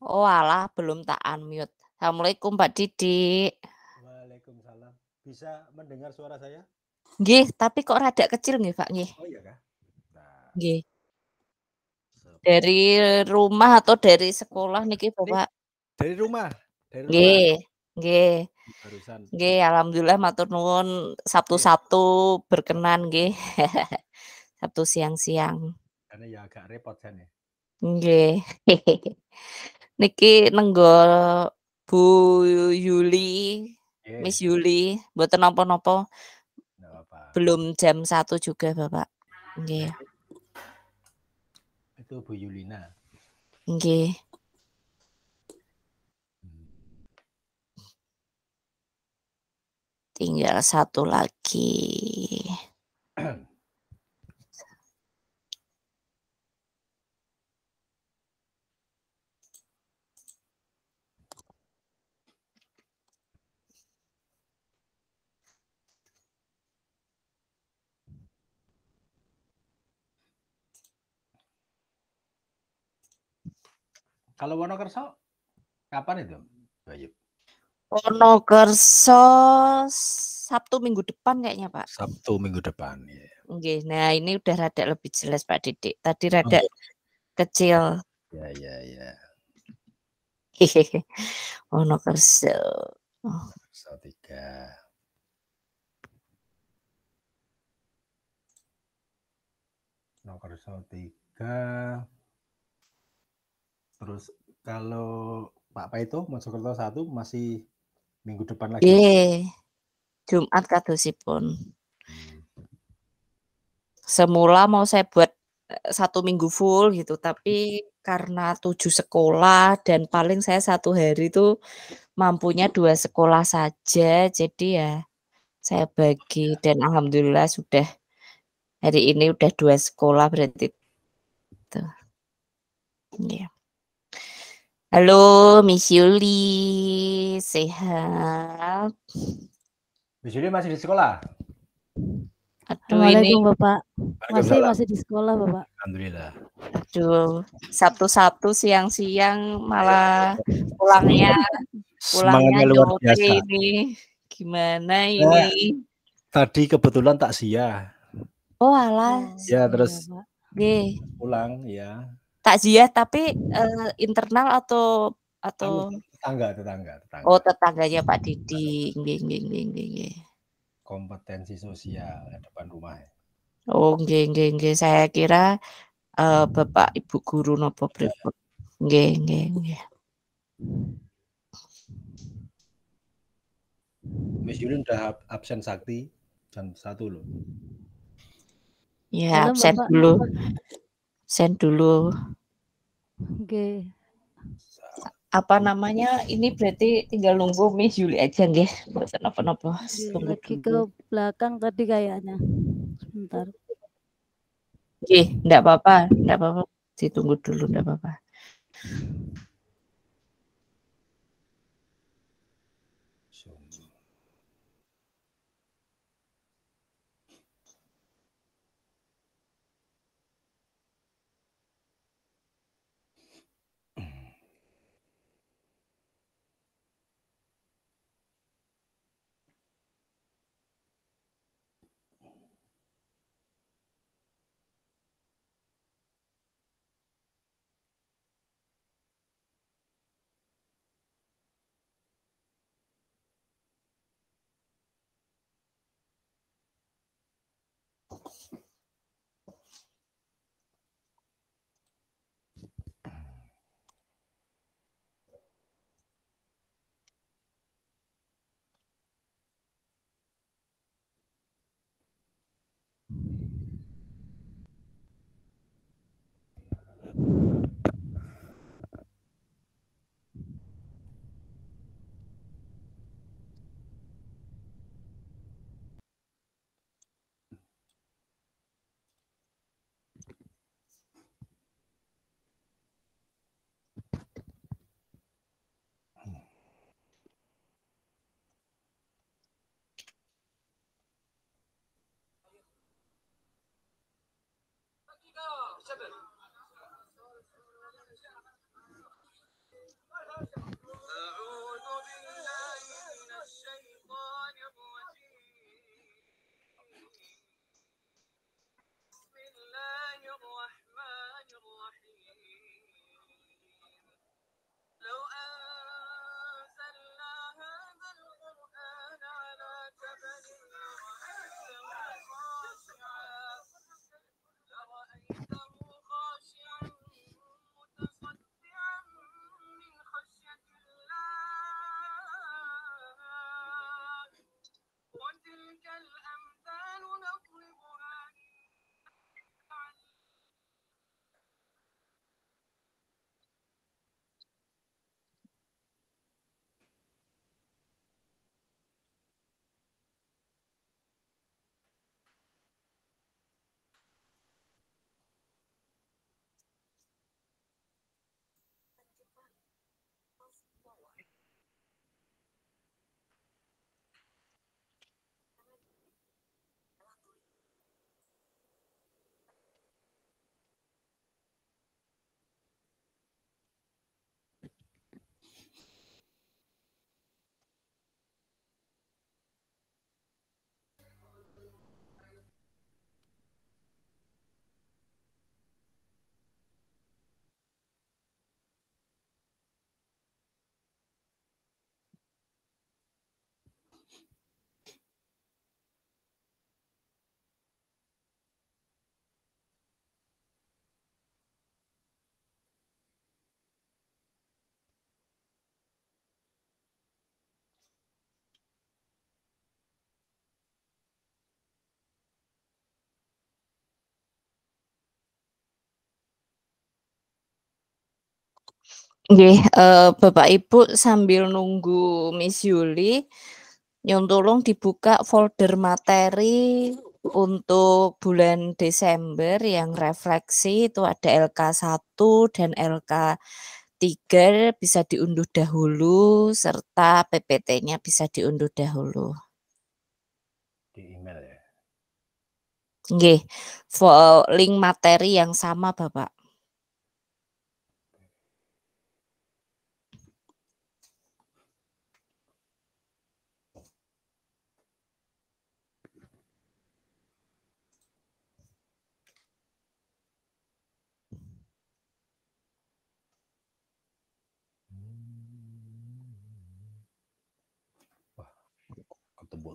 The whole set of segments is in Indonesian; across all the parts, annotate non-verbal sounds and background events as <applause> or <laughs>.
Oalah, oh, belum tak unmute. Assalamualaikum Pak Didik. Waalaikumsalam. Bisa mendengar suara saya? Nggih, tapi kok rada kecil nih Pak nggih. Oh iya kah? Nah. Nggih. Dari rumah atau dari sekolah niki Bapak? Dari rumah. Dari rumah. Nggih, nggih. Barusan. Nggih, alhamdulillah matur nuwun Sabtu-Sabtu berkenan nggih. <laughs> Sabtu siang-siang. Karena ya agak repot kan ya. Nggih. <laughs> niki nenggol Bu Yuli, yeah. Miss iya. Yuli, buat nopo nopo Belum jam satu juga, Bapak. Nggih. Okay. Iya. Itu Bu Yulina. Nggih. Okay. Tinggal satu lagi. <clears throat> Kalau Wonokerso kapan itu? Bayu. Wonokerso Sabtu minggu depan kayaknya Pak. Sabtu minggu depan ya. Oke, nah ini udah rada lebih jelas Pak Didik. Tadi oh. rada oh. kecil. Ya ya ya. <laughs> Wonokerso. Wonokerso tiga. Wonokerso tiga. Terus kalau Pak itu Mojokerto satu masih minggu depan lagi. Iya. Jumat kadosipun. Hmm. Semula mau saya buat eh, satu minggu full gitu, tapi karena tujuh sekolah dan paling saya satu hari itu mampunya dua sekolah saja, jadi ya saya bagi dan alhamdulillah sudah hari ini udah dua sekolah berarti itu. Yeah. Iya. Halo, Miss Yuli, sehat? Miss Yuli masih di sekolah? Aduh, Assalamualaikum ini... Bapak. Masih masih di sekolah Bapak. Alhamdulillah. Aduh, Sabtu-Sabtu siang-siang malah pulangnya pulangnya luar biasa. ini. Gimana ini? Nah, tadi kebetulan tak sia. Oh alah. Ya, ya terus Bapak. pulang ya takziah tapi uh, internal atau atau tetangga tetangga tetangga oh tetangganya Pak Didi kompetensi sosial depan rumah ya. oh nggih nggih nggih saya kira uh, Bapak Ibu guru nopo pripun iya. Miss Yulin udah absen sakti jam satu loh. Ya, absen send dulu. Oke. Okay. Apa namanya? Ini berarti tinggal nunggu Miss juli aja nggih. apa-apa. Tunggu Lagi ke belakang tadi kayaknya. Sebentar. Oke, okay, enggak apa-apa, enggak apa-apa. Ditunggu dulu enggak apa-apa. لا شبل Oke, eee, eh, Bapak Ibu sambil nunggu Miss Yuli, yang tolong dibuka folder materi untuk bulan Desember yang refleksi itu ada LK1 dan LK3 bisa diunduh dahulu serta PPT-nya bisa diunduh dahulu. Di email ya? Nggih, link materi yang sama, Bapak.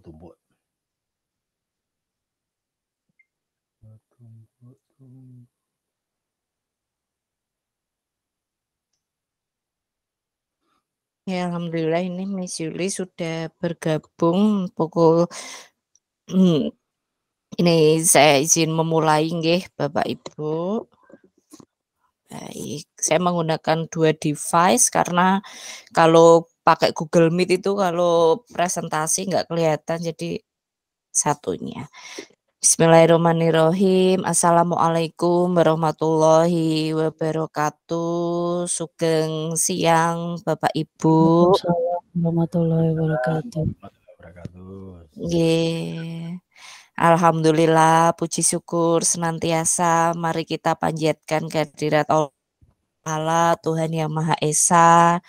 tumbuk. Ya, Alhamdulillah ini Miss Yuli sudah bergabung pukul hmm, ini saya izin memulai nggih Bapak Ibu. Baik, saya menggunakan dua device karena kalau pakai Google Meet itu kalau presentasi nggak kelihatan, jadi satunya. Bismillahirrahmanirrahim. Assalamualaikum warahmatullahi wabarakatuh. Sugeng siang Bapak Ibu. Assalamualaikum warahmatullahi wabarakatuh. Nggih. Iya. Alhamdulillah, puji syukur senantiasa. Mari kita panjatkan kehadirat Allah. Tuhan yang Maha Esa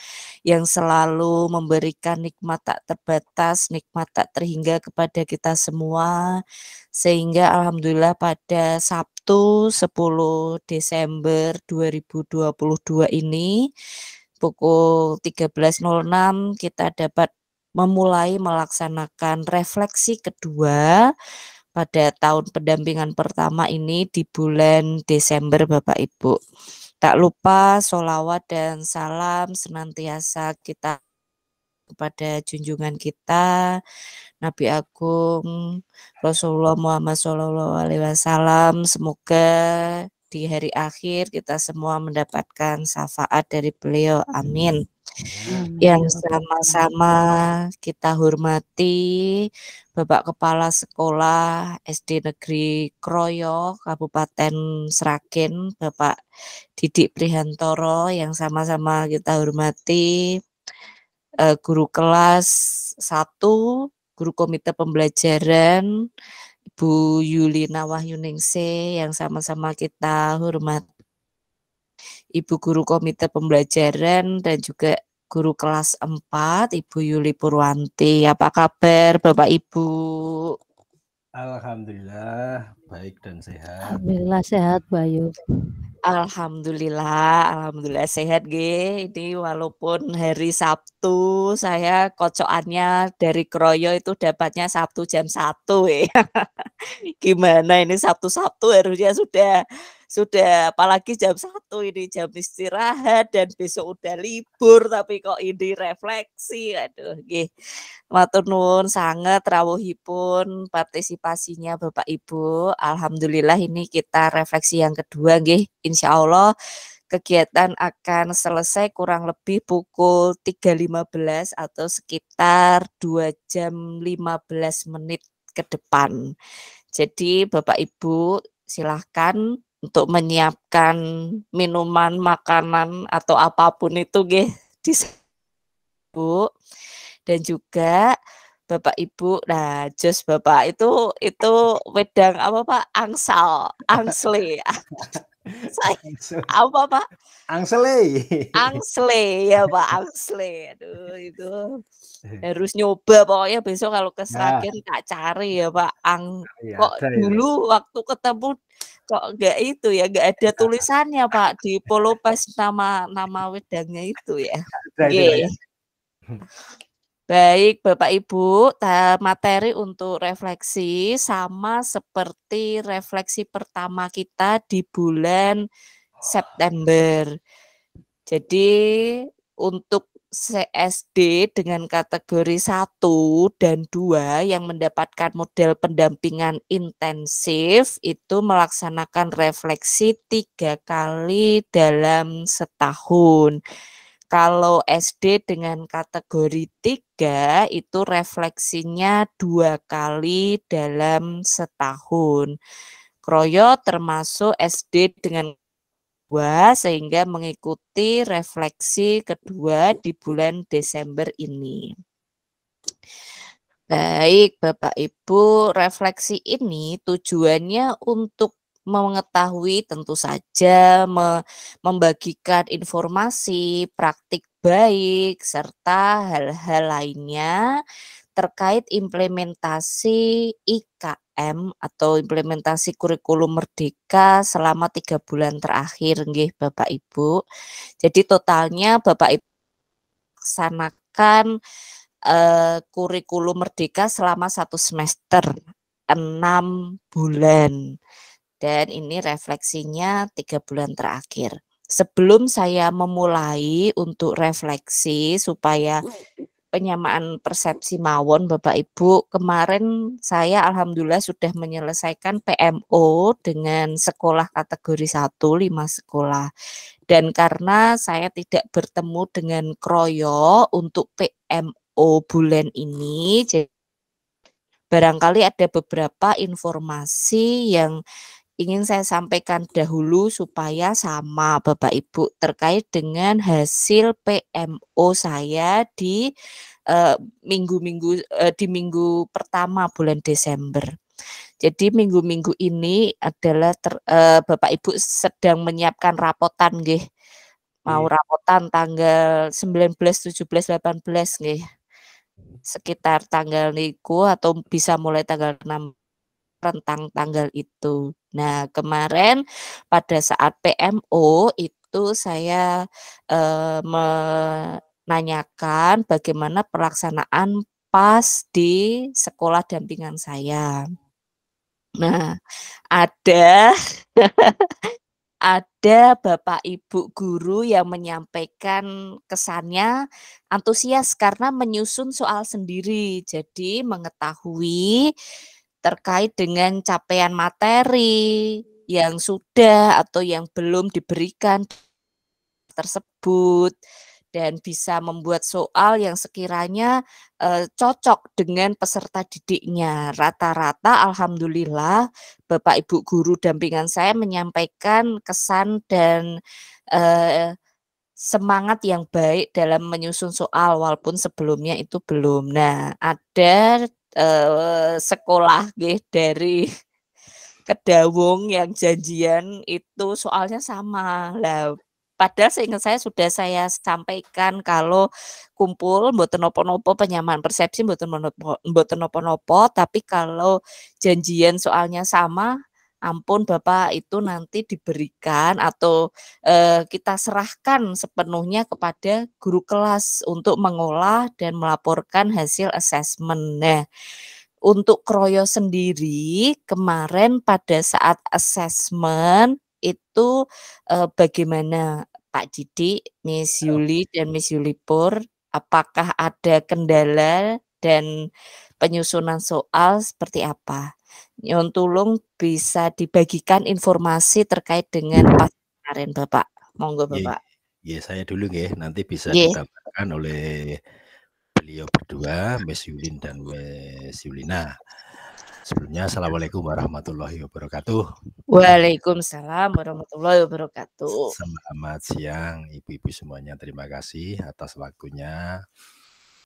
yang selalu memberikan nikmat tak terbatas, nikmat tak terhingga kepada kita semua sehingga alhamdulillah pada Sabtu 10 Desember 2022 ini pukul 13.06 kita dapat memulai melaksanakan refleksi kedua pada tahun pendampingan pertama ini di bulan Desember Bapak Ibu. Tak lupa solawat dan salam senantiasa kita kepada junjungan kita Nabi Agung Rasulullah Muhammad Shallallahu Alaihi Wasallam. Semoga di hari akhir kita semua mendapatkan syafaat dari beliau. Amin yang mmm, sama-sama kita hormati Bapak Kepala Sekolah SD Negeri Kroyo Kabupaten Seragen Bapak Didik Prihantoro yang sama-sama kita hormati eh, guru kelas 1 guru komite pembelajaran Bu Yulina Wahyuningse yang sama-sama kita hormati Ibu Guru Komite Pembelajaran dan juga Guru Kelas 4 Ibu Yuli Purwanti. Apa kabar Bapak Ibu? Alhamdulillah baik dan sehat. Alhamdulillah sehat Bayu. Alhamdulillah, alhamdulillah sehat G. Ini walaupun hari Sabtu saya kocokannya dari Kroyo itu dapatnya Sabtu jam 1 ya. <laughs> Gimana ini Sabtu-Sabtu harusnya sudah sudah apalagi jam satu ini jam istirahat dan besok udah libur tapi kok ini refleksi aduh nggih matur nuwun sangat rawuhipun partisipasinya Bapak Ibu alhamdulillah ini kita refleksi yang kedua Insya Allah kegiatan akan selesai kurang lebih pukul 3.15 atau sekitar 2 jam 15 menit ke depan. Jadi Bapak Ibu silahkan untuk menyiapkan minuman, makanan atau apapun itu nggih <laughs> di Bu dan juga Bapak Ibu. Nah, jos Bapak itu itu wedang apa Pak? Angsal, angsle. <laughs> apa Pak? Angsle. Angsle ya Pak, angsle. Aduh itu eh. harus nyoba pokoknya besok kalau ke Sragen nah. tak cari ya Pak Ang iya, ya, kok saya. dulu waktu ketemu kok enggak itu ya enggak ada <laughs> tulisannya Pak di polopes nama nama wedangnya itu ya. Oke. Baik, Bapak Ibu, materi untuk refleksi sama seperti refleksi pertama kita di bulan September. Jadi untuk CSD dengan kategori 1 dan 2 yang mendapatkan model pendampingan intensif itu melaksanakan refleksi tiga kali dalam setahun. Kalau SD dengan kategori 3 itu refleksinya dua kali dalam setahun. Kroyo termasuk SD dengan dua sehingga mengikuti refleksi kedua di bulan Desember ini. Baik, Bapak Ibu, refleksi ini tujuannya untuk mengetahui tentu saja me membagikan informasi, praktik baik serta hal-hal lainnya terkait implementasi IKM atau implementasi kurikulum merdeka selama tiga bulan terakhir nggih Bapak Ibu. Jadi totalnya Bapak Ibu laksanakan uh, kurikulum merdeka selama satu semester enam bulan dan ini refleksinya tiga bulan terakhir. Sebelum saya memulai untuk refleksi supaya penyamaan persepsi mawon Bapak Ibu, kemarin saya alhamdulillah sudah menyelesaikan PMO dengan sekolah kategori 1 5 sekolah. Dan karena saya tidak bertemu dengan Kroyo untuk PMO bulan ini, barangkali ada beberapa informasi yang ingin saya sampaikan dahulu supaya sama Bapak Ibu terkait dengan hasil PMO saya di eh, minggu-minggu uh, uh, di minggu pertama bulan Desember. Jadi minggu-minggu ini adalah ter, uh, Bapak Ibu sedang menyiapkan rapotan nggih. Mau rapotan tanggal 19, 17, 18 nggih. Sekitar tanggal niku atau bisa mulai tanggal 16 rentang tanggal itu. Nah, kemarin pada saat PMO itu saya eh, menanyakan bagaimana pelaksanaan PAS di sekolah dampingan saya. Nah, ada <laughs> ada Bapak Ibu guru yang menyampaikan kesannya antusias karena menyusun soal sendiri. Jadi mengetahui terkait dengan capaian materi yang sudah atau yang belum diberikan tersebut dan bisa membuat soal yang sekiranya eh, cocok dengan peserta didiknya. Rata-rata alhamdulillah Bapak Ibu guru dampingan saya menyampaikan kesan dan eh, semangat yang baik dalam menyusun soal walaupun sebelumnya itu belum. Nah, ada Eh, sekolah gih dari kedawung yang janjian itu soalnya sama lah padahal seingat saya sudah saya sampaikan kalau kumpul mboten nopo-nopo penyamaan persepsi mboten nopo-nopo tapi kalau janjian soalnya sama ampun Bapak itu nanti diberikan atau eh, kita serahkan sepenuhnya kepada guru kelas untuk mengolah dan melaporkan hasil asesmen. Nah, untuk Kroyo sendiri kemarin pada saat asesmen itu eh, bagaimana Pak Didi, Miss Yuli dan Miss Pur, apakah ada kendala dan penyusunan soal seperti apa? Nyon Tulung bisa dibagikan informasi terkait dengan pas kemarin Bapak. Monggo iya, Bapak. Ya, ya saya dulu ya, nanti bisa ya. ditambahkan oleh beliau berdua, Mes Yulin dan Mes Yulina. Sebelumnya, Assalamualaikum warahmatullahi wabarakatuh. Waalaikumsalam warahmatullahi wabarakatuh. Selamat siang, ibu-ibu semuanya. Terima kasih atas waktunya.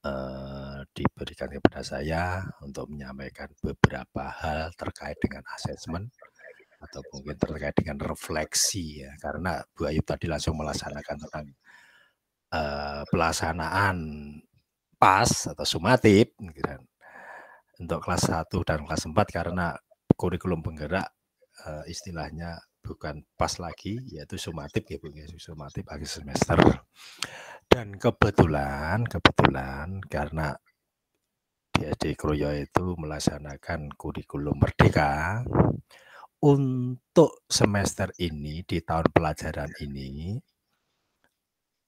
Eh, diberikan kepada saya untuk menyampaikan beberapa hal terkait dengan asesmen atau mungkin terkait dengan refleksi ya karena Bu Ayub tadi langsung melaksanakan tentang uh, pelaksanaan PAS atau sumatif gitu, kan, untuk kelas 1 dan kelas 4 karena kurikulum penggerak uh, istilahnya bukan pas lagi yaitu sumatif ya Bu ya sumatif akhir semester dan kebetulan kebetulan karena di SD Kroyo itu melaksanakan kurikulum merdeka untuk semester ini di tahun pelajaran ini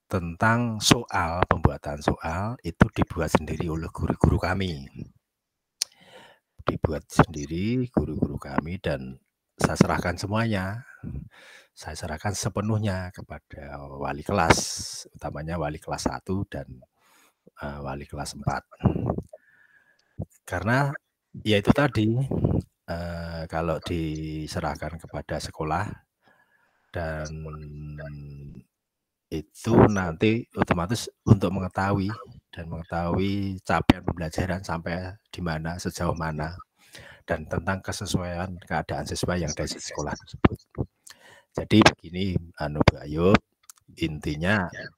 tentang soal pembuatan soal itu dibuat sendiri oleh guru-guru kami dibuat sendiri guru-guru kami dan saya serahkan semuanya saya serahkan sepenuhnya kepada wali kelas, utamanya wali kelas 1 dan uh, wali kelas 4. Karena ya itu tadi uh, kalau diserahkan kepada sekolah dan itu nanti otomatis untuk mengetahui dan mengetahui capaian pembelajaran sampai di mana sejauh mana dan tentang kesesuaian keadaan siswa yang dari sekolah tersebut. Jadi begini, anu Bu Ayub, intinya ya.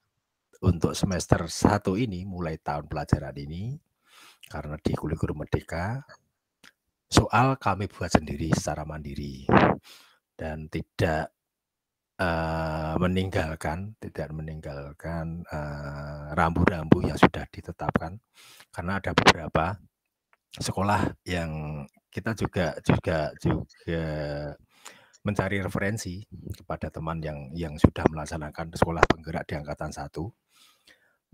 untuk semester satu ini mulai tahun pelajaran ini karena di kurikulum Merdeka soal kami buat sendiri secara mandiri dan tidak uh, meninggalkan tidak meninggalkan eh, rambu-rambu uh, yang sudah ditetapkan karena ada beberapa sekolah yang kita juga juga juga mencari referensi kepada teman yang yang sudah melaksanakan sekolah penggerak di angkatan satu.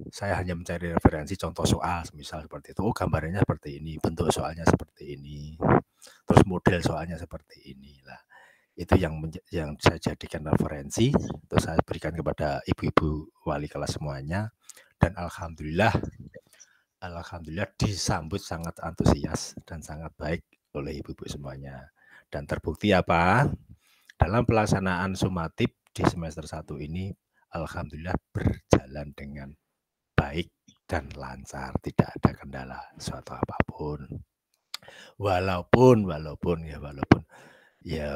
Saya hanya mencari referensi contoh soal, misal seperti itu. Oh, gambarnya seperti ini, bentuk soalnya seperti ini, terus model soalnya seperti ini Itu yang yang saya jadikan referensi, terus saya berikan kepada ibu-ibu wali kelas semuanya. Dan alhamdulillah, alhamdulillah disambut sangat antusias dan sangat baik oleh ibu-ibu semuanya. Dan terbukti apa? Dalam pelaksanaan sumatif di semester 1 ini, Alhamdulillah berjalan dengan baik dan lancar, tidak ada kendala suatu apapun. Walaupun, walaupun ya, walaupun ya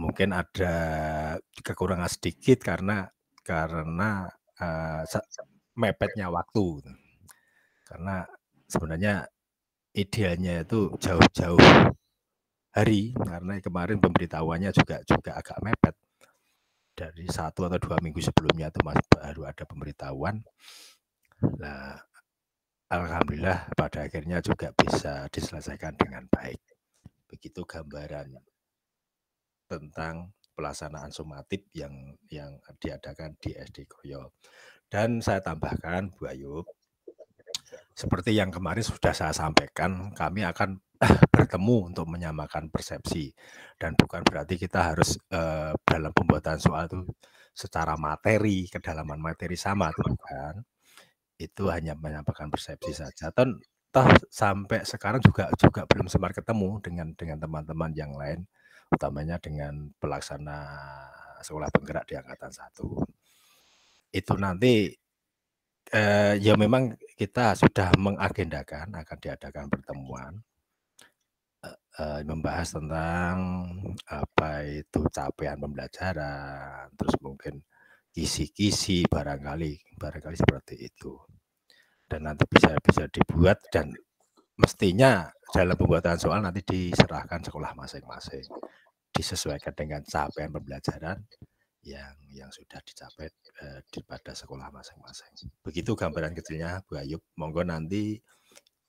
mungkin ada kekurangan sedikit karena karena uh, mepetnya waktu karena sebenarnya idealnya itu jauh-jauh hari karena kemarin pemberitahuannya juga juga agak mepet dari satu atau dua minggu sebelumnya itu masih baru ada pemberitahuan. Nah, alhamdulillah pada akhirnya juga bisa diselesaikan dengan baik. Begitu gambaran tentang pelaksanaan sumatip yang yang diadakan di SD Koyo Dan saya tambahkan Bu Ayub, seperti yang kemarin sudah saya sampaikan, kami akan <laughs> bertemu untuk menyamakan persepsi dan bukan berarti kita harus eh, dalam pembuatan soal itu secara materi kedalaman materi sama teman itu hanya menyampaikan persepsi saja. Ton, toh sampai sekarang juga juga belum sempat ketemu dengan dengan teman-teman yang lain, utamanya dengan pelaksana sekolah penggerak di angkatan satu. Itu nanti eh, ya memang kita sudah mengagendakan akan diadakan pertemuan eh, eh, membahas tentang apa itu capaian pembelajaran, terus mungkin kisi-kisi barangkali barangkali seperti itu dan nanti bisa bisa dibuat dan mestinya dalam pembuatan soal nanti diserahkan sekolah masing-masing disesuaikan dengan capaian pembelajaran yang yang sudah dicapai uh, di pada sekolah masing-masing. Begitu gambaran kecilnya Bu Ayub. Monggo nanti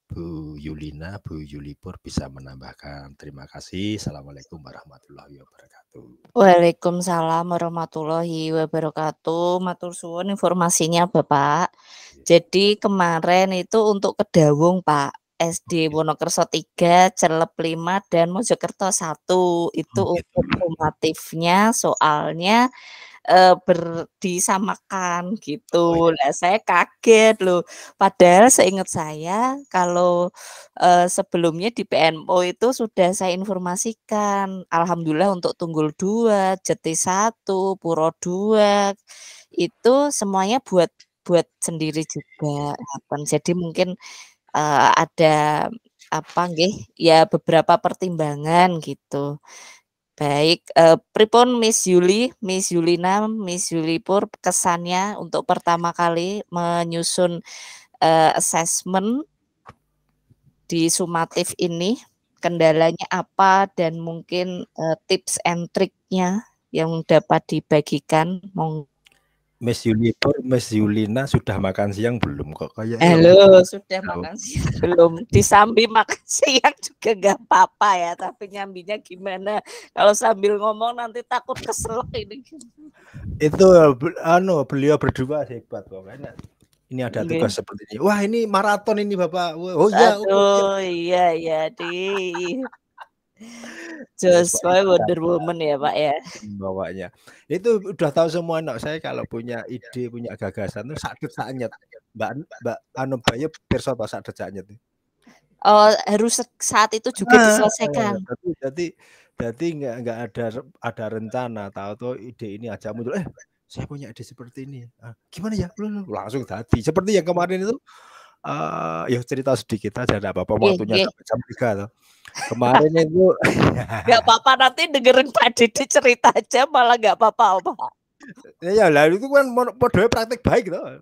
Bu Yulina, Bu Yulipur bisa menambahkan. Terima kasih. Assalamualaikum warahmatullahi wabarakatuh. Waalaikumsalam warahmatullahi wabarakatuh. Matur suwun informasinya Bapak. Iya. Jadi kemarin itu untuk kedawung Pak SD Wonokerso 3, Celep 5 dan Mojokerto 1. Itu ukur formatifnya soalnya e, ber, gitu. Oh, iya. Lah saya kaget loh. Padahal seingat saya kalau e, sebelumnya di PNO itu sudah saya informasikan. Alhamdulillah untuk Tunggul 2, Jeti 1, Puro 2 itu semuanya buat buat sendiri juga. Jadi mungkin uh, ada apa nggih ya beberapa pertimbangan gitu. Baik, uh, pripun Miss Yuli, Miss Yulina, Miss Yulipur kesannya untuk pertama kali menyusun uh, assessment di sumatif ini kendalanya apa dan mungkin uh, tips and triknya yang dapat dibagikan monggo Miss Universe, Miss Yulina sudah makan siang belum kok kayak Halo, eh, gitu. ya. sudah Halo. makan siang belum. Disambi makan <laughs> siang juga gak apa-apa ya, tapi nyambinya gimana? Kalau sambil ngomong nanti takut kesel ini. Itu anu beliau berdua hebat pokoknya. Ini ada iya. tugas okay. seperti ini. Wah, ini maraton ini Bapak. Oh iya. oh, iya iya, iya, Di. Just why Wonder Woman ya Pak ya. Hmm, Bawanya. Itu udah tahu semua nok saya kalau punya ide, punya gagasan tuh sakit saknyet. Mbak Mbak Anu Bayu perso apa sakit saknyet. Oh, harus saat itu juga nah, diselesaikan. Jadi jadi jadi nggak nggak ada ada rencana tahu tuh ide ini aja muncul eh saya punya ide seperti ini. Ah, gimana ya? Langsung tadi seperti yang kemarin itu uh, ya cerita sedikit aja enggak apa-apa waktunya yeah, yeah. jam 3 loh. Kemarin <laughs> itu enggak apa-apa nanti dengerin Pak Didi cerita aja malah enggak apa-apa, -apa. Eh, ya lalu itu kan podoe praktik baik loh.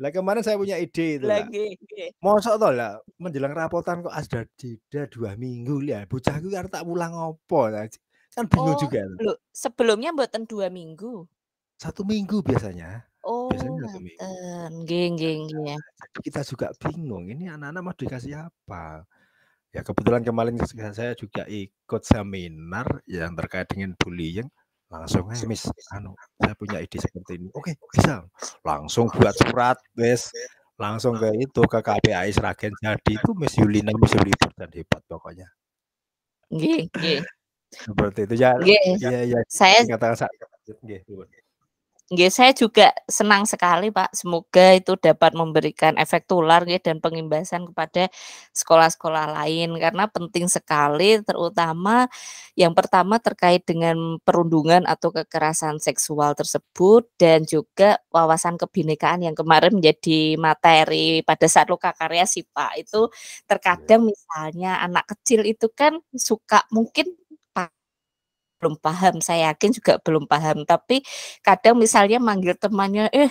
Lah kemarin saya punya ide itu. Lagi. Mosok to lah menjelang rapotan kok ada jeda dua minggu ya. Bocahku kan tak pulang opo lah. Kan bingung oh, juga. Lho, sebelumnya buatan dua minggu. Satu minggu biasanya. Oh, Biasanya geng nah, kita juga bingung, ini anak-anak mau dikasih apa? Ya kebetulan kemarin ya, saya juga ikut seminar yang terkait dengan bullying langsung ya eh, mis anu saya punya ide seperti ini oke bisa langsung buat surat wes langsung ke itu ke KPAI Sragen jadi itu Miss Yulina Miss Yulibur dan hebat pokoknya Gih, gih. seperti itu ya, gih. ya, ya saya katakan saya gih, gih. Nggih, saya juga senang sekali Pak. Semoga itu dapat memberikan efek tular ya dan pengimbasan kepada sekolah-sekolah lain karena penting sekali terutama yang pertama terkait dengan perundungan atau kekerasan seksual tersebut dan juga wawasan kebinekaan yang kemarin menjadi materi pada saat luka karya sih Pak. Itu terkadang iya. misalnya anak kecil itu kan suka mungkin belum paham, saya yakin juga belum paham. Tapi kadang misalnya manggil temannya, eh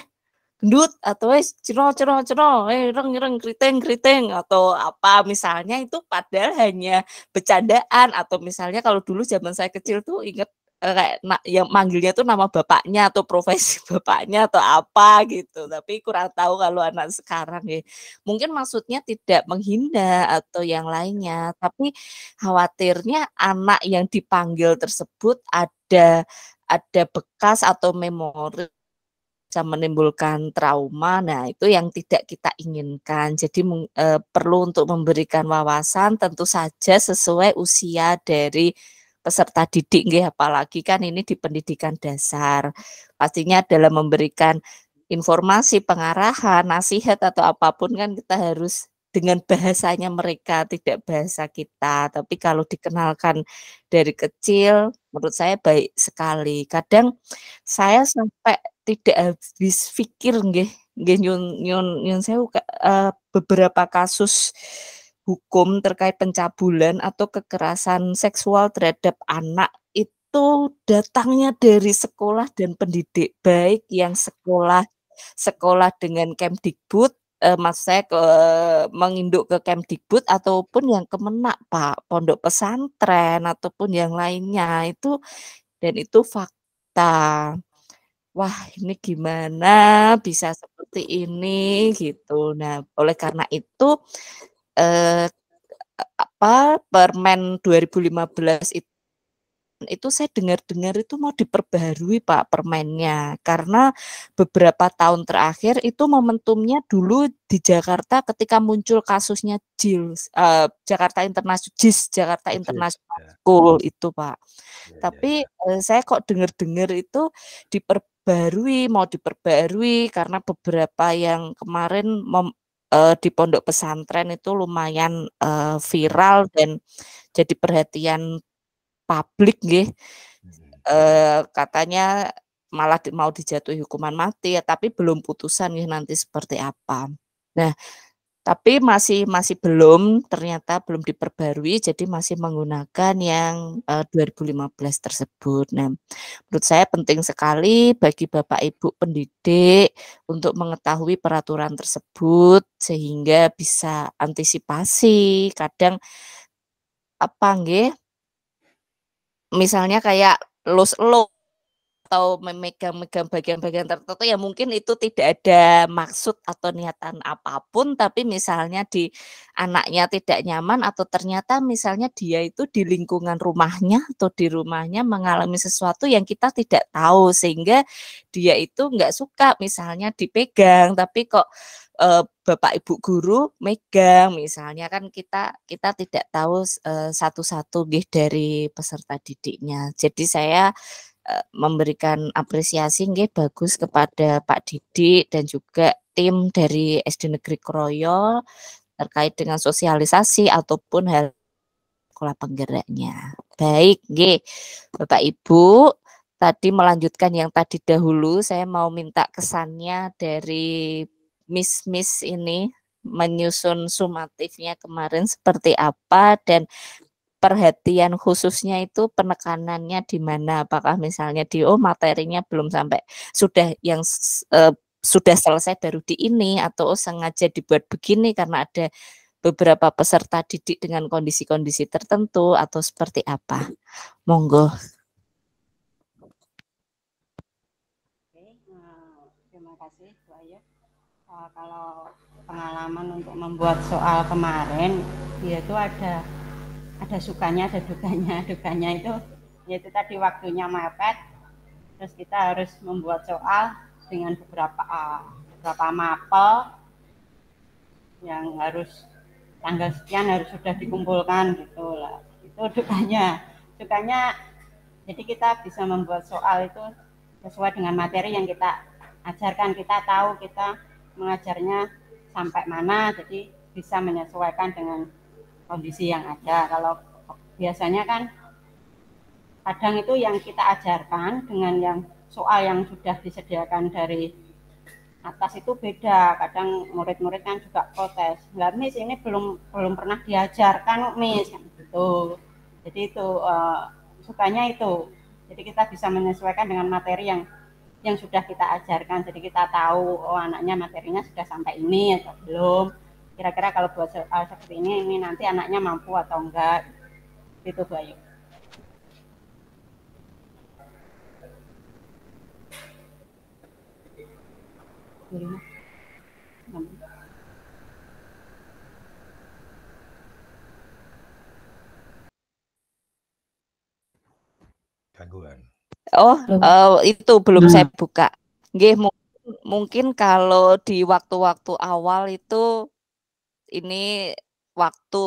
gendut atau eh cero cero cero eh reng reng keriting keriting atau apa misalnya itu padahal hanya bercandaan atau misalnya kalau dulu zaman saya kecil tuh inget kayak na, yang manggilnya tuh nama bapaknya atau profesi <laughs> bapaknya atau apa gitu tapi kurang tahu kalau anak sekarang ya mungkin maksudnya tidak menghina atau yang lainnya tapi khawatirnya anak yang dipanggil tersebut ada ada bekas atau memori bisa menimbulkan trauma. Nah, itu yang tidak kita inginkan. Jadi e, perlu untuk memberikan wawasan tentu saja sesuai usia dari peserta didik nggih apalagi kan ini di pendidikan dasar. Pastinya dalam memberikan informasi, pengarahan, nasihat atau apapun kan kita harus dengan bahasanya mereka tidak bahasa kita tapi kalau dikenalkan dari kecil menurut saya baik sekali kadang saya sampai tidak habis pikir nggih nggih nyun nyun nyun saya uh, beberapa kasus hukum terkait pencabulan atau kekerasan seksual terhadap anak itu datangnya dari sekolah dan pendidik baik yang sekolah sekolah dengan Kemdikbud eh, maksud saya ke menginduk ke Kemdikbud ataupun yang kemenak Pak pondok pesantren ataupun yang lainnya itu dan itu fakta wah ini gimana bisa seperti ini gitu nah oleh karena itu eh, apa Permen 2015 itu itu saya dengar-dengar itu mau diperbarui Pak permennya karena beberapa tahun terakhir itu momentumnya dulu di Jakarta ketika muncul kasusnya JILS uh, Jakarta International JIS Jakarta International ya. School itu Pak. Ya, ya Tapi ya. Eh, saya kok dengar-dengar itu diperbarui mau diperbarui karena beberapa yang kemarin mem, uh, di pondok pesantren itu lumayan uh, viral dan jadi perhatian publik nggih. Uh, katanya malah mau dijatuhi hukuman mati ya, tapi belum putusan nih nanti seperti apa. Nah, tapi masih masih belum ternyata belum diperbarui jadi masih menggunakan yang uh, eh, 2015 tersebut. Nah, menurut saya penting sekali bagi Bapak Ibu pendidik untuk mengetahui peraturan tersebut sehingga bisa antisipasi kadang apa nggih misalnya kayak los los atau memegang-megang bagian-bagian tertentu ya mungkin itu tidak ada maksud atau niatan apapun tapi misalnya di anaknya tidak nyaman atau ternyata misalnya dia itu di lingkungan rumahnya atau di rumahnya mengalami sesuatu yang kita tidak tahu sehingga dia itu nggak suka misalnya dipegang tapi kok eh, bapak ibu guru megang misalnya kan kita kita tidak tahu eh, satu-satu eh, dari peserta didiknya jadi saya memberikan apresiasi nggih bagus kepada Pak Didik dan juga tim dari SD Negeri Kroyo terkait dengan sosialisasi ataupun hal sekolah penggeraknya. Baik, nggih. Bapak Ibu, tadi melanjutkan yang tadi dahulu, saya mau minta kesannya dari Miss Miss ini menyusun sumatifnya kemarin seperti apa dan perhatian khususnya itu penekanannya di mana? Apakah misalnya di oh materinya belum sampai sudah yang e, sudah selesai baru di ini atau oh, sengaja dibuat begini karena ada beberapa peserta didik dengan kondisi-kondisi tertentu atau seperti apa? Monggo. E, e, kalau pengalaman untuk membuat soal kemarin, yaitu ada ada sukanya ada dukanya <laughs> dukanya itu yaitu tadi waktunya mepet terus kita harus membuat soal dengan beberapa uh, beberapa mapel yang harus tanggal sekian harus sudah dikumpulkan gitu lah itu dukanya dukanya jadi kita bisa membuat soal itu sesuai dengan materi yang kita ajarkan kita tahu kita mengajarnya sampai mana jadi bisa menyesuaikan dengan kondisi yang ada. Kalau biasanya kan kadang itu yang kita ajarkan dengan yang soal yang sudah disediakan dari atas itu beda. Kadang murid-murid kan juga protes. Enggak, Miss, ini belum belum pernah diajarkan, Miss. Gitu. Jadi itu uh, sukanya itu. Jadi kita bisa menyesuaikan dengan materi yang yang sudah kita ajarkan. Jadi kita tahu oh anaknya materinya sudah sampai ini atau belum kira-kira kalau buat soal eh, seperti ini ini nanti anaknya mampu atau enggak itu Bu Ayu. Gangguan. Oh, uh, itu belum hmm. saya buka. mungkin, mungkin kalau di waktu-waktu awal itu ini waktu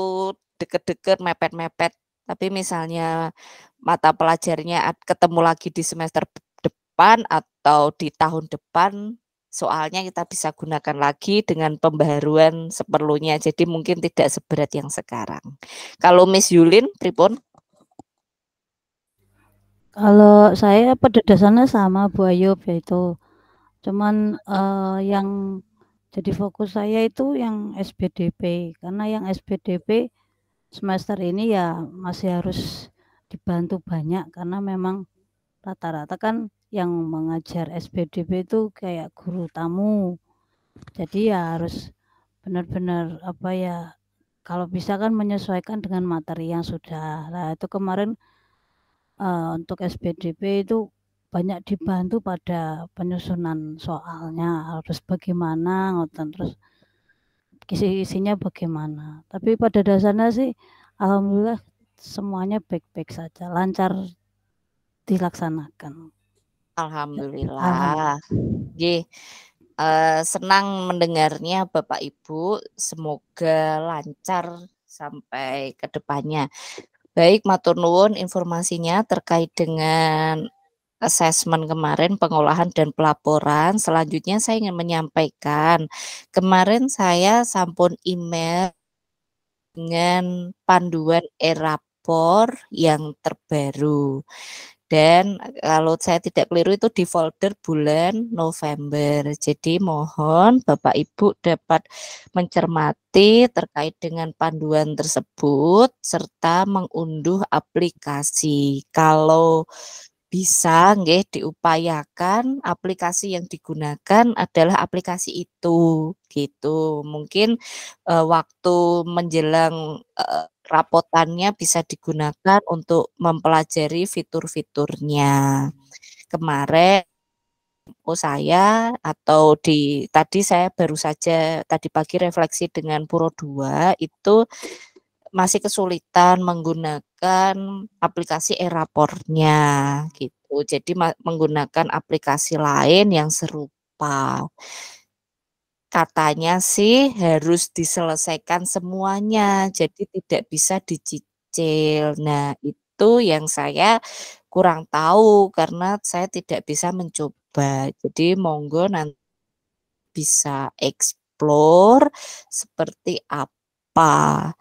deket-deket mepet-mepet tapi misalnya mata pelajarnya ketemu lagi di semester depan atau di tahun depan soalnya kita bisa gunakan lagi dengan pembaruan seperlunya jadi mungkin tidak seberat yang sekarang kalau Miss Yulin pripun kalau saya pada dasarnya sama Bu Ayub yaitu cuman uh, yang jadi fokus saya itu yang SPDP karena yang SPDP semester ini ya masih harus dibantu banyak karena memang rata-rata kan yang mengajar SPDP itu kayak guru tamu. Jadi ya harus benar-benar apa ya kalau bisa kan menyesuaikan dengan materi yang sudah. Nah, itu kemarin uh, untuk SPDP itu banyak dibantu pada penyusunan soalnya harus bagaimana ngoten terus isi isinya bagaimana tapi pada dasarnya sih alhamdulillah semuanya baik-baik saja lancar dilaksanakan alhamdulillah G uh, eh, senang mendengarnya Bapak Ibu semoga lancar sampai kedepannya. Baik, matur nuwun informasinya terkait dengan assessment kemarin pengolahan dan pelaporan. Selanjutnya saya ingin menyampaikan, kemarin saya sampun email dengan panduan erapor yang terbaru. Dan kalau saya tidak keliru itu di folder bulan November. Jadi mohon Bapak Ibu dapat mencermati terkait dengan panduan tersebut serta mengunduh aplikasi. Kalau bisa nggih diupayakan aplikasi yang digunakan adalah aplikasi itu gitu. Mungkin e, waktu menjelang e, rapotannya bisa digunakan untuk mempelajari fitur-fiturnya. Kemarin oh saya atau di tadi saya baru saja tadi pagi refleksi dengan Puro 2 itu masih kesulitan menggunakan menggunakan aplikasi e rapornya gitu. Jadi menggunakan aplikasi lain yang serupa. Katanya sih harus diselesaikan semuanya, jadi tidak bisa dicicil. Nah, itu yang saya kurang tahu karena saya tidak bisa mencoba. Jadi monggo nanti bisa eksplor seperti apa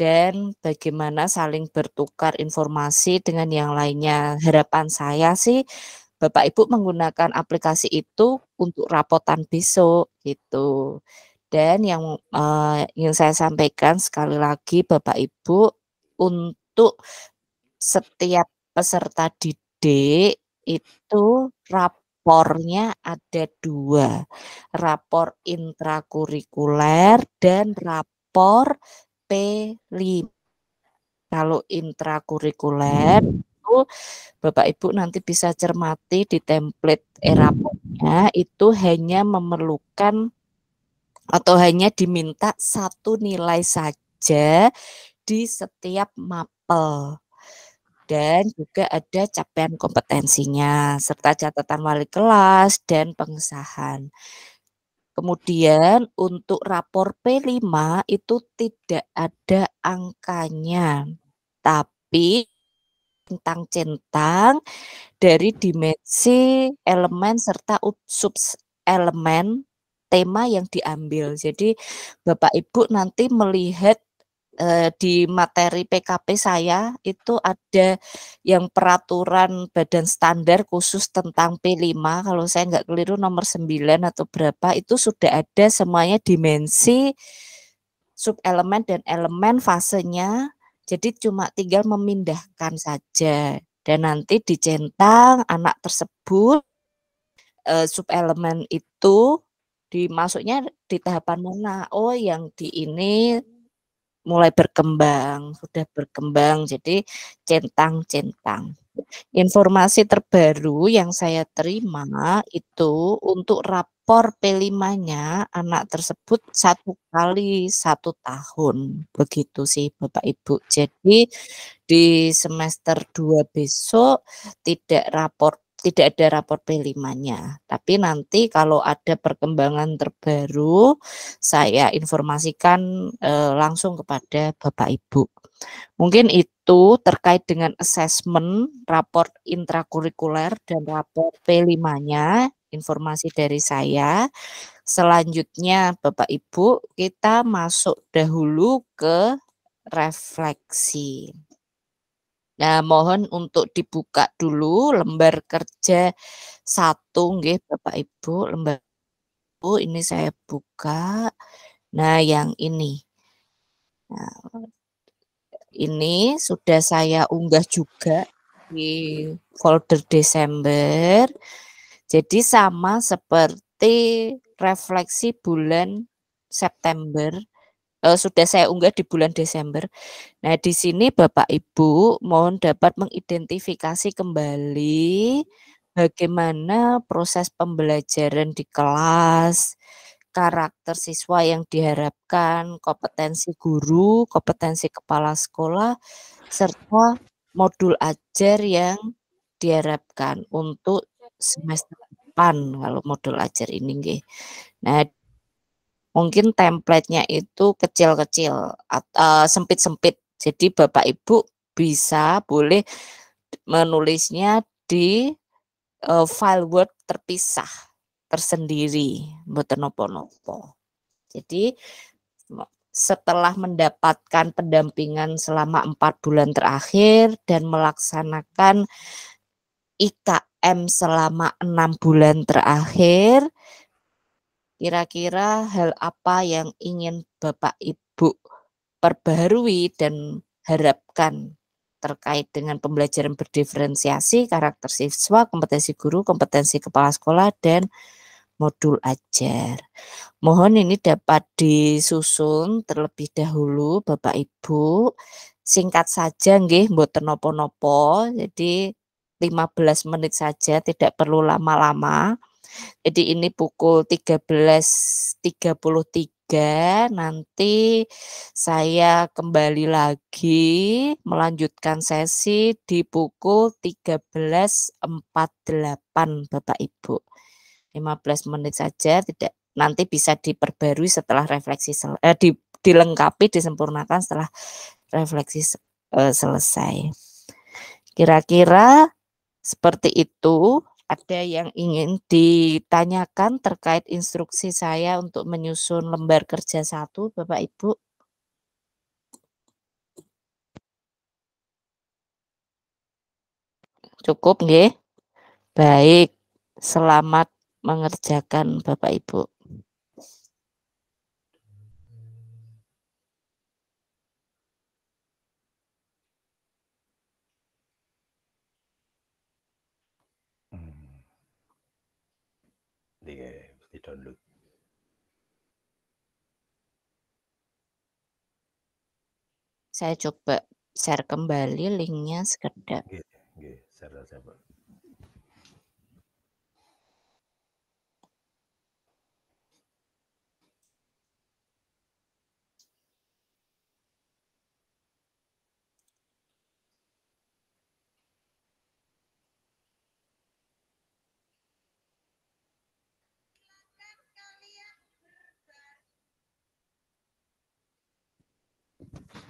dan bagaimana saling bertukar informasi dengan yang lainnya. Harapan saya sih Bapak Ibu menggunakan aplikasi itu untuk rapotan besok gitu. Dan yang eh, saya sampaikan sekali lagi Bapak Ibu untuk setiap peserta didik itu rapornya ada dua, rapor intrakurikuler dan rapor P5. Kalau intrakurikuler itu Bapak Ibu nanti bisa cermati di template eraponnya itu hanya memerlukan atau hanya diminta satu nilai saja di setiap mapel dan juga ada capaian kompetensinya serta catatan wali kelas dan pengesahan. Kemudian untuk rapor P5 itu tidak ada angkanya, tapi centang-centang dari dimensi elemen serta sub elemen tema yang diambil. Jadi Bapak Ibu nanti melihat Eh, di materi PKP saya itu ada yang peraturan badan standar khusus tentang P5 kalau saya nggak keliru nomor 9 atau berapa itu sudah ada semuanya dimensi sub elemen dan elemen fasenya jadi cuma tinggal memindahkan saja dan nanti dicentang anak tersebut eh, elemen itu dimasuknya di tahapan mana? Oh, yang di ini mulai berkembang, sudah berkembang jadi centang-centang. Informasi terbaru yang saya terima itu untuk rapor P5-nya anak tersebut satu kali satu tahun. Begitu sih Bapak Ibu. Jadi di semester dua besok tidak rapor tidak ada rapor P5-nya. Tapi nanti kalau ada perkembangan terbaru, saya informasikan e, langsung kepada Bapak Ibu. Mungkin itu terkait dengan asesmen rapor intrakurikuler dan rapor P5-nya, informasi dari saya. Selanjutnya Bapak Ibu, kita masuk dahulu ke refleksi. Nah, mohon untuk dibuka dulu lembar kerja satu, nggih Bapak Ibu, lembar Ibu ini saya buka. Nah, yang ini. Nah, ini sudah saya unggah juga di folder Desember. Jadi sama seperti refleksi bulan September eh, sudah saya unggah di bulan Desember. Nah, di sini Bapak Ibu mohon dapat mengidentifikasi kembali bagaimana proses pembelajaran di kelas, karakter siswa yang diharapkan, kompetensi guru, kompetensi kepala sekolah, serta modul ajar yang diharapkan untuk semester depan kalau modul ajar ini. Nah, mungkin templatenya itu kecil-kecil sempit eh, sempit-sempit jadi bapak ibu bisa boleh menulisnya di uh, file Word terpisah tersendiri buat nopo-nopo. Jadi setelah mendapatkan pendampingan selama empat bulan terakhir dan melaksanakan IKM selama enam bulan terakhir, Kira-kira hal apa yang ingin Bapak Ibu perbarui dan harapkan terkait dengan pembelajaran berdiferensiasi, karakter siswa, kompetensi guru, kompetensi kepala sekolah, dan modul ajar. Mohon ini dapat disusun terlebih dahulu Bapak Ibu. Singkat saja nggih mboten nopo-nopo. Jadi 15 menit saja tidak perlu lama-lama. Jadi ini pukul 13.33 nanti saya kembali lagi melanjutkan sesi di pukul 13.48 Bapak Ibu. 15 menit saja tidak nanti bisa diperbarui setelah refleksi eh, di, dilengkapi disempurnakan setelah refleksi eh, selesai. Kira-kira seperti itu ada yang ingin ditanyakan terkait instruksi saya untuk menyusun lembar kerja satu, Bapak Ibu? Cukup, nggih? Baik, selamat mengerjakan Bapak Ibu. Saya coba share kembali linknya sekedar. Oke, oke. share share. Thank you.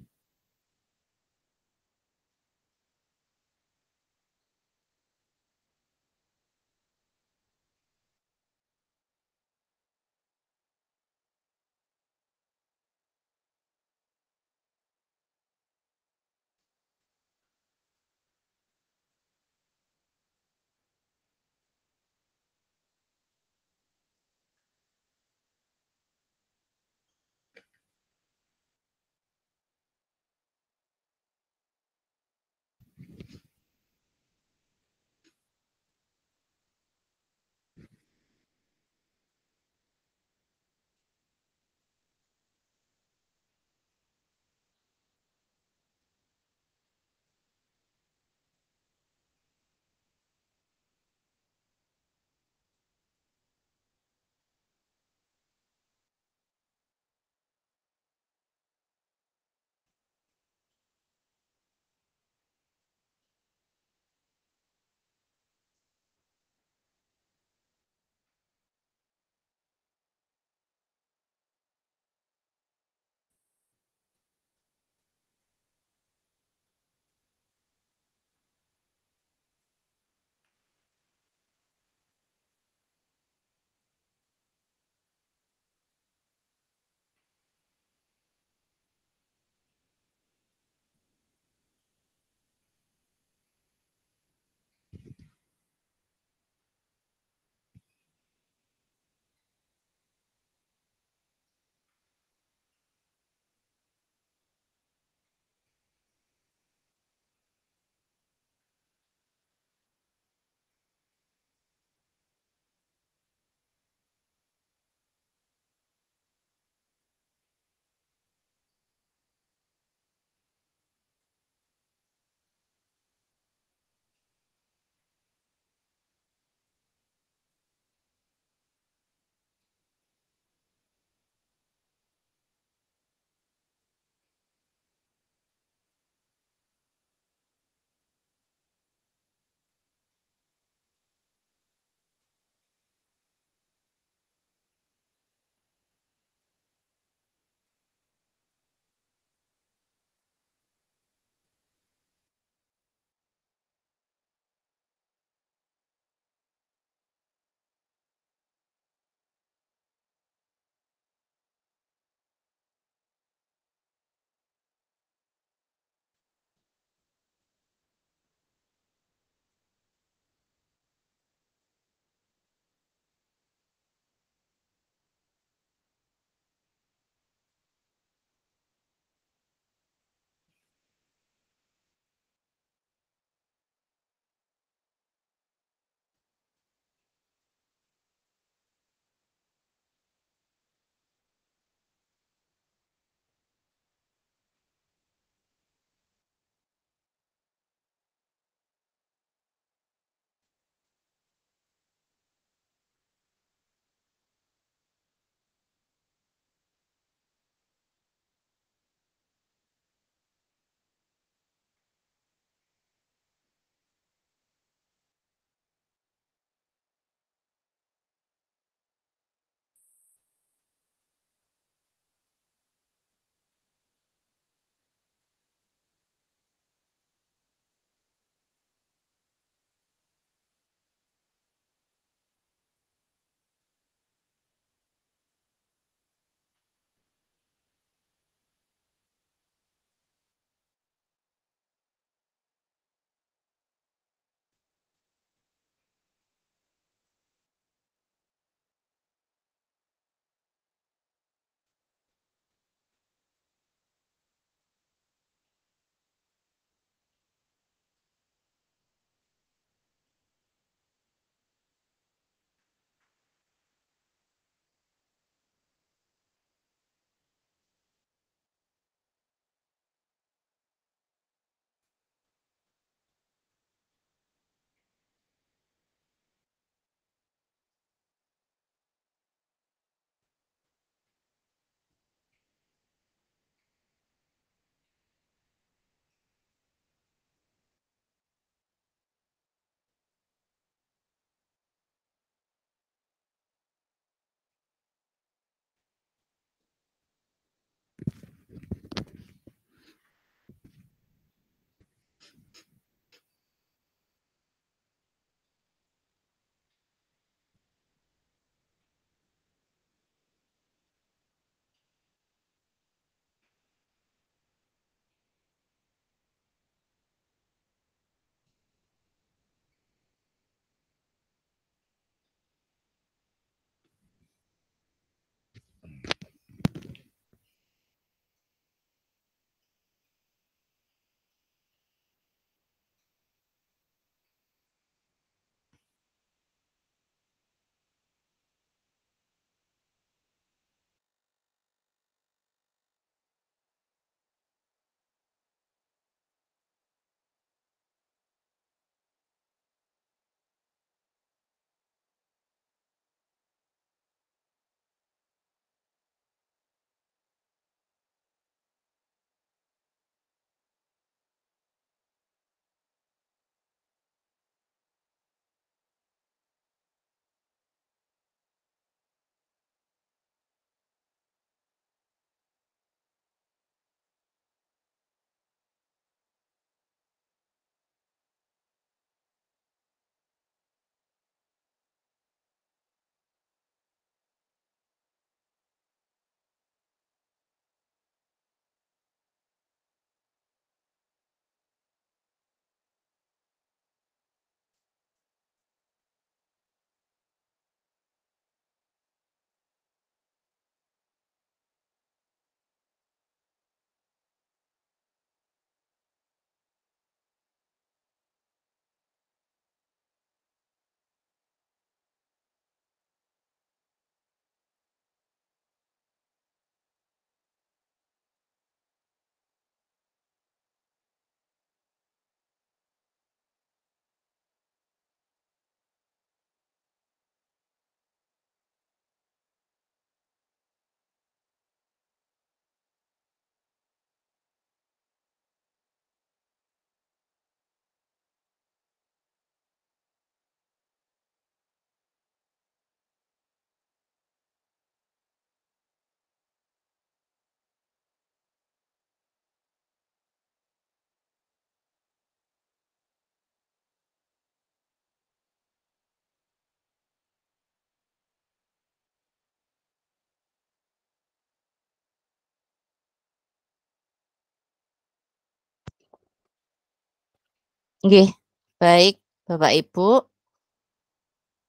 Oke, baik Bapak Ibu.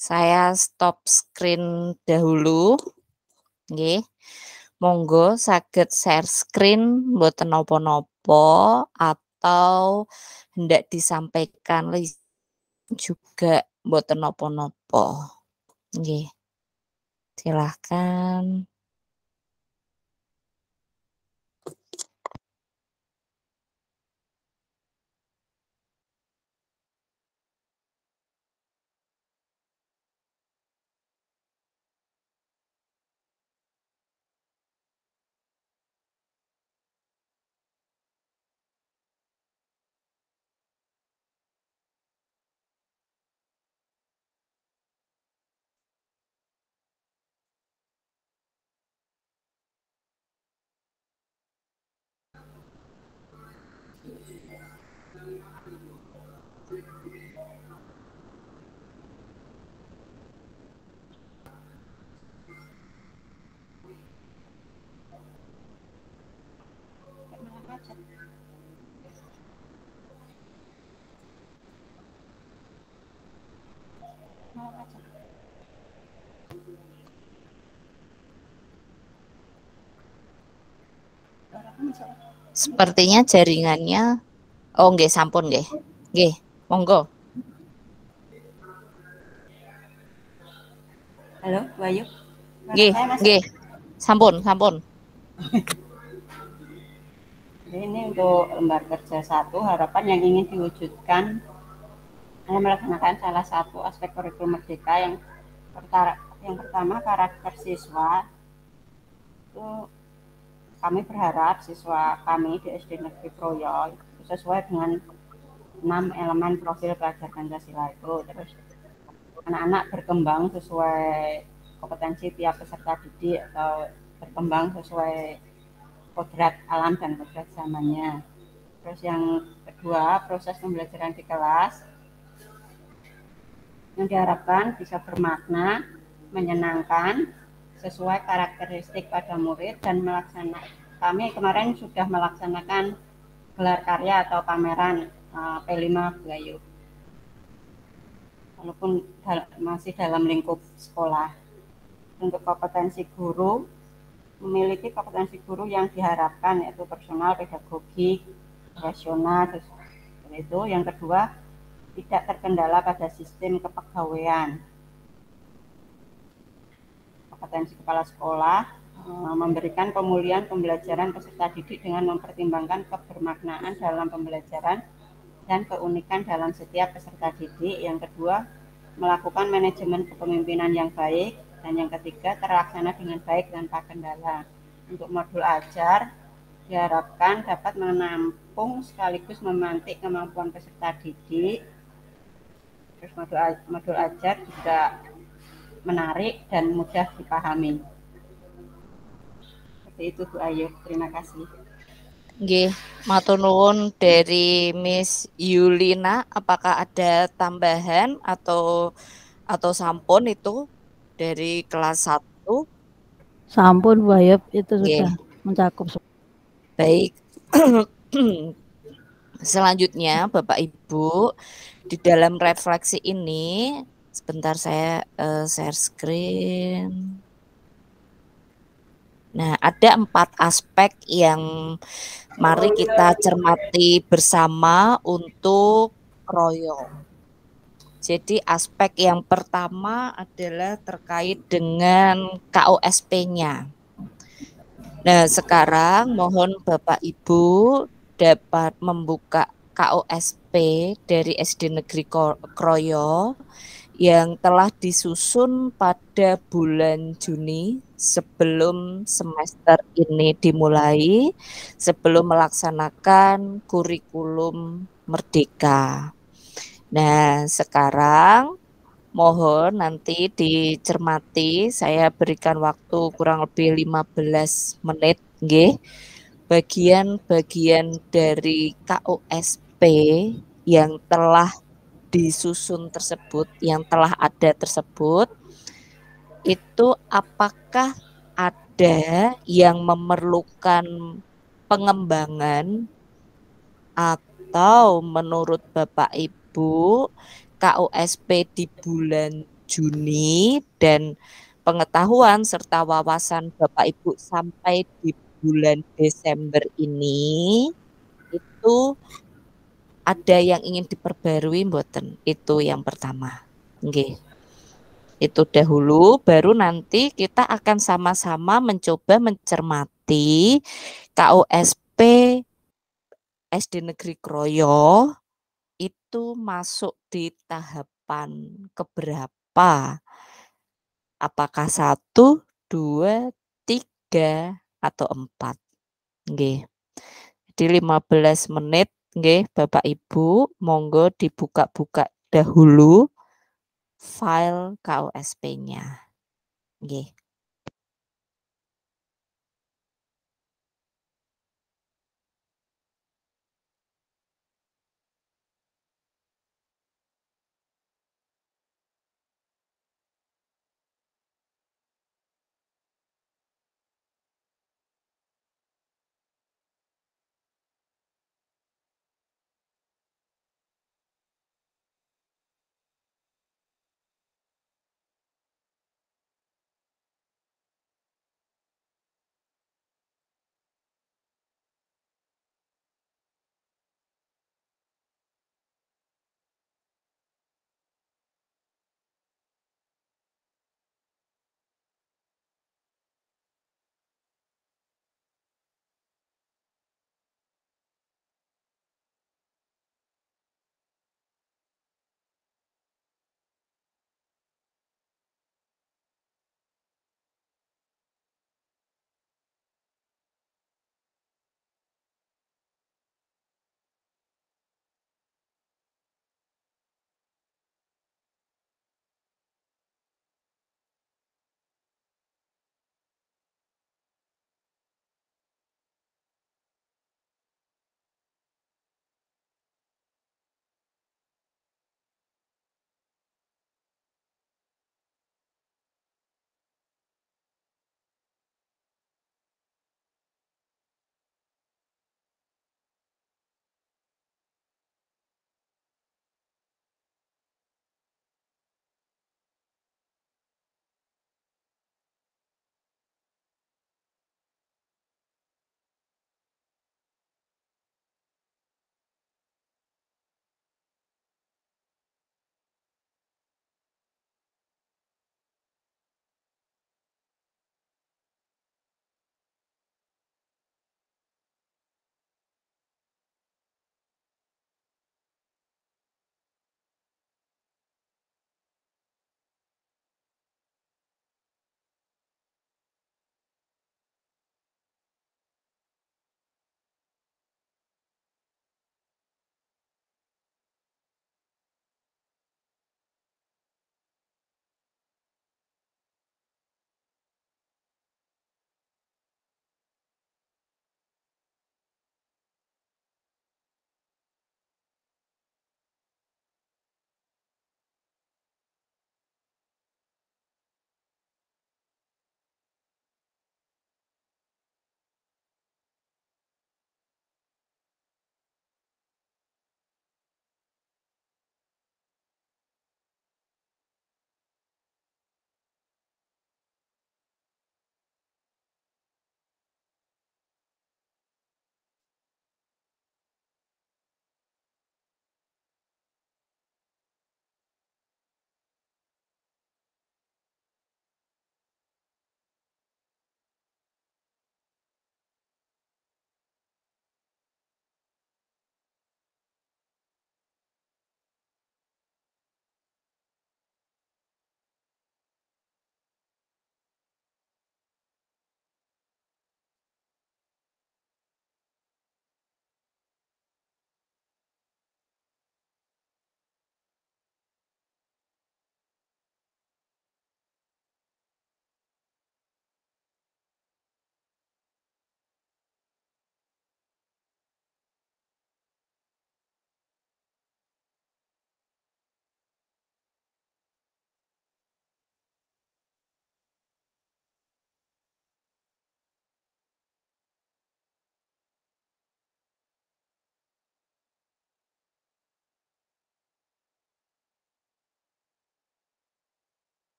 Saya stop screen dahulu. Oke, Monggo sakit share screen buat nopo-nopo atau hendak disampaikan juga buat nopo-nopo. Oke, Silahkan. Sepertinya jaringannya oh nggih sampun nggih. Nggih, monggo. Halo, Bayu. Nggih, nggih. Sampun, sampun. ini untuk lembar kerja satu harapan yang ingin diwujudkan hanya melaksanakan salah satu aspek kurikulum merdeka yang pertara, yang pertama karakter siswa itu kami berharap siswa kami di SD Negeri Proyo sesuai dengan enam elemen profil pelajar Pancasila itu terus anak-anak berkembang sesuai kompetensi tiap peserta didik atau berkembang sesuai kodrat alam dan kodrat zamannya terus yang kedua proses pembelajaran di kelas yang diharapkan bisa bermakna menyenangkan sesuai karakteristik pada murid dan melaksanakan kami kemarin sudah melaksanakan gelar karya atau pameran uh, eh, P5 Gayu. walaupun masih dalam lingkup sekolah untuk kompetensi guru memiliki kompetensi guru yang diharapkan yaitu personal pedagogi rasional itu yang kedua tidak terkendala pada sistem kepegawaian kompetensi kepala sekolah eh, memberikan pemulihan pembelajaran peserta didik dengan mempertimbangkan kebermaknaan dalam pembelajaran dan keunikan dalam setiap peserta didik. Yang kedua, melakukan manajemen kepemimpinan yang baik. Dan yang ketiga, terlaksana dengan baik tanpa kendala. Untuk modul ajar, diharapkan dapat menampung sekaligus memantik kemampuan peserta didik. Terus modul, modul ajar juga menarik dan mudah dipahami. Seperti itu Bu Ayu, terima kasih. Nggih, matur dari Miss Yulina, apakah ada tambahan atau atau sampun itu dari kelas 1? Sampun Bu Ayu, itu Nggih. sudah mencakup. Baik. <clears throat> Selanjutnya Bapak Ibu, di dalam refleksi ini Sebentar saya uh, share screen. Nah, ada empat aspek yang mari kita cermati bersama untuk royong. Jadi aspek yang pertama adalah terkait dengan KOSP-nya. Nah, sekarang mohon Bapak Ibu dapat membuka KOSP dari SD Negeri Kroyo yang telah disusun pada bulan Juni sebelum semester ini dimulai, sebelum melaksanakan kurikulum merdeka. Nah, sekarang mohon nanti dicermati saya berikan waktu kurang lebih 15 menit nggih. Bagian-bagian dari KOSP yang telah disusun tersebut yang telah ada tersebut itu apakah ada yang memerlukan pengembangan atau menurut Bapak Ibu KUSP di bulan Juni dan pengetahuan serta wawasan Bapak Ibu sampai di bulan Desember ini itu ada yang ingin diperbarui mboten itu yang pertama nggih itu dahulu baru nanti kita akan sama-sama mencoba mencermati KOSP SD Negeri Kroyo itu masuk di tahapan keberapa apakah satu dua tiga atau empat Nggih. Jadi 15 menit Oke, Bapak Ibu, monggo dibuka-buka dahulu file kosp nya Oke.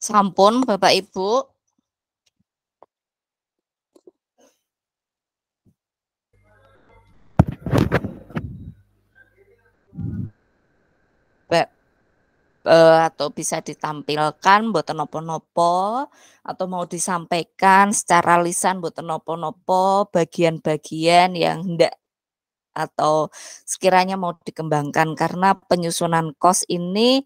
Sampun Bapak Ibu. atau bisa ditampilkan buat nopo-nopo atau mau disampaikan secara lisan buat nopo-nopo bagian-bagian yang hendak atau sekiranya mau dikembangkan karena penyusunan kos ini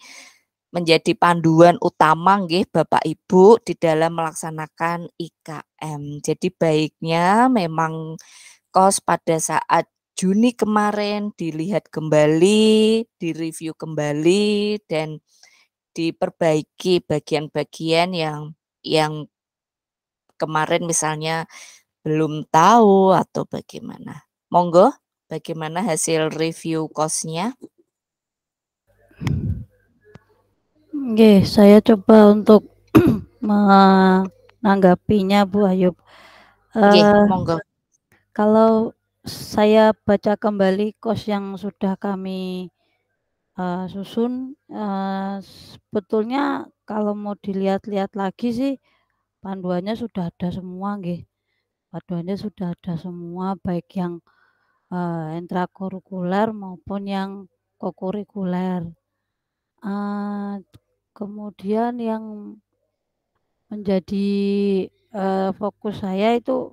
menjadi panduan utama nggih Bapak Ibu di dalam melaksanakan IKM. Jadi baiknya memang kos pada saat Juni kemarin dilihat kembali, direview kembali dan diperbaiki bagian-bagian yang yang kemarin misalnya belum tahu atau bagaimana. Monggo, bagaimana hasil review kosnya? Oke, saya coba untuk <clears throat> menanggapinya Bu Ayub. Oke, uh, monggo. Kalau saya baca kembali kos yang sudah kami uh, susun, uh, sebetulnya kalau mau dilihat-lihat lagi sih panduannya sudah ada semua, nggih. Panduannya sudah ada semua, baik yang uh, intrakurikuler maupun yang kokurikuler. Uh, Kemudian yang menjadi uh, fokus saya itu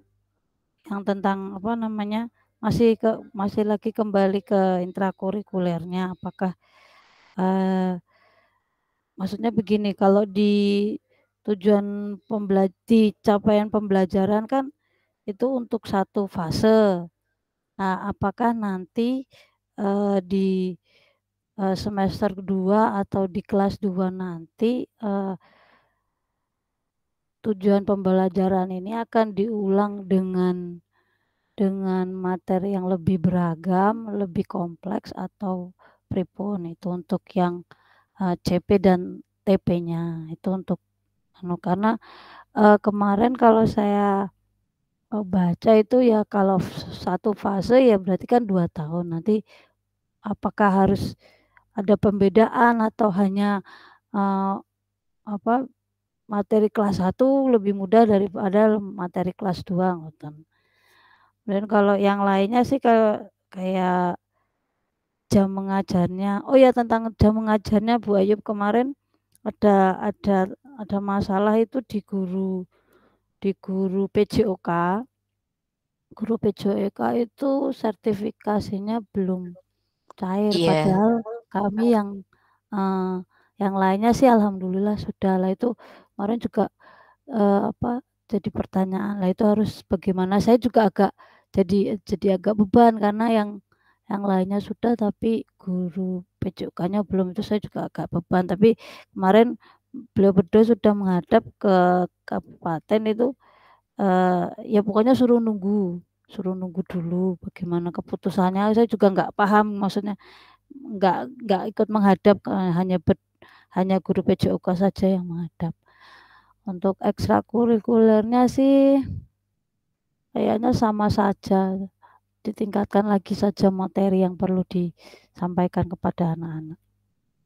yang tentang apa namanya, masih ke masih lagi kembali ke intrakurikulernya apakah, uh, maksudnya begini kalau di tujuan pembela capaian pembelajaran kan itu untuk satu fase. Nah, apakah nanti, uh, di Eh, semester 2 atau di kelas 2 nanti eh, tujuan pembelajaran ini akan diulang dengan dengan materi yang lebih beragam, lebih kompleks atau prepon itu untuk yang eh, CP dan TP-nya itu untuk anu, karena kemarin kalau saya baca itu ya kalau satu fase ya berarti kan dua tahun nanti apakah harus ada pembedaan atau hanya uh, apa materi kelas 1 lebih mudah daripada materi kelas 2 ngoten. Dan kalau yang lainnya sih kayak kayak jam mengajarnya. Oh ya tentang jam mengajarnya Bu Ayub kemarin ada ada ada masalah itu di guru di guru PJOK. Guru PJOK itu sertifikasinya belum cair yeah. padahal kami yang, uh, yang lainnya sih alhamdulillah sudah. Lah itu kemarin juga, uh, apa, jadi pertanyaan, lah itu harus bagaimana? Saya juga agak jadi jadi agak beban karena yang yang lainnya sudah, tapi guru pjok belum, itu saya juga agak beban. Tapi kemarin beliau berdua sudah menghadap ke kabupaten itu, uh, ya pokoknya suruh nunggu suruh nunggu dulu bagaimana keputusannya. Saya juga nggak paham maksudnya nggak nggak ikut menghadap eh, hanya ber, hanya guru PJOK saja yang menghadap untuk ekstrakurikulernya sih kayaknya sama saja ditingkatkan lagi saja materi yang perlu disampaikan kepada anak-anak.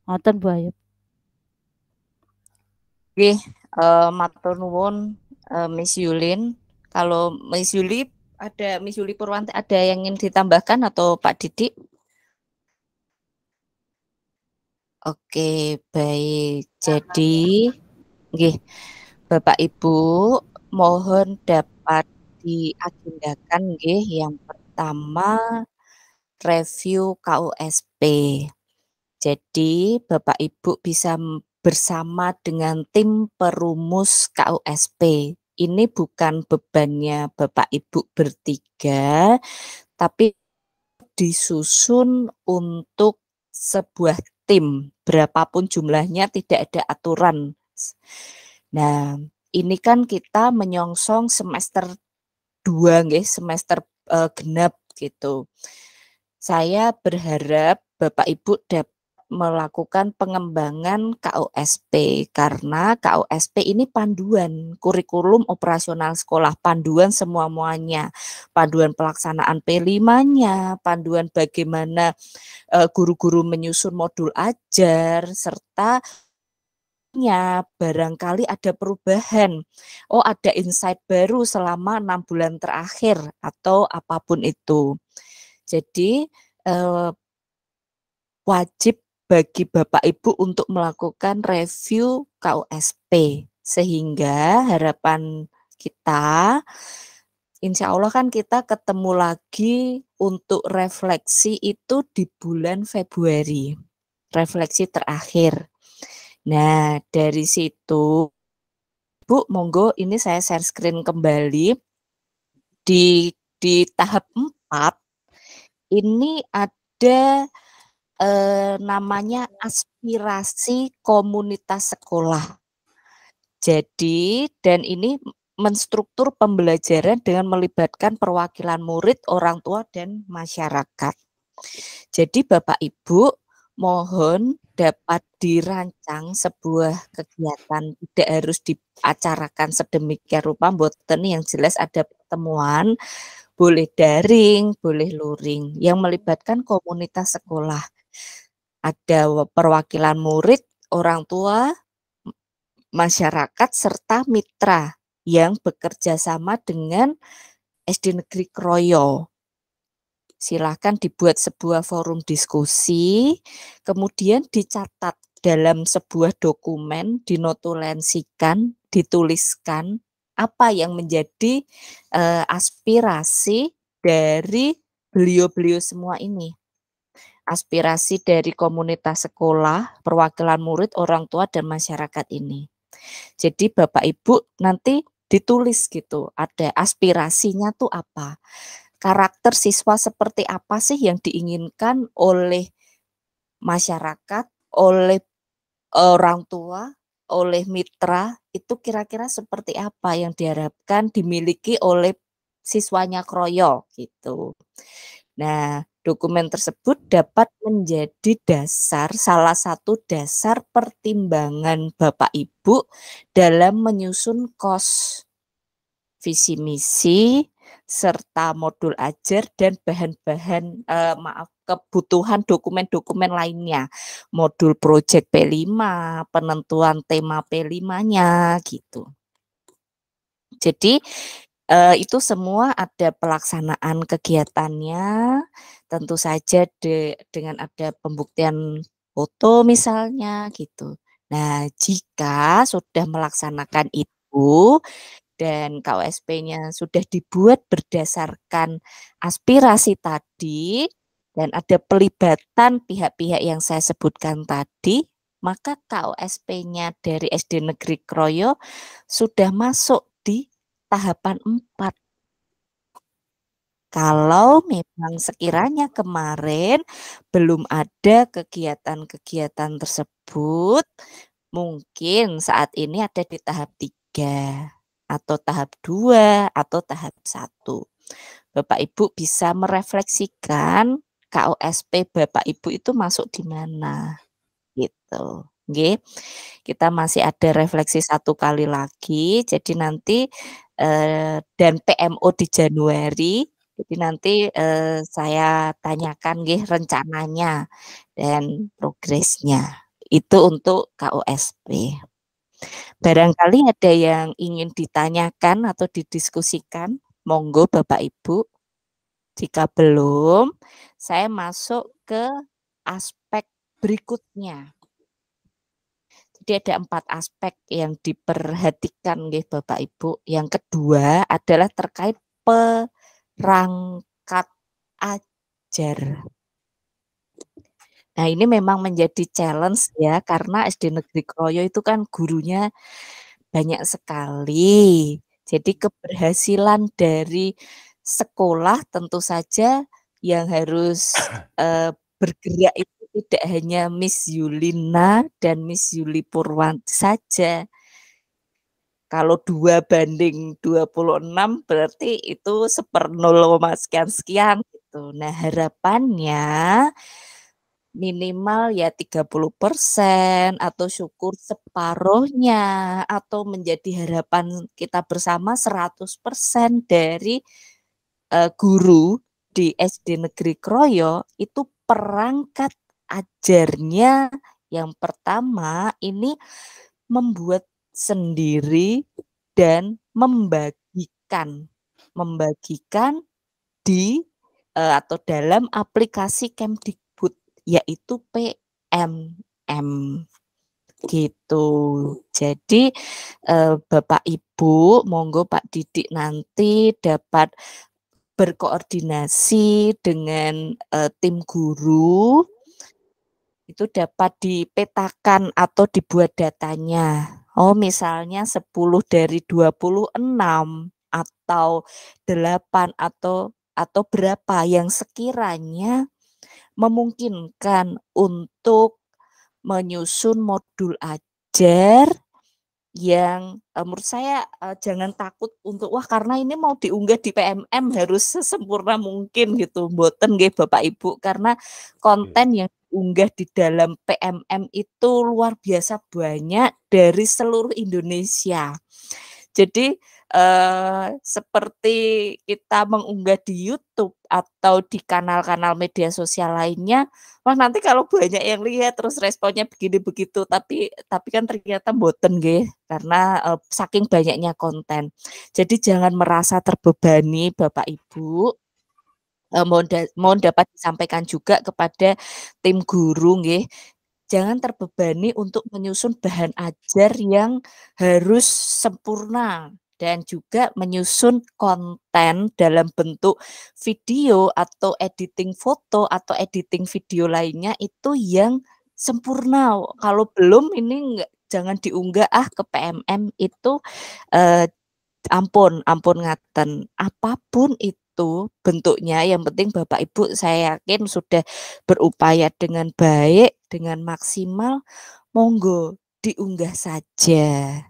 Ngoten Bu Ayub. Oke, uh, matur nuwun uh, Miss Yulin. Kalau Miss Yuli ada Miss Yuli Purwanti ada yang ingin ditambahkan atau Pak Didik? Oke, baik. Jadi, Bapak Ibu mohon dapat diagendakan nggih yang pertama review KUSP. Jadi, Bapak Ibu bisa bersama dengan tim perumus KUSP. Ini bukan bebannya Bapak Ibu bertiga, tapi disusun untuk sebuah tim, berapapun jumlahnya tidak ada aturan. Nah, ini kan kita menyongsong semester 2 nggih, semester uh, genap gitu. Saya berharap Bapak Ibu dapat melakukan pengembangan KOSP karena KOSP ini panduan kurikulum operasional sekolah, panduan semua-muanya, panduan pelaksanaan P5-nya, panduan bagaimana e, guru-guru uh, menyusun modul ajar serta nya barangkali ada perubahan. Oh, ada insight baru selama enam bulan terakhir atau apapun itu. Jadi eh, wajib bagi Bapak Ibu untuk melakukan review KUSP sehingga harapan kita Insya Allah kan kita ketemu lagi untuk refleksi itu di bulan Februari, refleksi terakhir. Nah, dari situ, Bu, monggo ini saya share screen kembali. Di, di tahap 4, ini ada eh, namanya aspirasi komunitas sekolah. Jadi dan ini menstruktur pembelajaran dengan melibatkan perwakilan murid, orang tua dan masyarakat. Jadi Bapak Ibu mohon dapat dirancang sebuah kegiatan tidak harus diacarakan sedemikian rupa mboten yang jelas ada pertemuan boleh daring, boleh luring yang melibatkan komunitas sekolah ada perwakilan murid, orang tua, masyarakat, serta mitra yang bekerja sama dengan SD Negeri Kroyo. Silakan dibuat sebuah forum diskusi, kemudian dicatat dalam sebuah dokumen, dinotulensikan, dituliskan apa yang menjadi uh, aspirasi dari beliau-beliau semua ini aspirasi dari komunitas sekolah, perwakilan murid, orang tua, dan masyarakat ini. Jadi Bapak Ibu nanti ditulis gitu, ada aspirasinya tuh apa. Karakter siswa seperti apa sih yang diinginkan oleh masyarakat, oleh orang tua, oleh mitra, itu kira-kira seperti apa yang diharapkan dimiliki oleh siswanya Kroyo gitu. Nah, Dokumen tersebut dapat menjadi dasar, salah satu dasar pertimbangan Bapak Ibu dalam menyusun kos, visi misi, serta modul ajar dan bahan-bahan eh, maaf kebutuhan dokumen-dokumen lainnya. Modul proyek P5, penentuan tema P5-nya gitu. Jadi eh, itu semua ada pelaksanaan kegiatannya, tentu saja de, dengan ada pembuktian foto misalnya gitu. Nah, jika sudah melaksanakan itu dan KOSP-nya sudah dibuat berdasarkan aspirasi tadi dan ada pelibatan pihak-pihak yang saya sebutkan tadi, maka KOSP-nya dari SD Negeri Kroyo sudah masuk di tahapan 4 kalau memang sekiranya kemarin belum ada kegiatan-kegiatan tersebut, mungkin saat ini ada di tahap 3 atau tahap 2 atau tahap 1. Bapak Ibu bisa merefleksikan KOSP Bapak Ibu itu masuk di mana. Gitu. Oke, Kita masih ada refleksi satu kali lagi. Jadi nanti eh, dan PMO di Januari jadi nanti eh, saya tanyakan gih rencananya dan progresnya. Itu untuk KOSP. Barangkali ada yang ingin ditanyakan atau didiskusikan, monggo Bapak Ibu. Jika belum, saya masuk ke aspek berikutnya. Jadi ada empat aspek yang diperhatikan gih Bapak Ibu. Yang kedua adalah terkait pe perangkat ajar. Nah, ini memang menjadi challenge ya karena SD Negeri Kroyo itu kan gurunya banyak sekali. Jadi keberhasilan dari sekolah tentu saja yang harus <coughs> eh, bergerak itu tidak hanya Miss Yulina dan Miss Yuli Purwanti saja, kalau dua banding 26 berarti itu seper 0, sekian-sekian gitu. Nah harapannya minimal ya 30 persen atau syukur separuhnya atau menjadi harapan kita bersama 100 persen dari uh, guru di SD Negeri Kroyo itu perangkat ajarnya yang pertama ini membuat sendiri dan membagikan membagikan di uh, atau dalam aplikasi Kemdikbud yaitu PMM gitu. Jadi uh, Bapak Ibu, monggo Pak Didik nanti dapat berkoordinasi dengan uh, tim guru itu dapat dipetakan atau dibuat datanya Oh, misalnya 10 dari 26 atau 8 atau atau berapa yang sekiranya memungkinkan untuk menyusun modul ajar yang uh, menurut saya uh, jangan takut untuk wah karena ini mau diunggah di PMM harus sesempurna mungkin gitu mboten nggih Bapak Ibu karena iya. konten yang unggah di dalam PMM itu luar biasa banyak dari seluruh Indonesia. Jadi Eh, seperti kita mengunggah di YouTube atau di kanal-kanal media sosial lainnya, wah nanti kalau banyak yang lihat terus responnya begini begitu, tapi tapi kan ternyata boten gih karena uh, saking banyaknya konten. Jadi jangan merasa terbebani Bapak Ibu uh, mohon, da mohon dapat disampaikan juga kepada tim guru gih, jangan terbebani untuk menyusun bahan ajar yang harus sempurna dan juga menyusun konten dalam bentuk video atau editing foto atau editing video lainnya itu yang sempurna. Kalau belum ini enggak, jangan diunggah ah ke PMM itu eh, ampun ampun ngaten apapun itu itu bentuknya yang penting Bapak Ibu saya yakin sudah berupaya dengan baik dengan maksimal monggo diunggah saja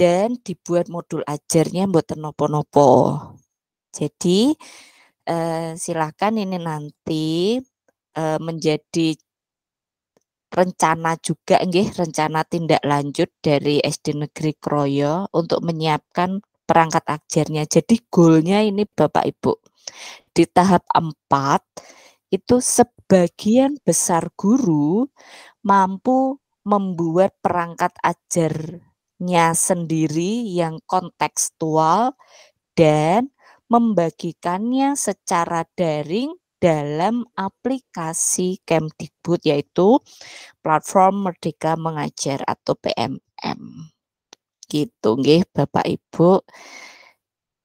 dan dibuat modul ajarnya buat nopo-nopo. Jadi eh, silakan ini nanti eh, menjadi rencana juga enggih rencana tindak lanjut dari SD Negeri Kroyo untuk menyiapkan perangkat ajarnya. Jadi goalnya ini Bapak Ibu. Di tahap 4 itu sebagian besar guru mampu membuat perangkat ajar nya sendiri yang kontekstual dan membagikannya secara daring dalam aplikasi Kemdikbud yaitu platform Merdeka Mengajar atau PMM. Gitu nggih Bapak Ibu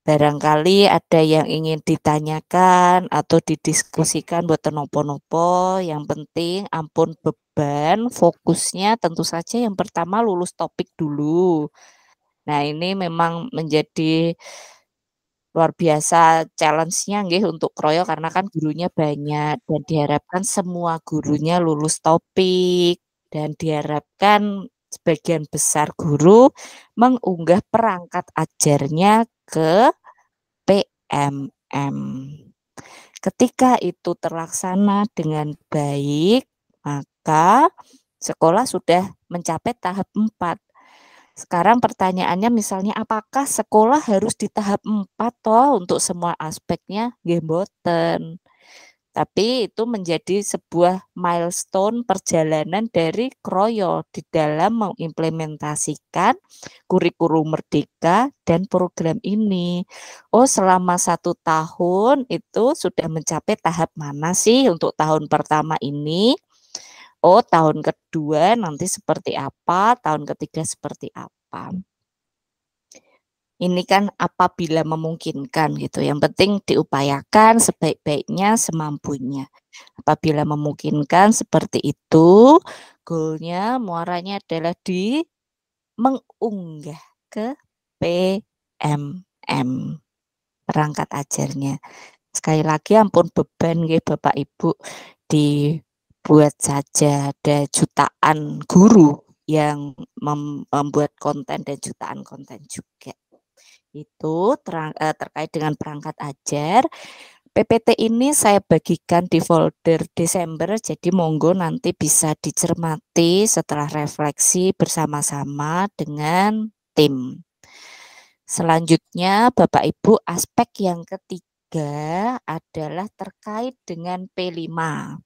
barangkali ada yang ingin ditanyakan atau didiskusikan buat nopo-nopo yang penting ampun beban fokusnya tentu saja yang pertama lulus topik dulu nah ini memang menjadi luar biasa challenge-nya nggih untuk Kroyo karena kan gurunya banyak dan diharapkan semua gurunya lulus topik dan diharapkan sebagian besar guru mengunggah perangkat ajarnya ke PMM. Ketika itu terlaksana dengan baik, maka sekolah sudah mencapai tahap 4. Sekarang pertanyaannya misalnya apakah sekolah harus di tahap 4 toh untuk semua aspeknya? Nggih tapi itu menjadi sebuah milestone perjalanan dari Kroyo di dalam mengimplementasikan kurikulum merdeka dan program ini. Oh, selama satu tahun itu sudah mencapai tahap mana sih untuk tahun pertama ini? Oh, tahun kedua nanti seperti apa? Tahun ketiga seperti apa? ini kan apabila memungkinkan gitu. Yang penting diupayakan sebaik-baiknya semampunya. Apabila memungkinkan seperti itu, goalnya muaranya adalah di mengunggah ke PMM perangkat ajarnya. Sekali lagi ampun beban nggih Bapak Ibu dibuat saja ada jutaan guru yang membuat konten dan jutaan konten juga itu terang, eh, terkait dengan perangkat ajar. PPT ini saya bagikan di folder Desember, jadi monggo nanti bisa dicermati setelah refleksi bersama-sama dengan tim. Selanjutnya, Bapak Ibu, aspek yang ketiga adalah terkait dengan P5.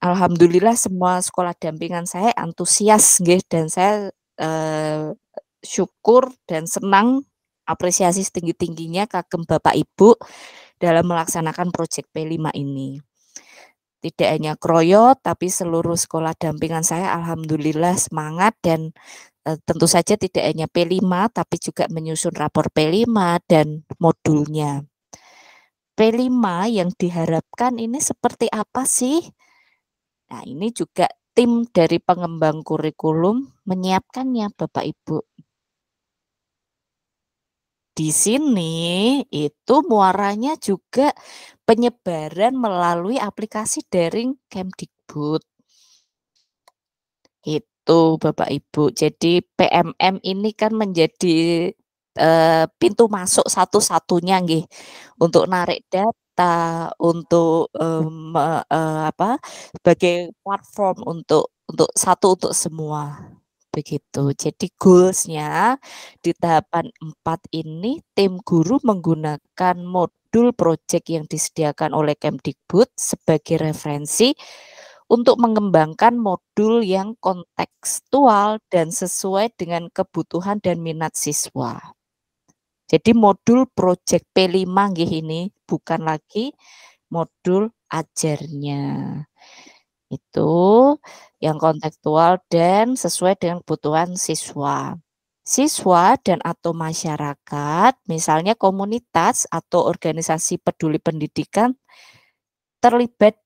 Alhamdulillah semua sekolah dampingan saya antusias, dan saya eh, syukur dan senang apresiasi setinggi-tingginya kagem Bapak Ibu dalam melaksanakan proyek P5 ini. Tidak hanya Kroyo, tapi seluruh sekolah dampingan saya alhamdulillah semangat dan e, tentu saja tidak hanya P5, tapi juga menyusun rapor P5 dan modulnya. P5 yang diharapkan ini seperti apa sih? Nah, ini juga tim dari pengembang kurikulum menyiapkannya Bapak Ibu di sini itu muaranya juga penyebaran melalui aplikasi daring Kemdikbud. Itu Bapak Ibu. Jadi PMM ini kan menjadi e, pintu masuk satu-satunya nggih untuk narik data untuk um, uh, apa sebagai platform untuk untuk satu untuk semua begitu. Jadi goalsnya di tahapan 4 ini tim guru menggunakan modul proyek yang disediakan oleh Kemdikbud sebagai referensi untuk mengembangkan modul yang kontekstual dan sesuai dengan kebutuhan dan minat siswa. Jadi modul proyek P5 ini bukan lagi modul ajarnya itu yang kontekstual dan sesuai dengan kebutuhan siswa. Siswa dan atau masyarakat, misalnya komunitas atau organisasi peduli pendidikan terlibat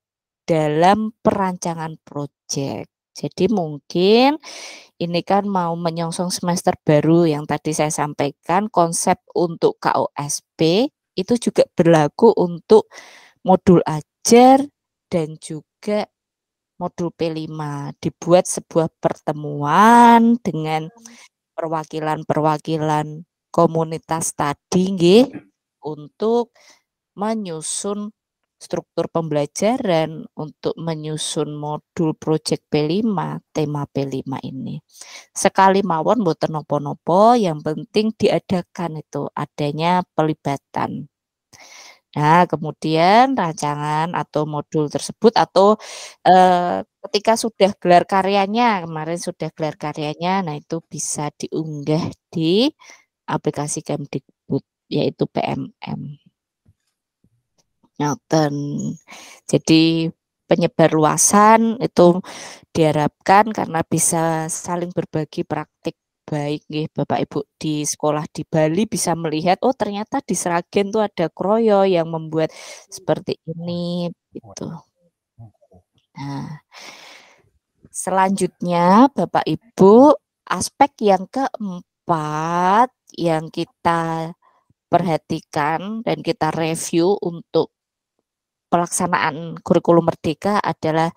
dalam perancangan proyek. Jadi mungkin ini kan mau menyongsong semester baru yang tadi saya sampaikan konsep untuk KOSP itu juga berlaku untuk modul ajar dan juga modul P5 dibuat sebuah pertemuan dengan hmm. perwakilan-perwakilan komunitas tadi nggih untuk menyusun struktur pembelajaran untuk menyusun modul Project P5, tema P5 ini. Sekali mawon mboten nopo-nopo, yang penting diadakan itu adanya pelibatan. Nah, kemudian rancangan atau modul tersebut atau eh, ketika sudah gelar karyanya, kemarin sudah gelar karyanya, nah itu bisa diunggah di aplikasi Kemdikbud yaitu PMM. Nyoten. Nah, jadi penyebar luasan itu diharapkan karena bisa saling berbagi praktik baik nih Bapak Ibu di sekolah di Bali bisa melihat oh ternyata di Seragen tuh ada kroyo yang membuat seperti ini gitu. Nah, selanjutnya Bapak Ibu aspek yang keempat yang kita perhatikan dan kita review untuk pelaksanaan kurikulum merdeka adalah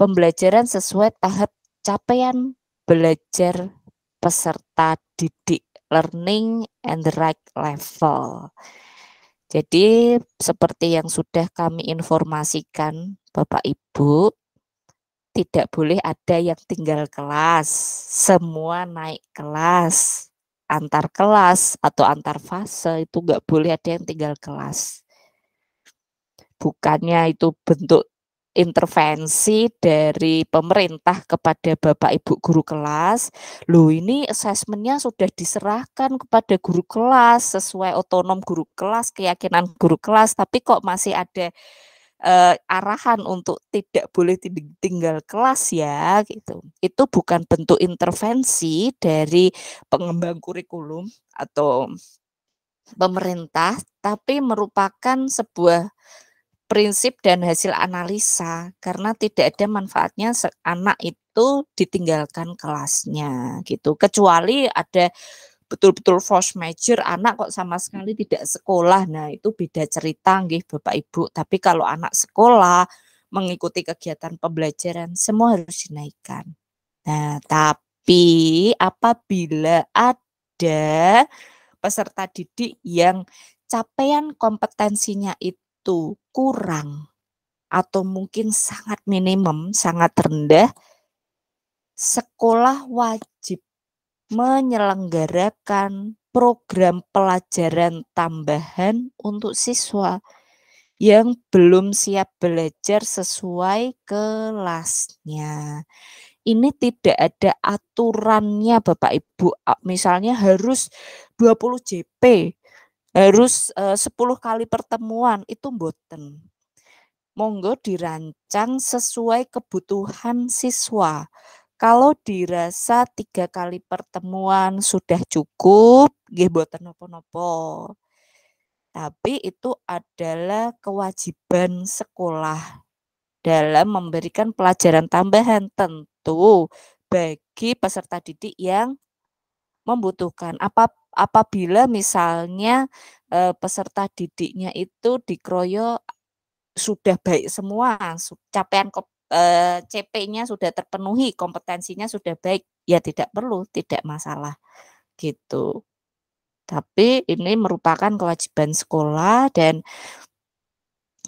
pembelajaran sesuai tahap capaian belajar peserta didik learning and the right level. Jadi seperti yang sudah kami informasikan Bapak Ibu, tidak boleh ada yang tinggal kelas. Semua naik kelas, antar kelas atau antar fase itu nggak boleh ada yang tinggal kelas. Bukannya itu bentuk intervensi dari pemerintah kepada Bapak Ibu guru kelas. lo ini asesmennya sudah diserahkan kepada guru kelas sesuai otonom guru kelas, keyakinan guru kelas, tapi kok masih ada eh, arahan untuk tidak boleh tinggal kelas ya gitu. Itu bukan bentuk intervensi dari pengembang kurikulum atau pemerintah, tapi merupakan sebuah prinsip dan hasil analisa karena tidak ada manfaatnya anak itu ditinggalkan kelasnya gitu kecuali ada betul-betul force major anak kok sama sekali tidak sekolah nah itu beda cerita nggih Bapak Ibu tapi kalau anak sekolah mengikuti kegiatan pembelajaran semua harus dinaikkan nah tapi apabila ada peserta didik yang capaian kompetensinya itu itu kurang atau mungkin sangat minimum, sangat rendah, sekolah wajib menyelenggarakan program pelajaran tambahan untuk siswa yang belum siap belajar sesuai kelasnya. Ini tidak ada aturannya Bapak Ibu. Misalnya harus 20 JP harus sepuluh 10 kali pertemuan itu mboten. Monggo dirancang sesuai kebutuhan siswa. Kalau dirasa tiga kali pertemuan sudah cukup, nggih mboten nopo-nopo. Tapi itu adalah kewajiban sekolah dalam memberikan pelajaran tambahan tentu bagi peserta didik yang membutuhkan. Apa apabila misalnya eh, peserta didiknya itu dikroyo sudah baik semua, capaian eh, CP-nya sudah terpenuhi, kompetensinya sudah baik, ya tidak perlu, tidak masalah gitu. Tapi ini merupakan kewajiban sekolah dan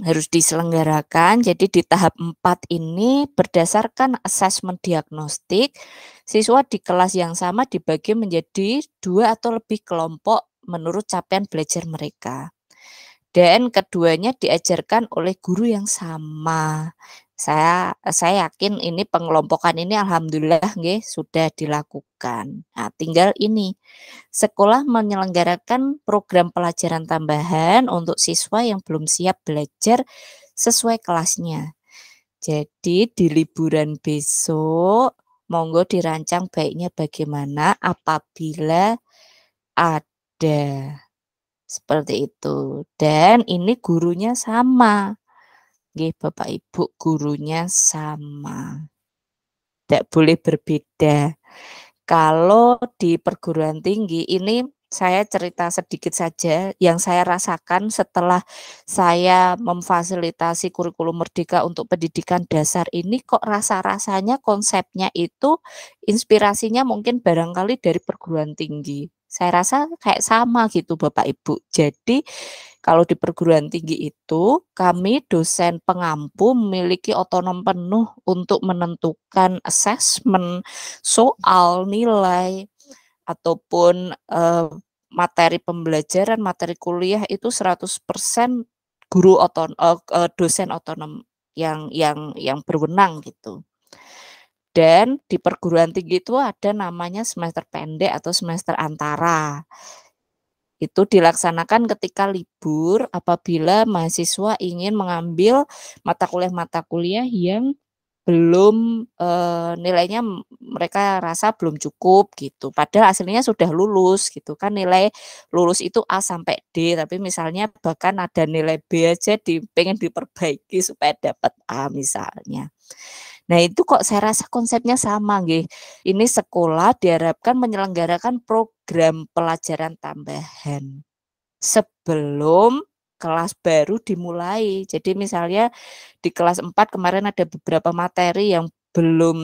harus diselenggarakan. Jadi di tahap 4 ini berdasarkan asesmen diagnostik, siswa di kelas yang sama dibagi menjadi dua atau lebih kelompok menurut capaian belajar mereka. Dan keduanya diajarkan oleh guru yang sama saya saya yakin ini pengelompokan ini alhamdulillah nge, sudah dilakukan. Nah, tinggal ini sekolah menyelenggarakan program pelajaran tambahan untuk siswa yang belum siap belajar sesuai kelasnya. Jadi di liburan besok monggo dirancang baiknya bagaimana apabila ada seperti itu. Dan ini gurunya sama. Nggih, Bapak Ibu gurunya sama. Tidak boleh berbeda. Kalau di perguruan tinggi ini saya cerita sedikit saja yang saya rasakan setelah saya memfasilitasi kurikulum merdeka untuk pendidikan dasar ini kok rasa-rasanya konsepnya itu inspirasinya mungkin barangkali dari perguruan tinggi saya rasa kayak sama gitu Bapak Ibu. Jadi kalau di perguruan tinggi itu kami dosen pengampu memiliki otonom penuh untuk menentukan asesmen, soal, nilai ataupun eh, materi pembelajaran, materi kuliah itu 100% guru oton eh, dosen otonom yang yang yang berwenang gitu. Dan di perguruan tinggi itu ada namanya semester pendek atau semester antara. Itu dilaksanakan ketika libur apabila mahasiswa ingin mengambil mata kuliah-mata kuliah yang belum e, nilainya mereka rasa belum cukup gitu. Padahal aslinya sudah lulus gitu kan nilai lulus itu A sampai D, tapi misalnya bahkan ada nilai B aja di pengen diperbaiki supaya dapat A misalnya. Nah, itu kok saya rasa konsepnya sama nggih. Ini sekolah diharapkan menyelenggarakan program pelajaran tambahan sebelum kelas baru dimulai. Jadi misalnya di kelas 4 kemarin ada beberapa materi yang belum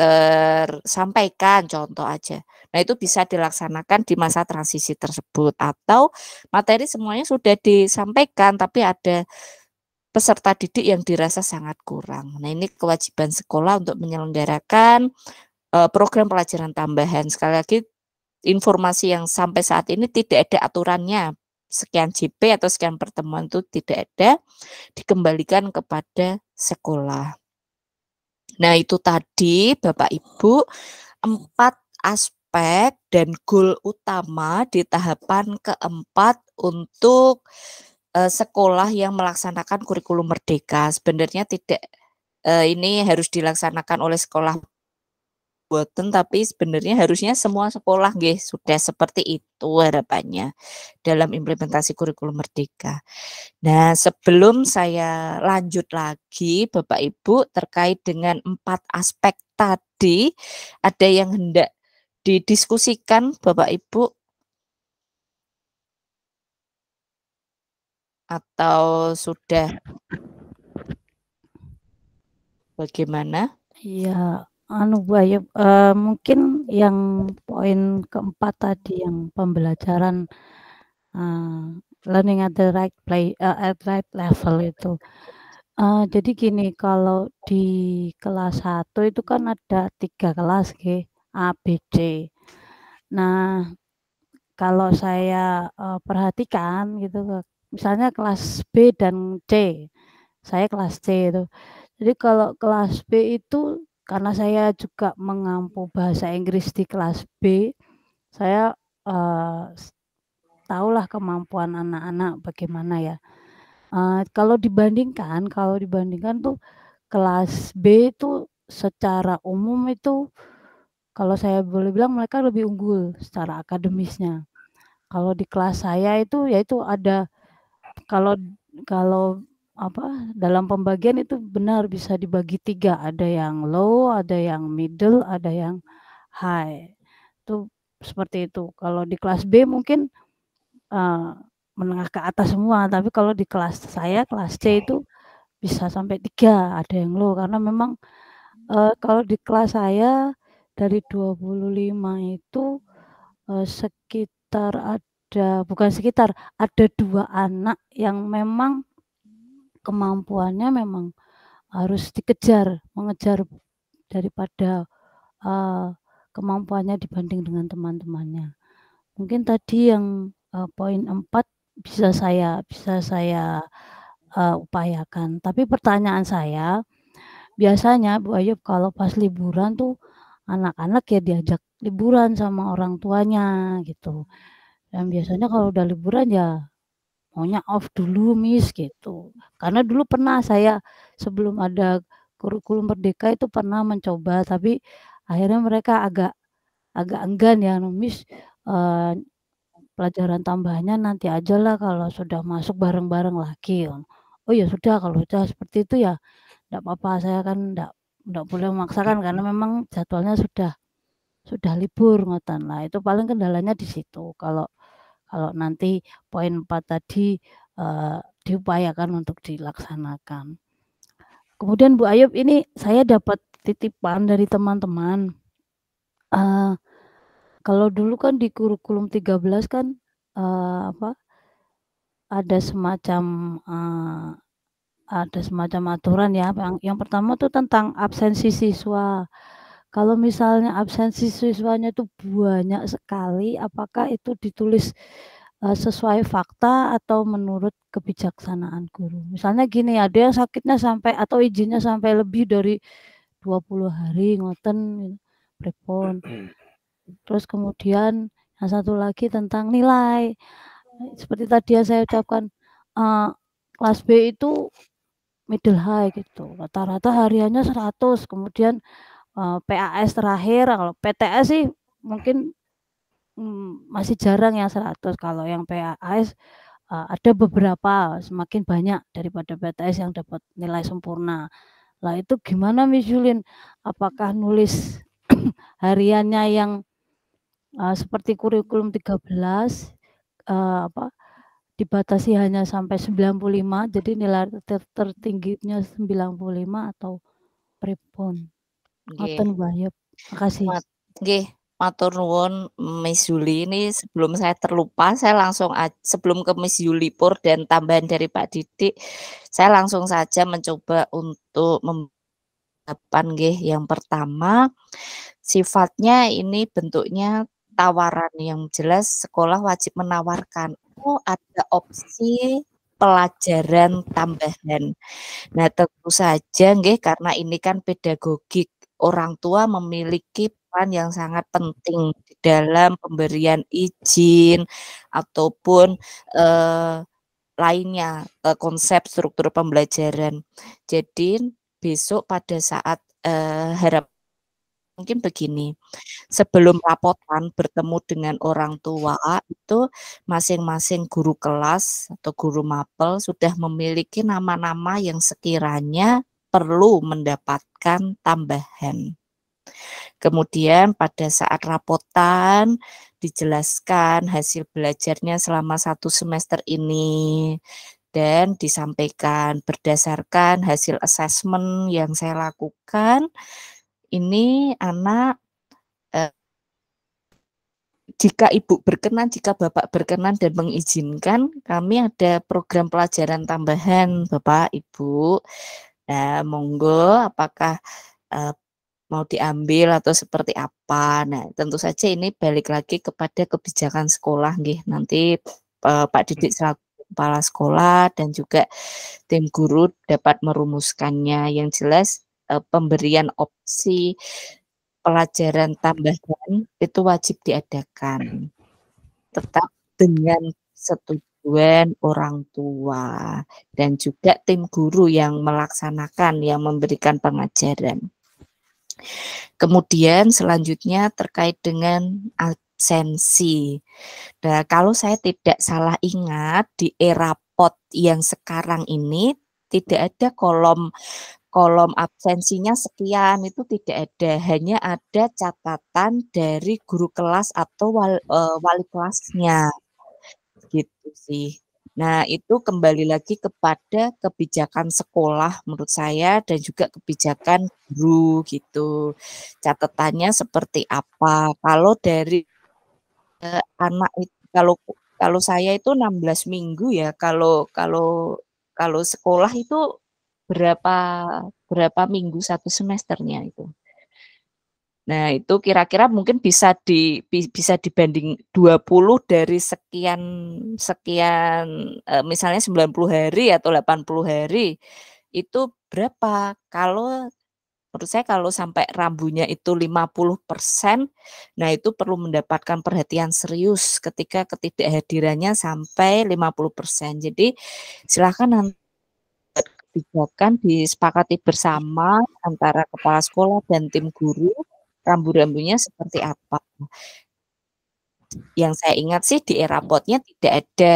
tersampaikan contoh aja. Nah, itu bisa dilaksanakan di masa transisi tersebut atau materi semuanya sudah disampaikan tapi ada peserta didik yang dirasa sangat kurang. Nah, ini kewajiban sekolah untuk menyelenggarakan uh, program pelajaran tambahan. Sekali lagi informasi yang sampai saat ini tidak ada aturannya sekian JP atau sekian pertemuan itu tidak ada dikembalikan kepada sekolah. Nah, itu tadi Bapak Ibu empat aspek dan goal utama di tahapan keempat untuk uh, sekolah yang melaksanakan kurikulum merdeka. Sebenarnya tidak uh, ini harus dilaksanakan oleh sekolah buatan tapi sebenarnya harusnya semua sekolah gih sudah seperti itu harapannya dalam implementasi kurikulum merdeka. Nah, sebelum saya lanjut lagi Bapak Ibu terkait dengan empat aspek tadi ada yang hendak didiskusikan Bapak Ibu atau sudah iya. bagaimana? Iya, anu Bu uh, ya, eh, mungkin yang poin keempat tadi yang pembelajaran uh, learning at the right play uh, at right level itu. Uh, jadi gini, kalau di kelas 1 itu kan ada tiga kelas, G, A, B, C. Nah, kalau saya uh, perhatikan gitu misalnya kelas B dan C. Saya kelas C itu. Jadi kalau kelas B itu karena saya juga mengampu bahasa Inggris di kelas B, saya uh, tahulah kemampuan anak-anak bagaimana ya. Uh, kalau dibandingkan, kalau dibandingkan tuh kelas B itu secara umum itu kalau saya boleh bilang mereka lebih unggul secara akademisnya. Kalau di kelas saya itu yaitu ada kalau kalau apa dalam pembagian itu benar bisa dibagi tiga ada yang low ada yang middle ada yang high itu seperti itu kalau di kelas B mungkin uh, menengah ke atas semua tapi kalau di kelas saya kelas C itu bisa sampai tiga ada yang low karena memang uh, kalau di kelas saya dari 25 itu uh, sekitar ada ada bukan sekitar, ada dua anak yang memang kemampuannya memang harus dikejar, mengejar daripada uh, kemampuannya dibanding dengan teman-temannya. Mungkin tadi yang uh, poin empat bisa saya bisa saya uh, upayakan. Tapi pertanyaan saya biasanya Bu Ayub kalau pas liburan tuh anak-anak ya diajak liburan sama orang tuanya gitu. Dan biasanya kalau udah liburan ya maunya off dulu miss gitu. Karena dulu pernah saya sebelum ada kurikulum merdeka itu pernah mencoba tapi akhirnya mereka agak agak enggan ya miss eh, pelajaran tambahannya nanti aja lah kalau sudah masuk bareng-bareng lagi. Oh ya sudah kalau sudah seperti itu ya tidak apa-apa saya kan tidak tidak boleh memaksakan karena memang jadwalnya sudah sudah libur ngotan lah itu paling kendalanya di situ kalau kalau nanti poin 4 tadi uh, diupayakan untuk dilaksanakan. Kemudian Bu Ayub ini saya dapat titipan dari teman-teman. Uh, kalau dulu kan di kurikulum 13 kan uh, apa ada semacam uh, ada semacam aturan ya yang yang pertama tuh tentang absensi siswa kalau misalnya absensi siswanya itu banyak sekali, apakah itu ditulis sesuai fakta atau menurut kebijaksanaan guru? Misalnya gini, ada yang sakitnya sampai atau izinnya sampai lebih dari 20 hari ngoten prepon. Terus kemudian yang satu lagi tentang nilai. Seperti tadi yang saya ucapkan, uh, kelas B itu middle high gitu. Rata-rata hariannya 100, kemudian Eh, PAS terakhir kalau PTS sih mungkin mm, masih jarang yang 100 kalau yang PAS uh, eh, ada beberapa semakin banyak daripada PTS yang dapat nilai sempurna lah itu gimana Miss Yulin apakah nulis <clears throat> hariannya yang uh, seperti kurikulum 13 uh, apa dibatasi hanya sampai 95 jadi nilai sembilan tertingginya 95 atau prepon Nggih. Matur Makasih. Mat nggih, matur nuwun Miss Yuli. Ini sebelum saya terlupa, saya langsung sebelum ke Miss Yuli Pur dan tambahan dari Pak Didik, saya langsung saja mencoba untuk mendapatkan nggih. Yang pertama, sifatnya ini bentuknya tawaran yang jelas sekolah wajib menawarkan oh ada opsi pelajaran tambahan. Nah, tentu saja nggih karena ini kan pedagogik orang tua memiliki peran yang sangat penting di dalam pemberian izin ataupun eh, lainnya eh, konsep struktur pembelajaran. Jadi besok pada saat eh, harap mungkin begini sebelum rapotan bertemu dengan orang tua itu masing-masing guru kelas atau guru mapel sudah memiliki nama-nama yang sekiranya perlu mendapatkan tambahan. Kemudian pada saat rapotan dijelaskan hasil belajarnya selama satu semester ini dan disampaikan berdasarkan hasil asesmen yang saya lakukan ini anak eh, jika ibu berkenan, jika bapak berkenan dan mengizinkan, kami ada program pelajaran tambahan, bapak, ibu. Nah, monggo apakah uh, mau diambil atau seperti apa. Nah, tentu saja ini balik lagi kepada kebijakan sekolah nih Nanti uh, Pak Didik selaku kepala sekolah dan juga tim guru dapat merumuskannya. Yang jelas uh, pemberian opsi pelajaran tambahan itu wajib diadakan. Hmm. Tetap dengan setuju panduan orang tua dan juga tim guru yang melaksanakan yang memberikan pengajaran. Kemudian selanjutnya terkait dengan absensi. Nah, kalau saya tidak salah ingat di era pot yang sekarang ini tidak ada kolom kolom absensinya sekian itu tidak ada hanya ada catatan dari guru kelas atau wali, eh, wali kelasnya gitu sih. Nah, itu kembali lagi kepada kebijakan sekolah menurut saya dan juga kebijakan guru gitu. Catatannya seperti apa? Kalau dari eh, anak itu kalau kalau saya itu 16 minggu ya. Kalau kalau kalau sekolah itu berapa berapa minggu satu semesternya itu? Nah, itu kira-kira mungkin bisa di bisa dibanding 20 dari sekian sekian e, misalnya 90 hari atau 80 hari itu berapa? Kalau menurut saya kalau sampai rambunya itu 50%, nah itu perlu mendapatkan perhatian serius ketika ketidakhadirannya sampai 50%. Jadi silakan nanti kebijakan disepakati bersama antara kepala sekolah dan tim guru rambu-rambunya seperti apa. Yang saya ingat sih di era botnya tidak ada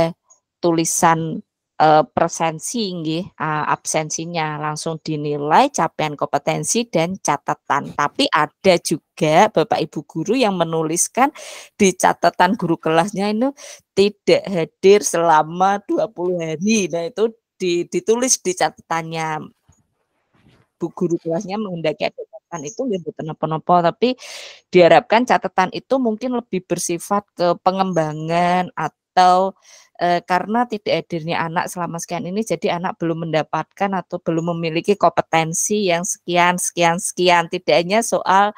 tulisan uh, presensi nggih, uh, absensinya langsung dinilai capaian kompetensi dan catatan. Tapi ada juga Bapak Ibu guru yang menuliskan di catatan guru kelasnya itu tidak hadir selama 20 hari. Nah, itu ditulis di catatannya Bu guru kelasnya menghendaki ada catatan itu nggih ya, mboten napa tapi diharapkan catatan itu mungkin lebih bersifat ke pengembangan atau e, karena tidak hadirnya anak selama sekian ini jadi anak belum mendapatkan atau belum memiliki kompetensi yang sekian sekian sekian tidak hanya soal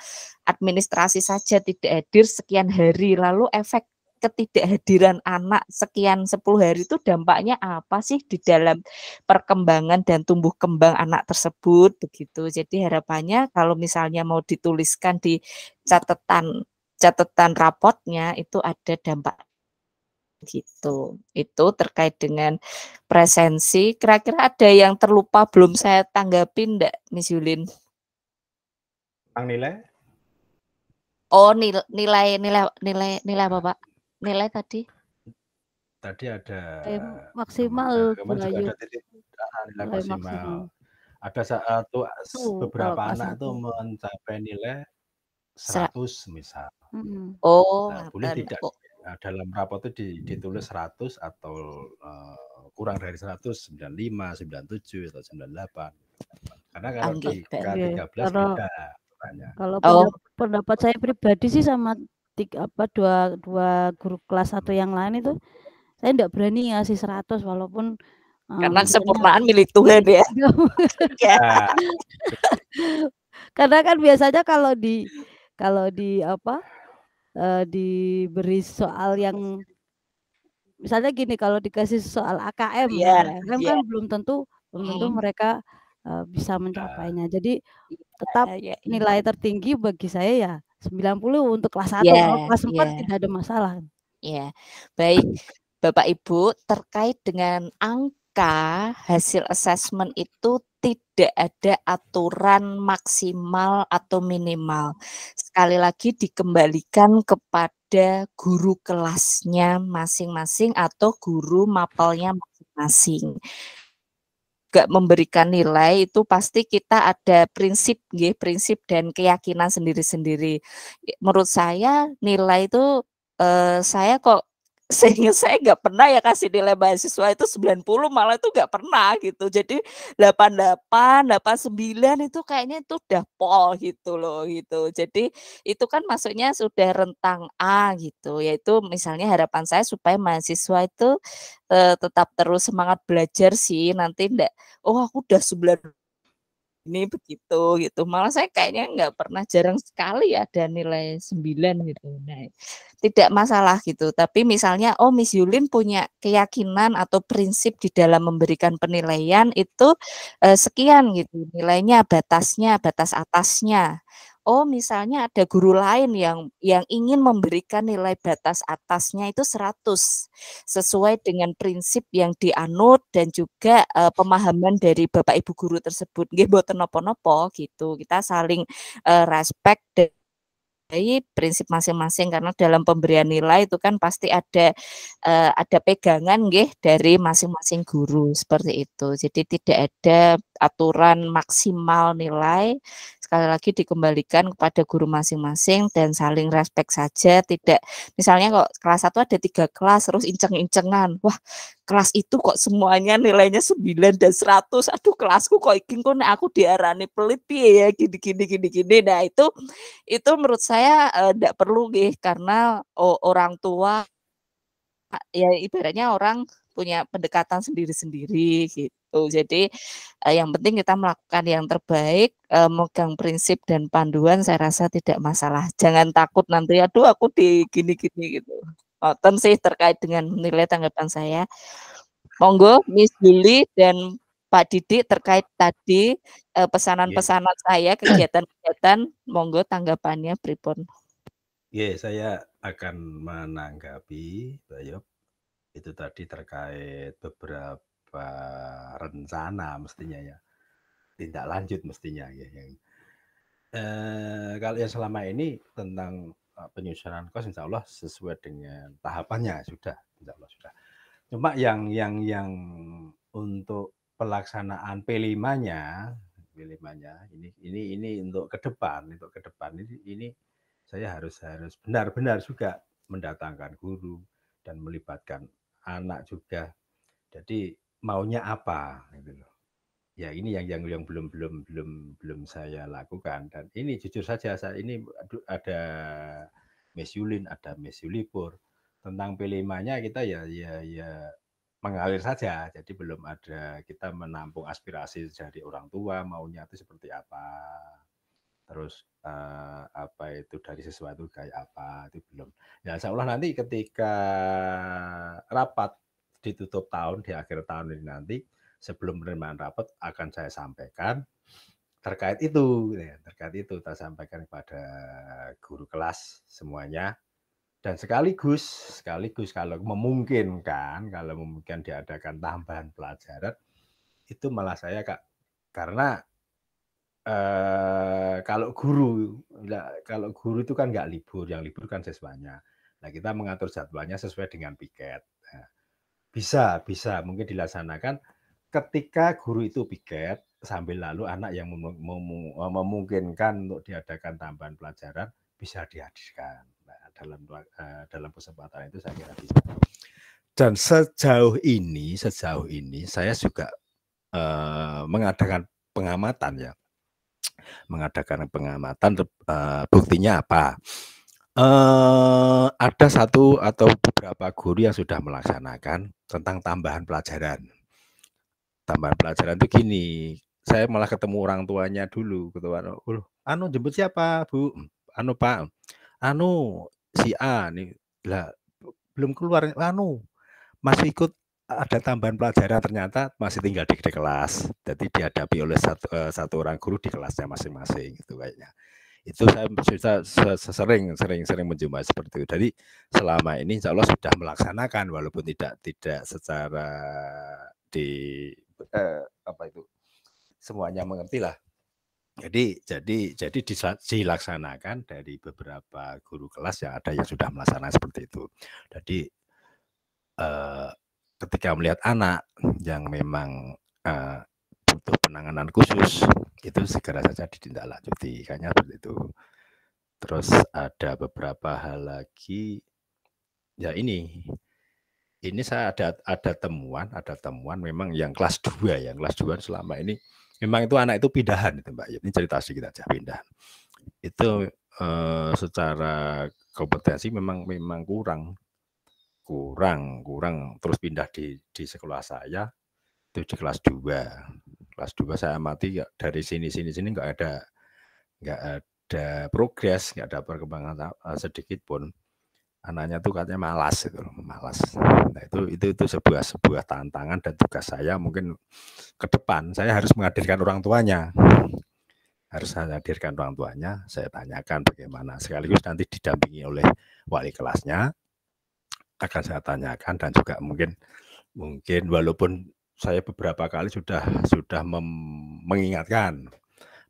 administrasi saja tidak hadir sekian hari lalu efek ketidakhadiran anak sekian 10 hari itu dampaknya apa sih di dalam perkembangan dan tumbuh kembang anak tersebut begitu. Jadi harapannya kalau misalnya mau dituliskan di catatan catatan rapotnya itu ada dampak gitu. Itu terkait dengan presensi. Kira-kira ada yang terlupa belum saya tanggapi enggak Miss Yulin? Ang nilai? Oh nilai nilai nilai nilai bapak nilai tadi? Tadi ada nilai maksimal. Kemarin ada titik ah, nilai, nilai maksimal. maksimal. Ada satu uh, beberapa anak itu mencapai nilai 100 misal. Mm. Oh, nah, boleh tidak oh. dalam rapot itu ditulis 100 atau uh, kurang dari 100, 95, 97 atau 98. Karena kalau Anggit, di K13 gitu ya. kalau, beda. Kalau oh. pendapat saya pribadi sih sama tiga apa dua dua guru kelas satu yang lain itu saya tidak berani ngasih seratus walaupun eh, karena um, kesempurnaan milik Tuhan ya. <laughs> Iya. Iya. Iya, karena kan biasanya kalau di kalau di apa uh, diberi soal yang misalnya gini kalau dikasih soal AKM yeah, ya, kan, yeah. kan belum tentu belum tentu hmm. mereka uh, bisa mencapainya. Jadi tetap nilai tertinggi bagi saya ya 90 untuk kelas 1, yeah, kelas 4 iya. yeah. tidak ada masalah. Ya. Yeah. Baik, Bapak Ibu, terkait dengan angka hasil asesmen itu tidak ada aturan maksimal atau minimal. Sekali lagi dikembalikan kepada guru kelasnya masing-masing atau guru mapelnya masing-masing juga memberikan nilai itu pasti kita ada prinsip ya, prinsip dan keyakinan sendiri-sendiri. Menurut saya nilai itu eh, saya kok sehingga saya nggak pernah ya kasih nilai mahasiswa itu 90 malah itu nggak pernah gitu jadi 88 89 itu kayaknya itu udah pol gitu loh gitu jadi itu kan maksudnya sudah rentang A gitu yaitu misalnya harapan saya supaya mahasiswa itu uh, tetap terus semangat belajar sih nanti enggak oh aku udah 90 ini begitu gitu. Malah saya kayaknya nggak pernah jarang sekali ada nilai 9 gitu. Nah, tidak masalah gitu. Tapi misalnya oh Miss Yulin punya keyakinan atau prinsip di dalam memberikan penilaian itu eh, sekian gitu. Nilainya batasnya, batas atasnya oh misalnya ada guru lain yang yang ingin memberikan nilai batas atasnya itu 100 sesuai dengan prinsip yang dianut dan juga uh, pemahaman dari Bapak Ibu guru tersebut nggih mboten napa-napa gitu. Kita saling uh, respect dan dari prinsip masing-masing karena dalam pemberian nilai itu kan pasti ada uh, ada pegangan nggih dari masing-masing guru seperti itu. Jadi tidak ada aturan maksimal nilai sekali lagi dikembalikan kepada guru masing-masing dan saling respek saja tidak misalnya kok kelas satu ada tiga kelas terus inceng-incengan wah kelas itu kok semuanya nilainya 9 dan 100 aduh kelasku kok ikin kok aku diarani pelit ya gini gini gini gini nah itu itu menurut saya tidak eh, uh, perlu gih karena oh, orang tua ya ibaratnya orang punya pendekatan sendiri-sendiri gitu. Jadi uh, yang penting kita melakukan yang terbaik, uh, eh, megang prinsip dan panduan saya rasa tidak masalah. Jangan takut nanti aduh aku di gini-gini gitu. Noten sih terkait dengan nilai tanggapan saya. Monggo Miss Juli dan Pak Didik terkait tadi eh, pesanan-pesanan yeah. saya kegiatan-kegiatan monggo tanggapannya pripun. Ya, yeah, saya akan menanggapi Bayop itu tadi terkait beberapa rencana mestinya ya tindak lanjut mestinya ya yang eh, kalau yang selama ini tentang eh, penyusunan kos insya Allah sesuai dengan tahapannya sudah insya Allah sudah cuma yang yang yang untuk pelaksanaan P5-nya P5-nya ini ini ini untuk ke depan untuk ke depan ini ini saya harus harus benar-benar juga mendatangkan guru dan melibatkan anak juga. Jadi maunya apa gitu loh. Ya ini yang yang yang belum belum belum belum saya lakukan dan ini jujur saja saat ini ada mesulin ada mesulipur tentang p kita ya ya ya mengalir saja. Jadi belum ada kita menampung aspirasi dari orang tua maunya itu seperti apa terus uh, apa itu dari sesuatu kayak apa itu belum ya insya Allah nanti ketika rapat ditutup tahun di akhir tahun ini nanti sebelum penerimaan rapat akan saya sampaikan terkait itu gitu ya, terkait itu saya sampaikan kepada guru kelas semuanya dan sekaligus sekaligus kalau memungkinkan kalau memungkinkan diadakan tambahan pelajaran itu malah saya kak karena kalau guru, kalau guru itu kan nggak libur, yang libur kan siswanya. Nah kita mengatur jadwalnya sesuai dengan piket. Nah, bisa, bisa mungkin dilaksanakan ketika guru itu piket sambil lalu anak yang mem mem eh, memungkinkan untuk diadakan tambahan pelajaran bisa dihadirkan nah, dalam uh, dalam kesempatan itu saya kira bisa. Dan sejauh ini sejauh ini saya juga uh, mengadakan pengamatan ya mengadakan pengamatan uh, buktinya apa uh, ada satu atau beberapa guru yang sudah melaksanakan tentang tambahan pelajaran tambahan pelajaran itu gini saya malah ketemu orang tuanya dulu ketua oh, anu jemput siapa bu anu pak anu si A nih lah belum keluar anu masih ikut ada tambahan pelajaran ternyata masih tinggal di, di kelas, jadi dihadapi oleh satu, eh, satu orang guru di kelasnya masing-masing gitu kayaknya. Itu saya bisa sering sering sering menjumpai seperti itu. Jadi selama ini Insya Allah sudah melaksanakan walaupun tidak tidak secara di eh, apa itu semuanya mengerti lah. Jadi jadi jadi dilaksanakan dari beberapa guru kelas yang ada yang sudah melaksanakan seperti itu. Jadi eh, ketika melihat anak yang memang uh, butuh penanganan khusus itu segera saja ditindaklanjuti kayaknya seperti itu terus ada beberapa hal lagi ya ini ini saya ada ada temuan ada temuan memang yang kelas 2 ya, yang kelas 2 selama ini memang itu anak itu pindahan itu Mbak ini cerita sedikit aja pindahan itu eh, secara kompetensi memang memang kurang kurang kurang terus pindah di di sekolah saya itu di kelas 2 kelas 2 saya mati ya, dari sini sini sini nggak ada nggak ada progres nggak ada perkembangan eh, sedikit pun anaknya tuh katanya malas itu malas nah, itu itu itu sebuah sebuah tantangan dan tugas saya mungkin ke depan saya harus menghadirkan orang tuanya harus hadirkan orang tuanya saya tanyakan bagaimana sekaligus nanti didampingi oleh wali kelasnya akan saya tanyakan dan juga mungkin mungkin walaupun saya beberapa kali sudah sudah mengingatkan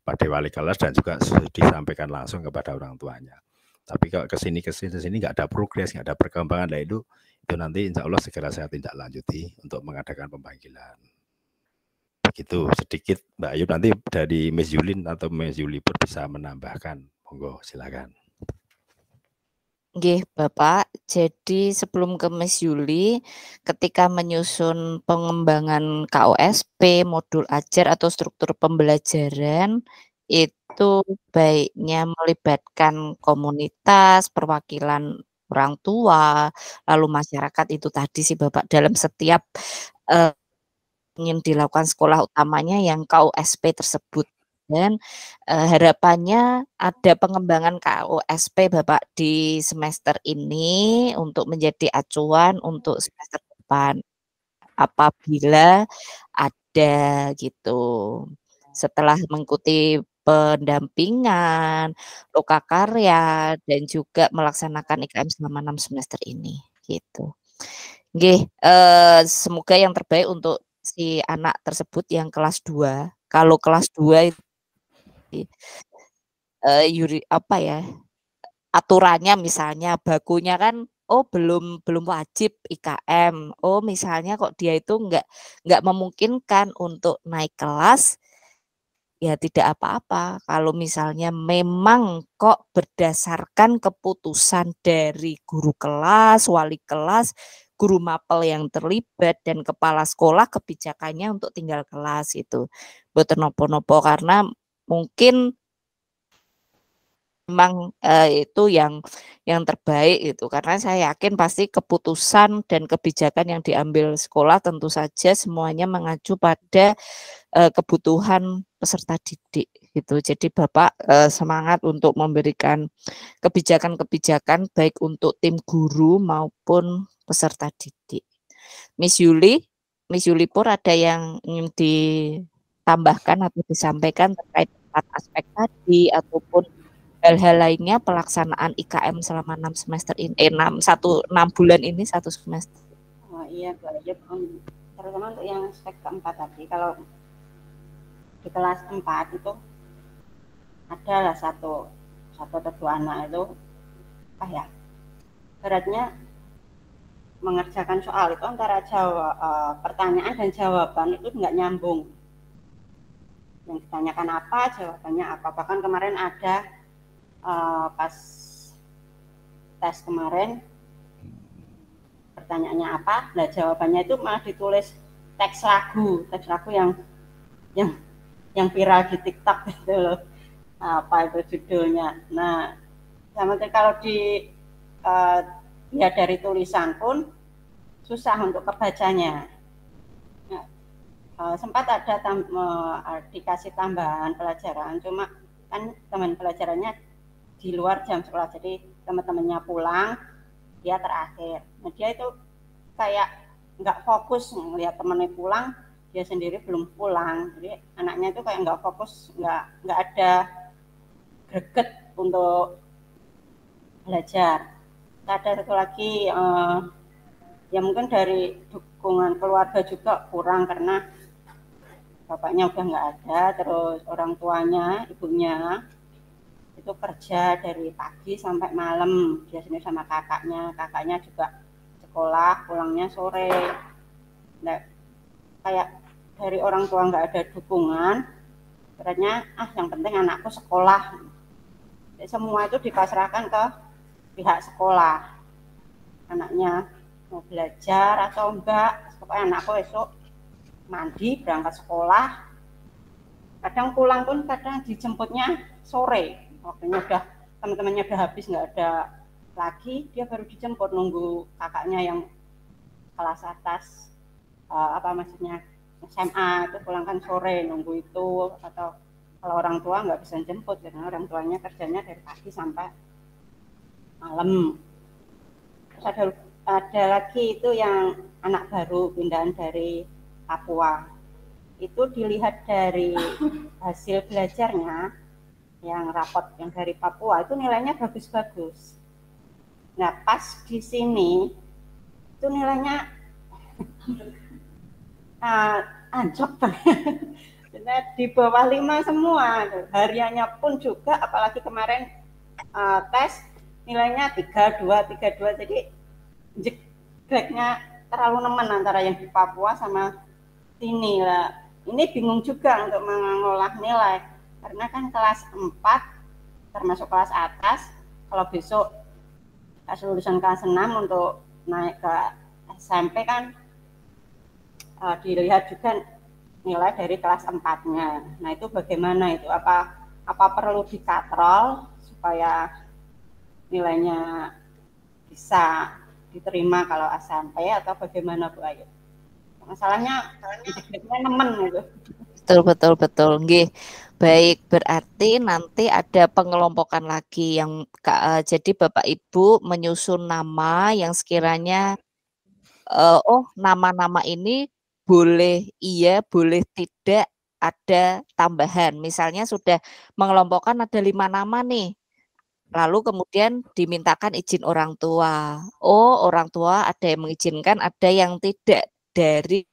pada wali kelas dan juga disampaikan langsung kepada orang tuanya. Tapi kalau kesini kesini kesini nggak ada progres, nggak ada perkembangan, lah itu itu nanti insya Allah segera saya tindak lanjuti untuk mengadakan pemanggilan. Begitu sedikit Mbak Ayu nanti dari Miss Yulin atau Miss Yuli pun bisa menambahkan. Monggo silakan. Nggih, Bapak. Jadi sebelum ke Miss Yuli, ketika menyusun pengembangan KOSP, modul ajar atau struktur pembelajaran, itu baiknya melibatkan komunitas, perwakilan orang tua, lalu masyarakat itu tadi sih Bapak dalam setiap yang eh, ingin dilakukan sekolah utamanya yang KOSP tersebut dan uh, eh, harapannya ada pengembangan KOSP Bapak di semester ini untuk menjadi acuan untuk semester depan apabila ada gitu. Setelah mengikuti pendampingan, luka karya, dan juga melaksanakan IKM selama enam semester ini. Gitu. Oke, uh, eh, semoga yang terbaik untuk si anak tersebut yang kelas 2. Kalau kelas 2 itu di uh, eh, yuri apa ya aturannya misalnya bakunya kan oh belum belum wajib IKM oh misalnya kok dia itu nggak nggak memungkinkan untuk naik kelas ya tidak apa-apa kalau misalnya memang kok berdasarkan keputusan dari guru kelas, wali kelas, guru mapel yang terlibat dan kepala sekolah kebijakannya untuk tinggal kelas itu. buat nopo-nopo karena mungkin memang eh, itu yang yang terbaik itu karena saya yakin pasti keputusan dan kebijakan yang diambil sekolah tentu saja semuanya mengacu pada eh, kebutuhan peserta didik gitu. Jadi Bapak eh, semangat untuk memberikan kebijakan-kebijakan baik untuk tim guru maupun peserta didik. Miss Yuli, Miss Yuli Pur ada yang ingin ditambahkan atau disampaikan terkait empat aspek tadi ataupun hal-hal lainnya pelaksanaan IKM selama enam semester ini eh, enam satu enam bulan ini satu semester. Oh iya, iya Bu terutama untuk yang aspek keempat tadi kalau di kelas empat itu adalah satu satu atau dua anak itu apa ah ya beratnya mengerjakan soal itu antara jawab uh, eh, pertanyaan dan jawaban itu nggak nyambung yang ditanyakan apa jawabannya apa bahkan kemarin ada uh, pas tes kemarin pertanyaannya apa nah jawabannya itu malah ditulis teks lagu teks lagu yang yang yang viral di TikTok gitu loh nah, apa itu judulnya nah sama ya kalau di uh, ya dari tulisan pun susah untuk kebacanya Eh, sempat ada tam, uh, dikasih tambahan pelajaran cuma kan teman pelajarannya di luar jam sekolah jadi teman-temannya pulang dia terakhir nah dia itu kayak nggak fokus melihat temannya pulang dia sendiri belum pulang jadi anaknya itu kayak nggak fokus nggak nggak ada greget untuk belajar ada satu lagi uh, ya mungkin dari dukungan keluarga juga kurang karena bapaknya udah nggak ada, terus orang tuanya, ibunya itu kerja dari pagi sampai malam biasanya sama kakaknya, kakaknya juga sekolah pulangnya sore. Nah, kayak dari orang tua nggak ada dukungan, katanya ah yang penting anakku sekolah. Jadi, ya, semua itu dipasrahkan ke pihak sekolah. Anaknya mau belajar atau enggak, pokoknya anakku esok mandi berangkat sekolah kadang pulang pun kadang dijemputnya sore waktunya udah teman-temannya udah habis nggak ada lagi dia baru dijemput nunggu kakaknya yang kelas atas uh, apa maksudnya SMA itu pulang kan sore nunggu itu atau kalau orang tua nggak bisa jemput karena orang tuanya kerjanya dari pagi sampai malam terus ada ada lagi itu yang anak baru pindahan dari Papua. Itu dilihat dari <laughs> hasil belajarnya yang rapot yang dari Papua itu nilainya bagus-bagus. Nah, pas di sini itu nilainya uh, anjok Nah, di bawah lima semua. Hariannya pun juga apalagi kemarin uh, tes nilainya 32 32 jadi jeleknya terlalu nemen antara yang di Papua sama ini lah. Ini bingung juga untuk mengolah nilai karena kan kelas 4 termasuk kelas atas kalau besok kasih lulusan kelas 6 untuk naik ke SMP kan uh, dilihat juga nilai dari kelas 4-nya. Nah, itu bagaimana itu? Apa apa perlu dikatrol supaya nilainya bisa diterima kalau SMP atau bagaimana Bu Ayu? masalahnya masalahnya nemen gitu betul betul betul nggih baik berarti nanti ada pengelompokan lagi yang uh, jadi bapak ibu menyusun nama yang sekiranya uh, oh nama-nama ini boleh iya boleh tidak ada tambahan misalnya sudah mengelompokkan ada lima nama nih lalu kemudian dimintakan izin orang tua. Oh, orang tua ada yang mengizinkan, ada yang tidak dari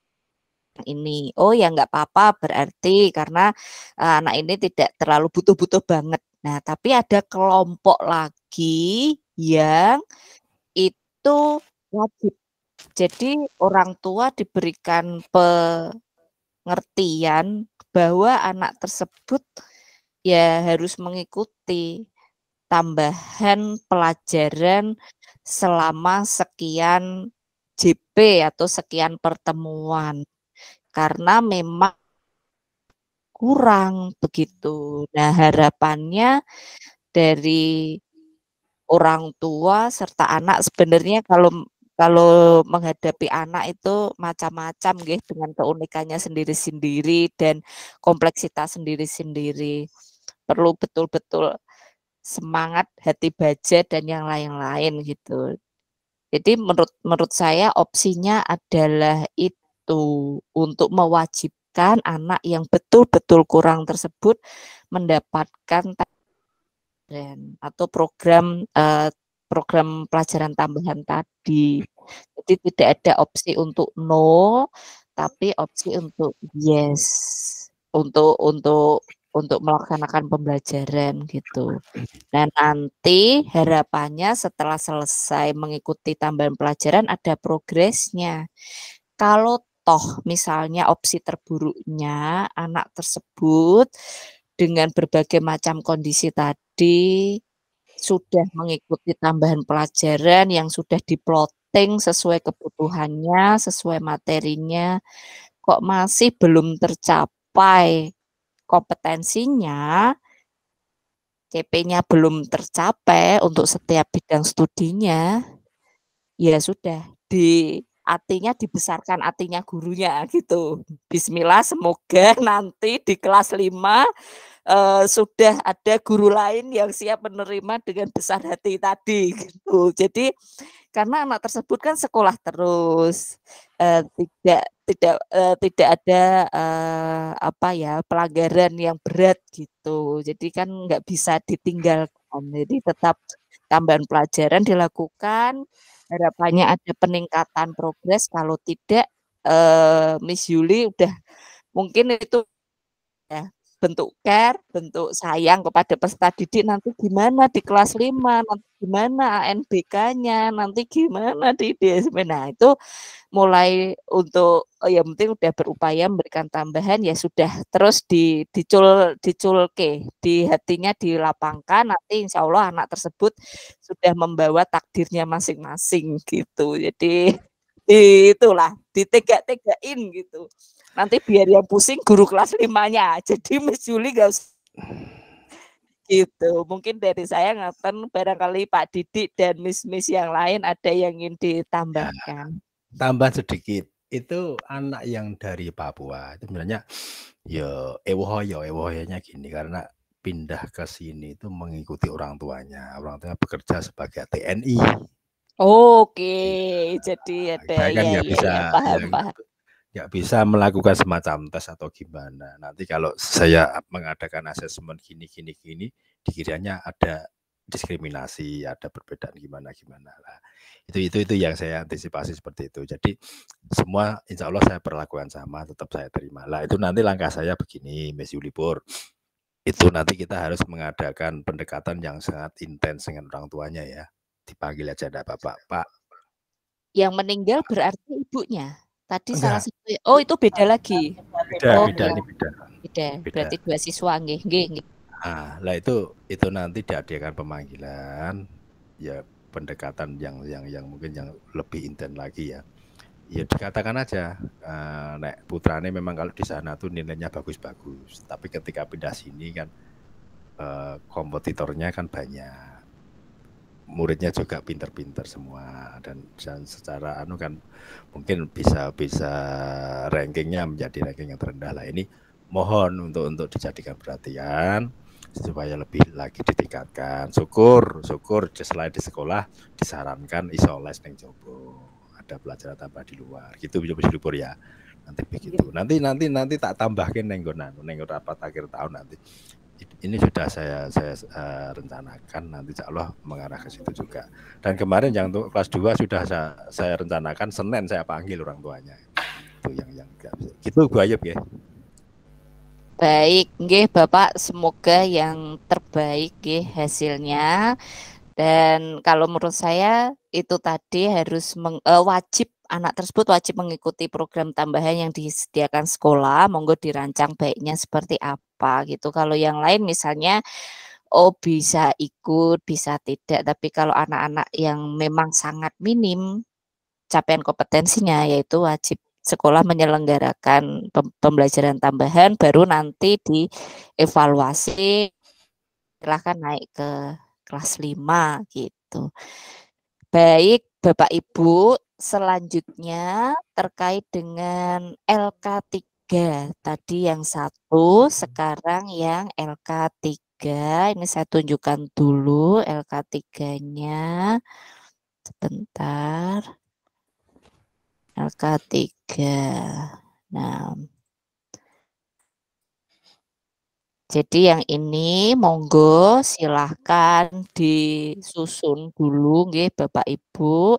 ini. Oh ya nggak apa-apa berarti karena uh, anak ini tidak terlalu butuh-butuh banget. Nah, tapi ada kelompok lagi yang itu wajib. Jadi orang tua diberikan pengertian bahwa anak tersebut ya harus mengikuti tambahan pelajaran selama sekian JP atau sekian pertemuan karena memang kurang begitu. Nah, harapannya dari orang tua serta anak sebenarnya kalau kalau menghadapi anak itu macam-macam gitu dengan keunikannya sendiri-sendiri dan kompleksitas sendiri-sendiri. Perlu betul-betul semangat, hati baja dan yang lain-lain gitu. Jadi menurut menurut saya opsinya adalah itu untuk mewajibkan anak yang betul-betul kurang tersebut mendapatkan dan atau program uh, program pelajaran tambahan tadi. Jadi tidak ada opsi untuk no, tapi opsi untuk yes. Untuk untuk untuk melaksanakan pembelajaran gitu. Dan nah, nanti harapannya setelah selesai mengikuti tambahan pelajaran ada progresnya. Kalau toh misalnya opsi terburuknya anak tersebut dengan berbagai macam kondisi tadi sudah mengikuti tambahan pelajaran yang sudah diplotting sesuai kebutuhannya, sesuai materinya, kok masih belum tercapai kompetensinya CP-nya belum tercapai untuk setiap bidang studinya, ya sudah di artinya dibesarkan artinya gurunya gitu. Bismillah semoga nanti di kelas 5 Eh, sudah ada guru lain yang siap menerima dengan besar hati tadi gitu. Jadi karena anak tersebut kan sekolah terus uh, tidak tidak uh, tidak ada uh, apa ya pelanggaran yang berat gitu. Jadi kan nggak bisa ditinggalkan. Jadi tetap tambahan pelajaran dilakukan. Harapannya ada peningkatan progres. Kalau tidak, uh, Miss Yuli udah mungkin itu ya bentuk care, bentuk sayang kepada peserta didik nanti gimana di kelas 5, nanti gimana ANBK-nya, nanti gimana di DSP. Nah, itu mulai untuk oh ya penting udah berupaya memberikan tambahan ya sudah terus di dicul diculke, di hatinya dilapangkan nanti insya Allah anak tersebut sudah membawa takdirnya masing-masing gitu. Jadi itulah ditegak-tegain gitu Nanti biar yang pusing guru kelas limanya. <laughs> Jadi Miss Juli gak usah gitu mungkin dari saya ngeten barangkali Pak Didik dan Miss Miss yang lain ada yang ingin ditambahkan ya, tambah sedikit itu anak yang dari Papua itu sebenarnya ya ewohoyo ewohoyonya gini karena pindah ke sini itu mengikuti orang tuanya. Orang tuanya bekerja sebagai TNI. Oke, okay. Iya. jadi ada kan ya, ya, ya, ya bisa ya, paham, ya, paham nggak bisa melakukan semacam tes atau gimana. Nanti kalau saya mengadakan asesmen gini gini gini, dikiranya ada diskriminasi, ada perbedaan gimana gimana lah. Itu itu itu yang saya antisipasi seperti itu. Jadi semua insya Allah saya perlakukan sama, tetap saya terima lah. Itu nanti langkah saya begini, Miss Yulipur. Itu nanti kita harus mengadakan pendekatan yang sangat intens dengan orang tuanya ya. Dipanggil aja ada bapak, Pak. Yang meninggal berarti ibunya Tadi Enggak. salah satu ya. oh itu beda lagi. Beda, oh, beda, iya. ini beda. Beda. beda. Berarti dua siswa nggih, nggih, nggih. Ah, lah itu itu nanti diadakan pemanggilan ya pendekatan yang yang yang mungkin yang lebih intens lagi ya. Ya dikatakan aja uh, nek putrane memang kalau di sana tuh nilainya bagus-bagus, tapi ketika pindah sini kan uh, kompetitornya kan banyak muridnya juga pinter-pinter semua dan dan secara anu kan mungkin bisa bisa rankingnya menjadi ranking yang terendah lah ini mohon untuk untuk dijadikan perhatian supaya lebih lagi ditingkatkan syukur syukur selain di sekolah disarankan isoles yang neng coba ada pelajaran tambah di luar gitu bisa ya, bersyukur ya nanti begitu iya. nanti nanti nanti tak tambahkan nenggonan neng anu, rapat akhir tahun nanti ini sudah saya saya uh, rencanakan nanti Insya Allah mengarah ke situ juga. Dan kemarin yang untuk kelas 2 sudah saya, saya rencanakan Senin saya panggil orang tuanya. Itu yang yang gitu Bu Ayub ya. Baik, nggih Bapak, semoga yang terbaik nggih hasilnya. Dan kalau menurut saya itu tadi harus meng, uh, wajib anak tersebut wajib mengikuti program tambahan yang disediakan sekolah, monggo dirancang baiknya seperti apa apa gitu. Kalau yang lain misalnya oh bisa ikut, bisa tidak. Tapi kalau anak-anak yang memang sangat minim capaian kompetensinya yaitu wajib sekolah menyelenggarakan pembelajaran tambahan baru nanti dievaluasi silahkan naik ke kelas 5 gitu. Baik Bapak Ibu, selanjutnya terkait dengan LK3 tiga tadi yang satu sekarang yang LK3 ini saya tunjukkan dulu LK3 nya sebentar LK3 nah jadi yang ini monggo silahkan disusun dulu nggih Bapak Ibu.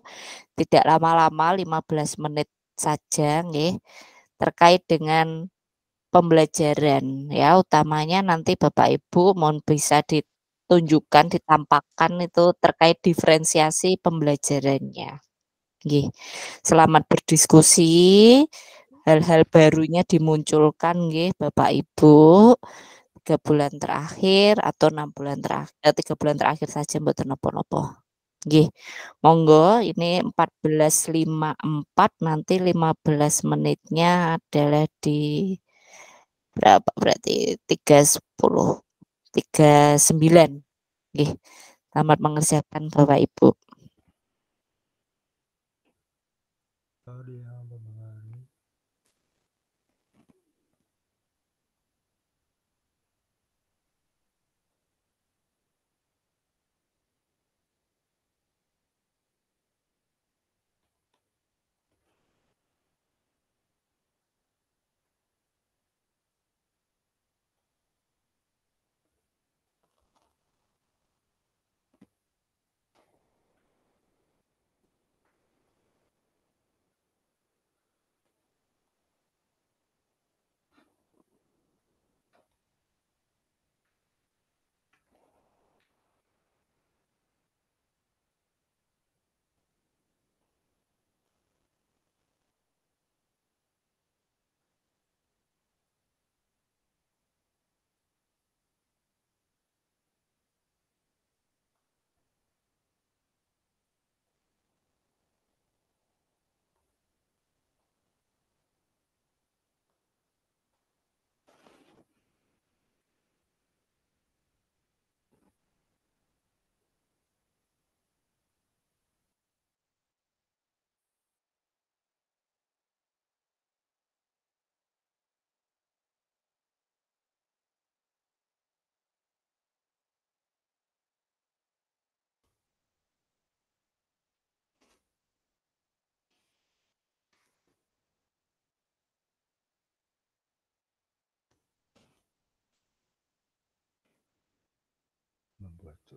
Tidak lama-lama 15 menit saja nggih terkait dengan pembelajaran ya utamanya nanti Bapak Ibu mohon bisa ditunjukkan ditampakkan itu terkait diferensiasi pembelajarannya. Nggih. Selamat berdiskusi. Hal-hal barunya dimunculkan nggih Bapak Ibu tiga bulan terakhir atau enam bulan terakhir eh, tiga bulan terakhir saja mboten napa-napa. Gih, Monggo ini 14.54 nanti 15 menitnya adalah di berapa berarti 310 39. Gih, Selamat mengerjakan Bapak Ibu. Oh, like to.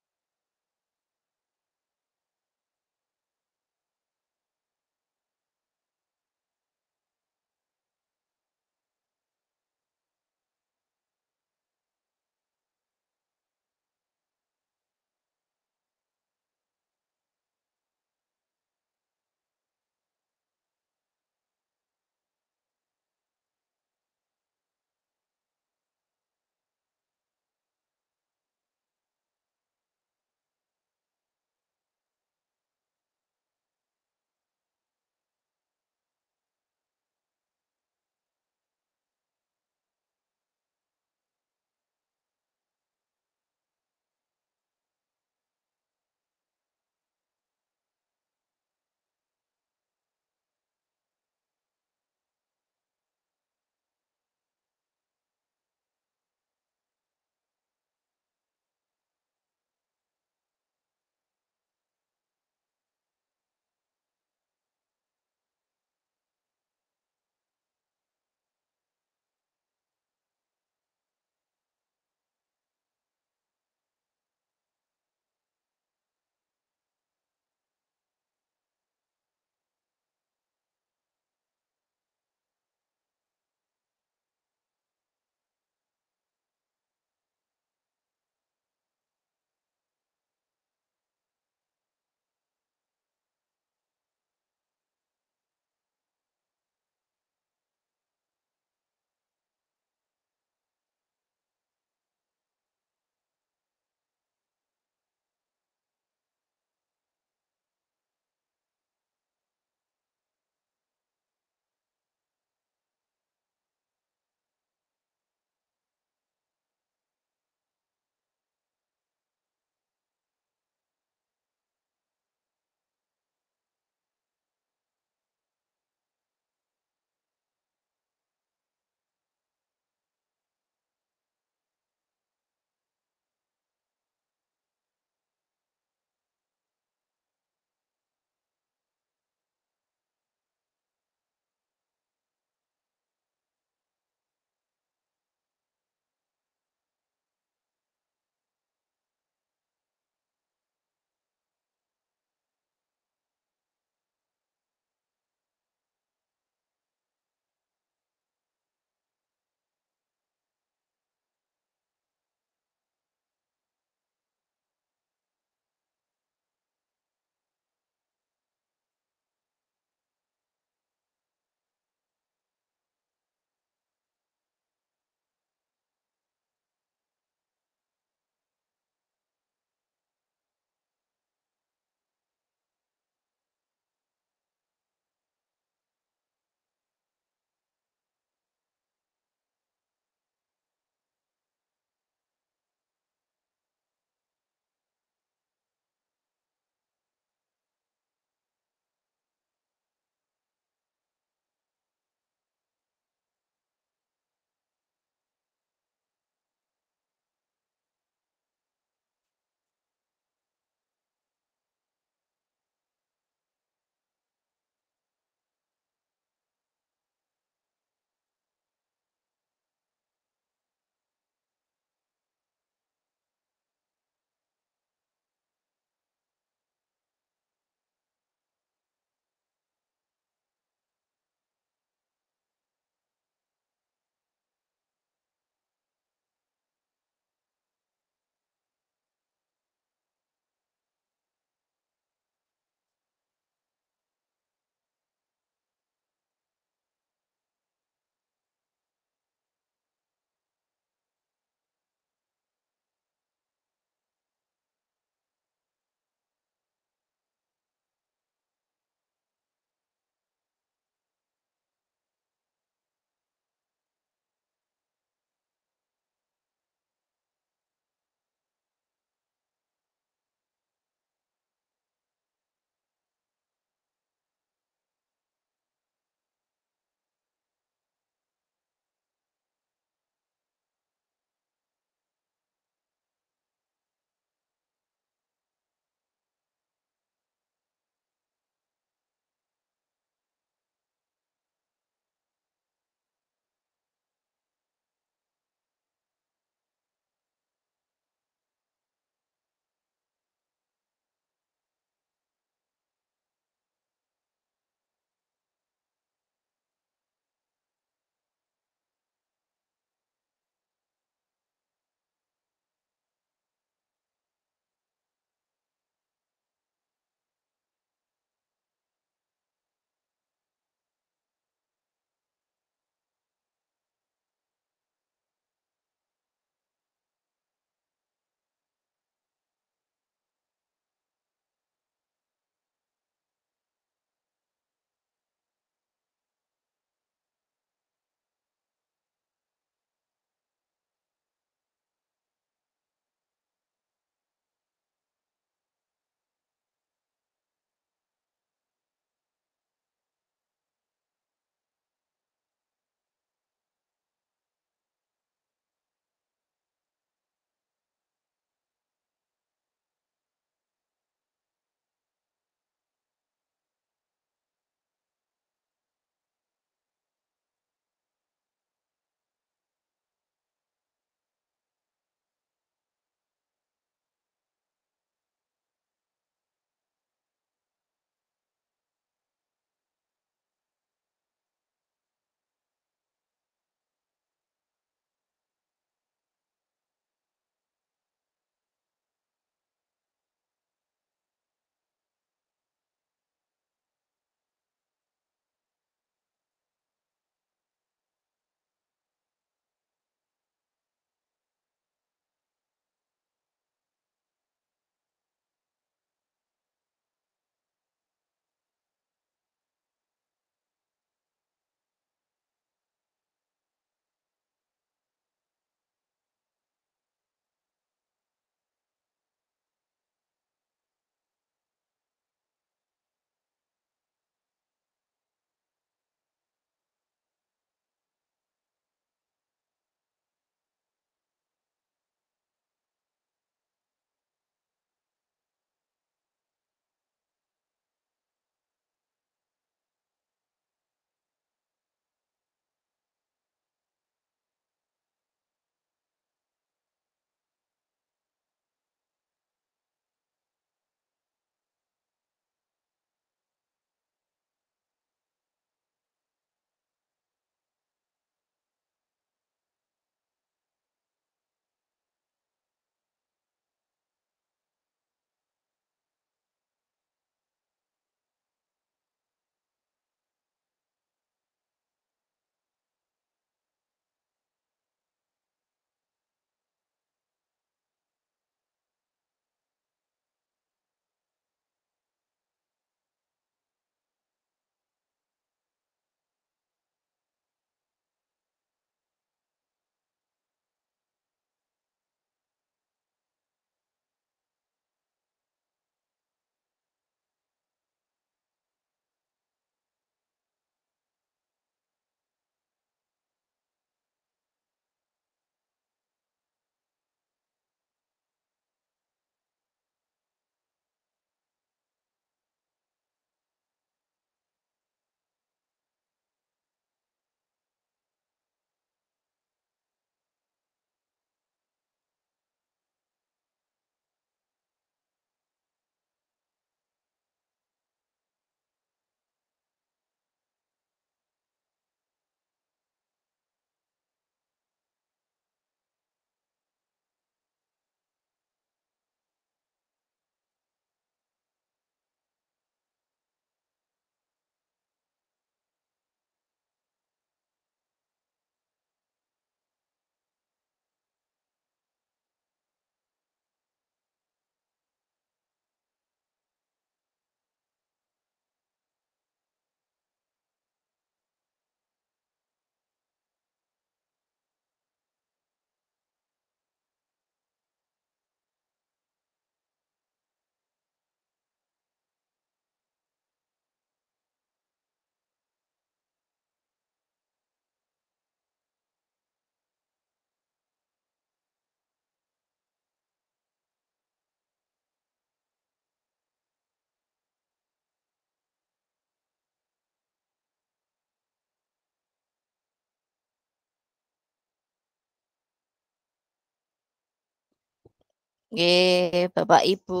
Oke, Bapak Ibu.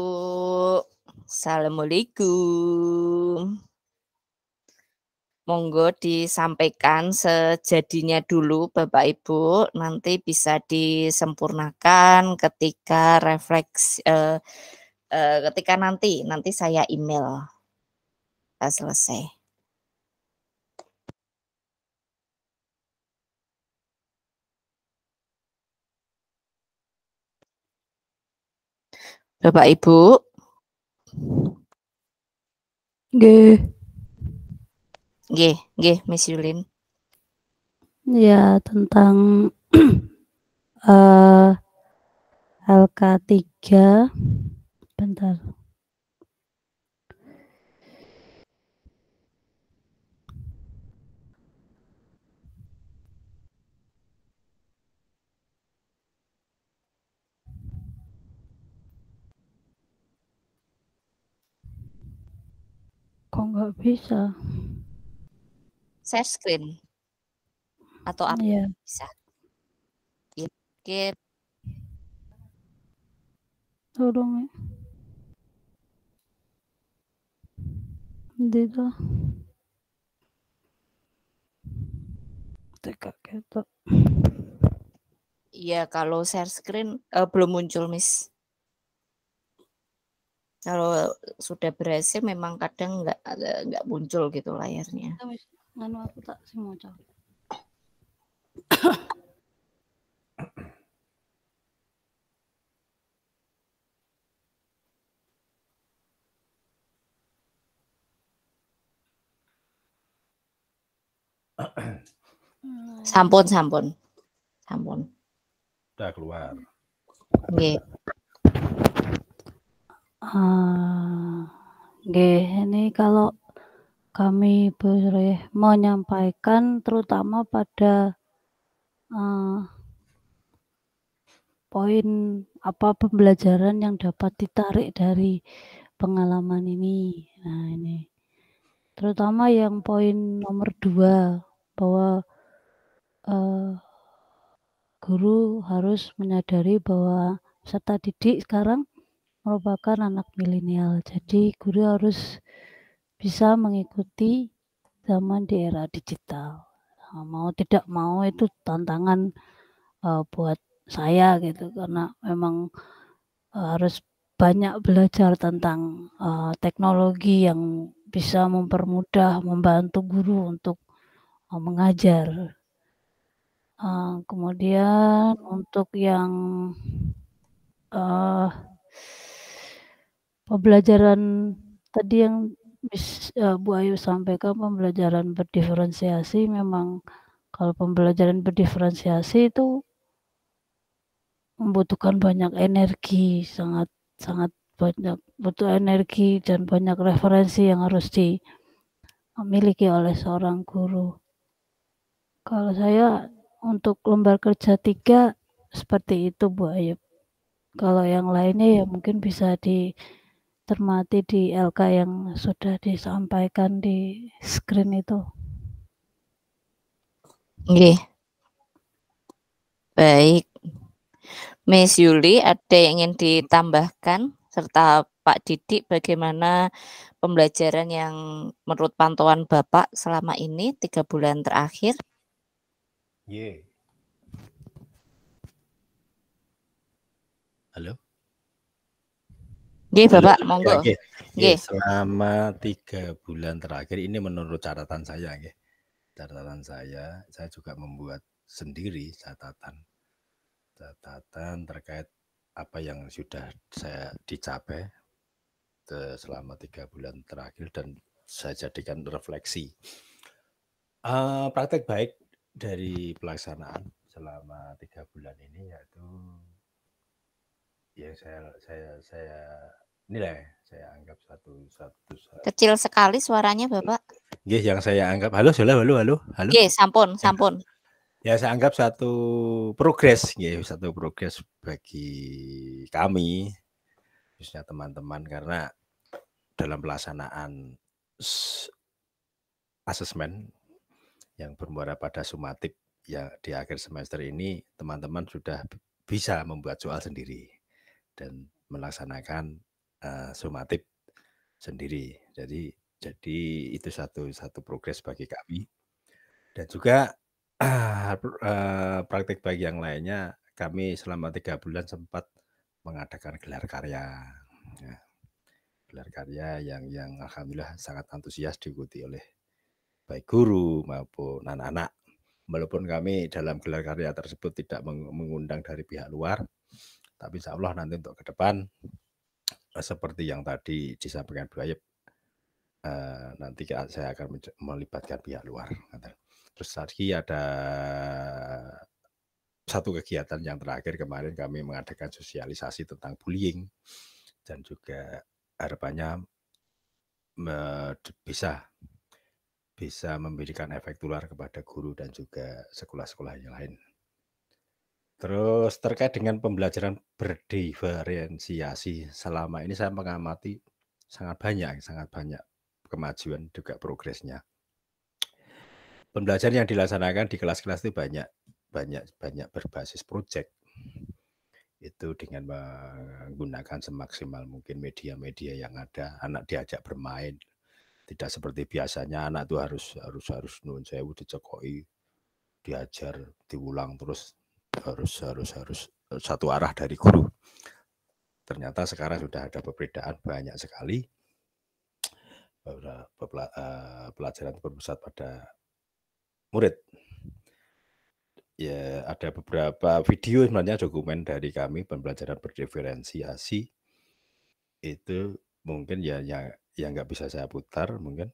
Assalamualaikum. Monggo disampaikan sejadinya dulu Bapak Ibu, nanti bisa disempurnakan ketika refleks eh, eh, ketika nanti nanti saya email. Kita selesai. Bapak Ibu. Nggih. Nggih, nggih Miss Yulin. Ya, tentang uh, <clears throat> eh, LK3 bentar. nggak bisa. Share screen atau apa? Iya. Yeah. Bisa. Skip. Tolong ya. Dito. Teka kita Iya, kalau share screen uh, belum muncul, Miss kalau sudah berhasil memang kadang nggak nggak muncul gitu layarnya. Nganu aku tak sih mau sampun sampun sampun Tak keluar oke okay. Ah, ini kalau kami boleh menyampaikan terutama pada, uh, poin apa pembelajaran yang dapat ditarik dari pengalaman ini. Nah ini, terutama yang poin nomor dua bahwa, uh, guru harus menyadari bahwa serta didik sekarang merupakan anak milenial. Jadi guru harus bisa mengikuti zaman di era digital. Nah, mau tidak mau itu tantangan uh, buat saya gitu karena memang eh, harus banyak belajar tentang uh, teknologi yang bisa mempermudah membantu guru untuk uh, mengajar. Uh, kemudian untuk yang uh, Pembelajaran tadi yang bis, uh, Bu Ayu sampaikan pembelajaran berdiferensiasi memang kalau pembelajaran berdiferensiasi itu membutuhkan banyak energi, sangat sangat banyak butuh energi dan banyak referensi yang harus dimiliki oleh seorang guru. Kalau saya untuk lembar kerja tiga seperti itu Bu Ayu Kalau yang lainnya ya mungkin bisa di termati di LK yang sudah disampaikan di screen itu. Oke. Baik. Miss Yuli, ada yang ingin ditambahkan serta Pak Didik bagaimana pembelajaran yang menurut pantauan Bapak selama ini tiga bulan terakhir? Yeah. Gih iya, Bapak, iya, monggo. Iya, selama tiga bulan terakhir ini menurut catatan saya Catatan saya, saya juga membuat sendiri catatan. Catatan terkait apa yang sudah saya dicapai selama tiga bulan terakhir dan saya jadikan refleksi. Uh, praktek baik dari pelaksanaan selama tiga bulan ini yaitu yang saya saya saya Inilah saya anggap satu satu. satu. Kecil sekali suaranya iya. Bapak. Nggih, iya, yang saya anggap halo halo halo halo. Halo. Iya, Nggih, sampun, sampun. Ya saya anggap satu progres ya, satu progres bagi kami khususnya teman-teman karena dalam pelaksanaan asesmen yang bermuara pada sumatik ya di akhir semester ini teman-teman sudah bisa membuat soal sendiri dan melaksanakan uh, sendiri. Jadi jadi itu satu satu progres bagi kami dan juga uh, <clears throat> praktik bagi yang lainnya kami selama tiga bulan sempat mengadakan gelar karya ya, gelar karya yang yang alhamdulillah sangat antusias diikuti oleh baik guru maupun anak-anak walaupun kami dalam gelar karya tersebut tidak mengundang dari pihak luar tapi insya Allah nanti untuk ke depan Eh, seperti yang tadi disampaikan Bu Ayub, uh, nanti saya akan melibatkan pihak luar. Hmm. Terus tadi ada satu kegiatan yang terakhir kemarin kami mengadakan sosialisasi tentang bullying dan juga harapannya bisa bisa memberikan efek tular kepada guru dan juga sekolah-sekolah yang lain. Terus terkait dengan pembelajaran berdiferensiasi selama ini saya mengamati sangat banyak, sangat banyak kemajuan juga progresnya. Pembelajaran yang dilaksanakan di kelas-kelas itu banyak, banyak, banyak berbasis proyek. Itu dengan menggunakan semaksimal mungkin media-media yang ada, anak diajak bermain. Tidak seperti biasanya anak itu harus harus harus nun sewu diajar, diulang terus harus harus harus satu arah dari guru. Ternyata sekarang sudah ada perbedaan banyak sekali eh, pelajaran berpusat pada murid. Ya, ada beberapa video sebenarnya dokumen dari kami pembelajaran berdiferensiasi itu mungkin ya yang yang nggak bisa saya putar mungkin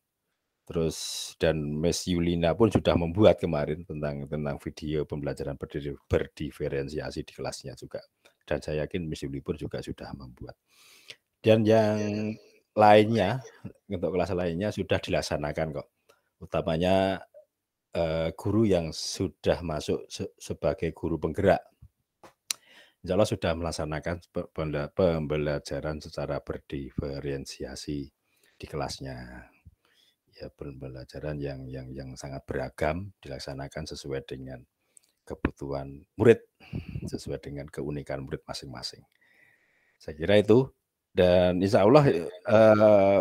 Terus dan Miss Yulina pun sudah membuat kemarin tentang tentang video pembelajaran berdiri, berdiferensiasi di kelasnya juga. Dan saya yakin Miss Yuli pun juga sudah membuat. Dan iya, yang iya, iya. lainnya untuk kelas lainnya sudah dilaksanakan kok. Utamanya eh, guru yang sudah masuk sebagai guru penggerak. Insya Allah sudah melaksanakan pembelajaran secara berdiferensiasi di kelasnya ya pembelajaran yang yang yang sangat beragam dilaksanakan sesuai dengan kebutuhan murid, sesuai dengan keunikan murid masing-masing. Saya kira itu dan insya Allah eh,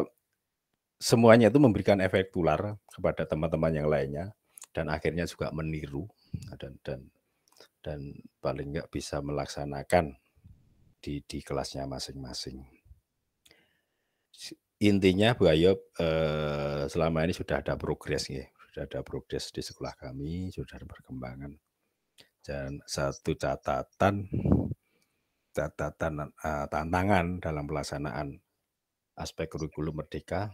semuanya itu memberikan efek tular kepada teman-teman yang lainnya dan akhirnya juga meniru nah, dan dan dan paling nggak bisa melaksanakan di di kelasnya masing-masing intinya Bu Ayub eh, selama ini sudah ada progres ya, sudah ada progres di sekolah kami, sudah ada perkembangan. Dan satu catatan catatan eh, tantangan dalam pelaksanaan aspek kurikulum merdeka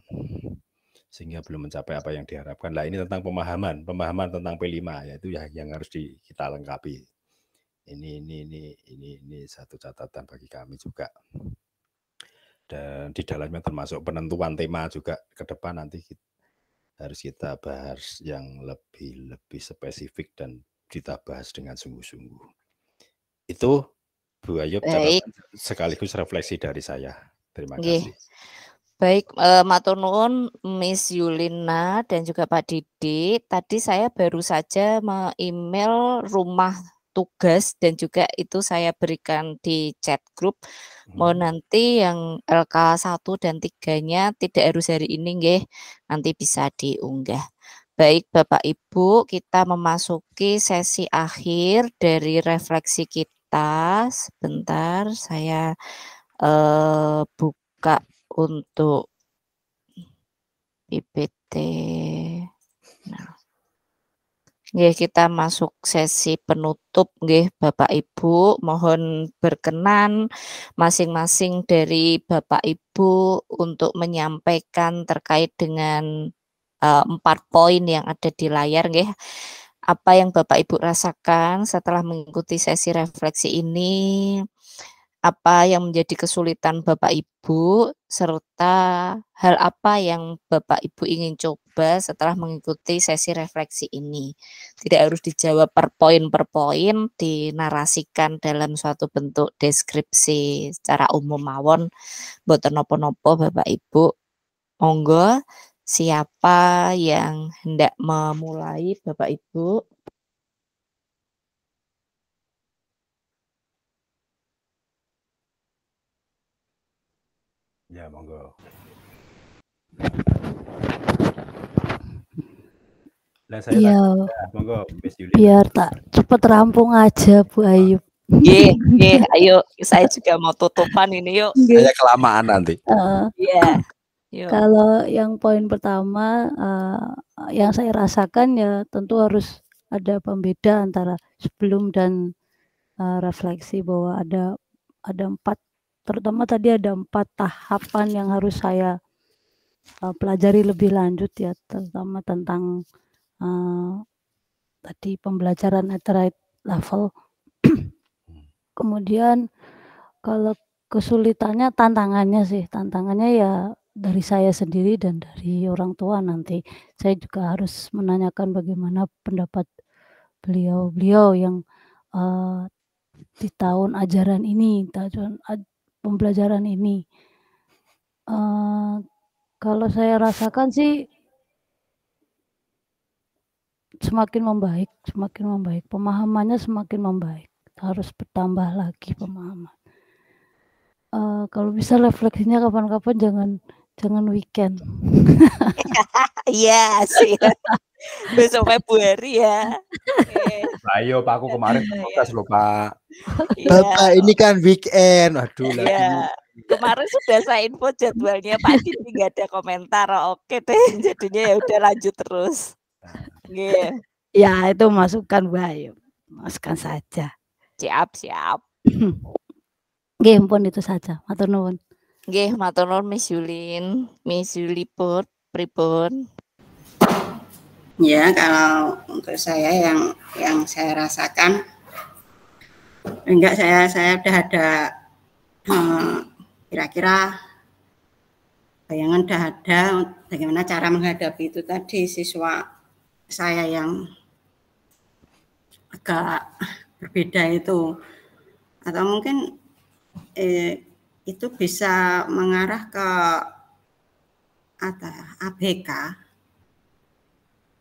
sehingga belum mencapai apa yang diharapkan. Nah, ini tentang pemahaman, pemahaman tentang P5 yaitu yang yang harus di, kita lengkapi. Ini ini ini ini ini satu catatan bagi kami juga dan di dalamnya termasuk penentuan tema juga ke depan nanti kita, harus kita bahas yang lebih lebih spesifik dan kita bahas dengan sungguh-sungguh. Itu Bu Ayub sekaligus refleksi dari saya. Terima kasih. Baik, eh, Matur Nuun, Miss Yulina dan juga Pak Didi. Tadi saya baru saja me-email rumah tugas dan juga itu saya berikan di chat grup Mau hmm. nanti yang LK1 dan 3-nya tidak harus hari ini nggih, nanti bisa diunggah. Baik Bapak Ibu, kita memasuki sesi akhir dari refleksi kita. Sebentar saya eh, buka untuk PPT. Ya kita masuk sesi penutup nggih Bapak Ibu, mohon berkenan masing-masing dari Bapak Ibu untuk menyampaikan terkait dengan eh, empat uh, poin yang ada di layar nggih. Apa yang Bapak Ibu rasakan setelah mengikuti sesi refleksi ini? apa yang menjadi kesulitan Bapak Ibu serta hal apa yang Bapak Ibu ingin coba setelah mengikuti sesi refleksi ini. Tidak harus dijawab per poin per poin, dinarasikan dalam suatu bentuk deskripsi secara umum mawon mboten nopo-nopo Bapak Ibu. Monggo siapa yang hendak memulai Bapak Ibu? Ya, monggo. Lah saya Iya. tak- ya, monggo Miss Yuli. Biar tak cepet rampung aja Bu Ayub. Ye, ye, ayo saya juga mau tutupan ini yuk. Saya kelamaan nanti. Heeh. Iya. Yuk. Kalau yang poin pertama uh, yang saya rasakan ya tentu harus ada pembeda antara sebelum dan uh, refleksi bahwa ada ada empat terutama tadi ada empat tahapan yang harus saya uh, pelajari lebih lanjut ya terutama tentang uh, tadi pembelajaran at right level hmm. kemudian kalau kesulitannya tantangannya sih tantangannya ya dari saya sendiri dan dari orang tua nanti saya juga harus menanyakan bagaimana pendapat beliau-beliau yang uh, di tahun ajaran ini tahun pembelajaran ini. Uh, kalau saya rasakan sih semakin membaik, semakin membaik. Pemahamannya semakin membaik. Harus bertambah lagi pemahaman. Uh, kalau bisa refleksinya kapan-kapan jangan jangan weekend. yes. <laughs> Iya Besok Februari ya. Okay. Iya, Ayo Pak, aku kemarin iya. protes loh Pak. Iya. Bapak ini kan weekend. Aduh lagi. Kemarin sudah saya info jadwalnya Pak Didi nggak ada komentar. Oke deh, <laughs> jadinya ya udah lanjut terus. Yeah. Ya itu masukkan bayu, masukkan saja. Siap siap. <clears throat> Gih, pun itu saja. Matur nuwun. maturnuwun. matur nuwun Miss Yulin, Miss Yuli Pribun. Ya, kalau untuk saya yang yang saya rasakan enggak saya saya udah ada eh, kira-kira eh, bayangan udah ada bagaimana cara menghadapi itu tadi siswa saya yang agak berbeda itu atau mungkin eh, itu bisa mengarah ke apa ABK ya,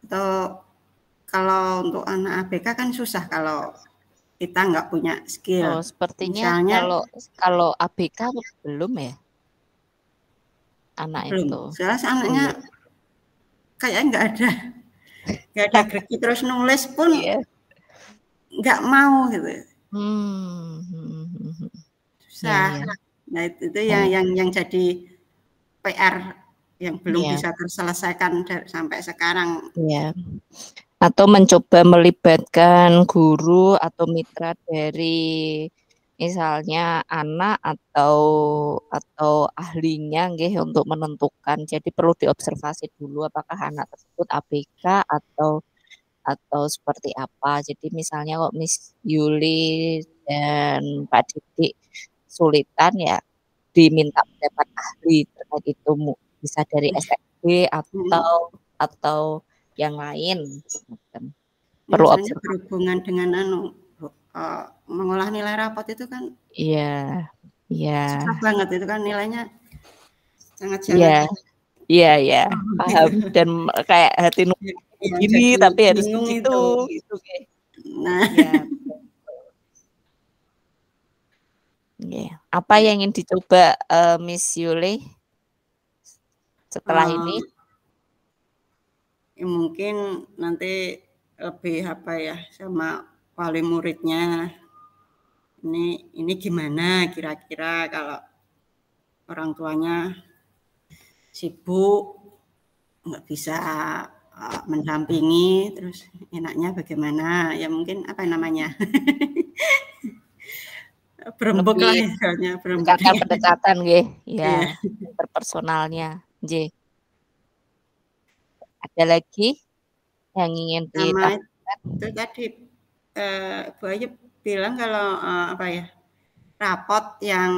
atau kalau untuk anak ABK kan susah kalau kita nggak punya skill. Oh, sepertinya Misalnya, kalau kalau ABK belum ya anak belum. itu. Jelas anaknya hmm. kayak nggak ada nggak ada kerja <laughs> terus nulis pun yeah. nggak mau gitu. Hmm. hmm, hmm, hmm susah. Yeah, yeah. Nah itu, itu yang hmm. yang yang jadi PR yang belum yeah. bisa terselesaikan dari, sampai sekarang. Yeah. Atau mencoba melibatkan guru atau mitra dari misalnya anak atau atau ahlinya nggih untuk menentukan. Jadi perlu diobservasi dulu apakah anak tersebut ABK atau atau seperti apa. Jadi misalnya kok Miss Yuli dan Pak Didi sulitan ya diminta pendapat ahli terkait itu bisa dari hmm. SSB hmm. atau atau yang lain perlu Misalnya berhubungan dengan anu uh, mengolah nilai rapat itu kan iya yeah, iya yeah. susah banget itu kan nilainya sangat iya, jalan iya yeah. iya yeah, yeah. paham <laughs> dan kayak hati nunggu ya, iya, gini tapi harus begitu gitu okay. nah yeah. Iya, apa yang ingin dicoba uh, Miss Yuli setelah uh, ini? Ya mungkin nanti lebih apa ya sama wali muridnya. Ini ini gimana kira-kira kalau orang tuanya sibuk nggak bisa uh, mendampingi terus enaknya bagaimana ya mungkin apa namanya <laughs> berembuk lah misalnya berembuk pendekatan pendekatan <laughs> ya yeah. Iya. J, Ada lagi yang ingin Sama ditambahkan? Itu tadi eh, Bu Ayub bilang kalau eh, apa ya rapot yang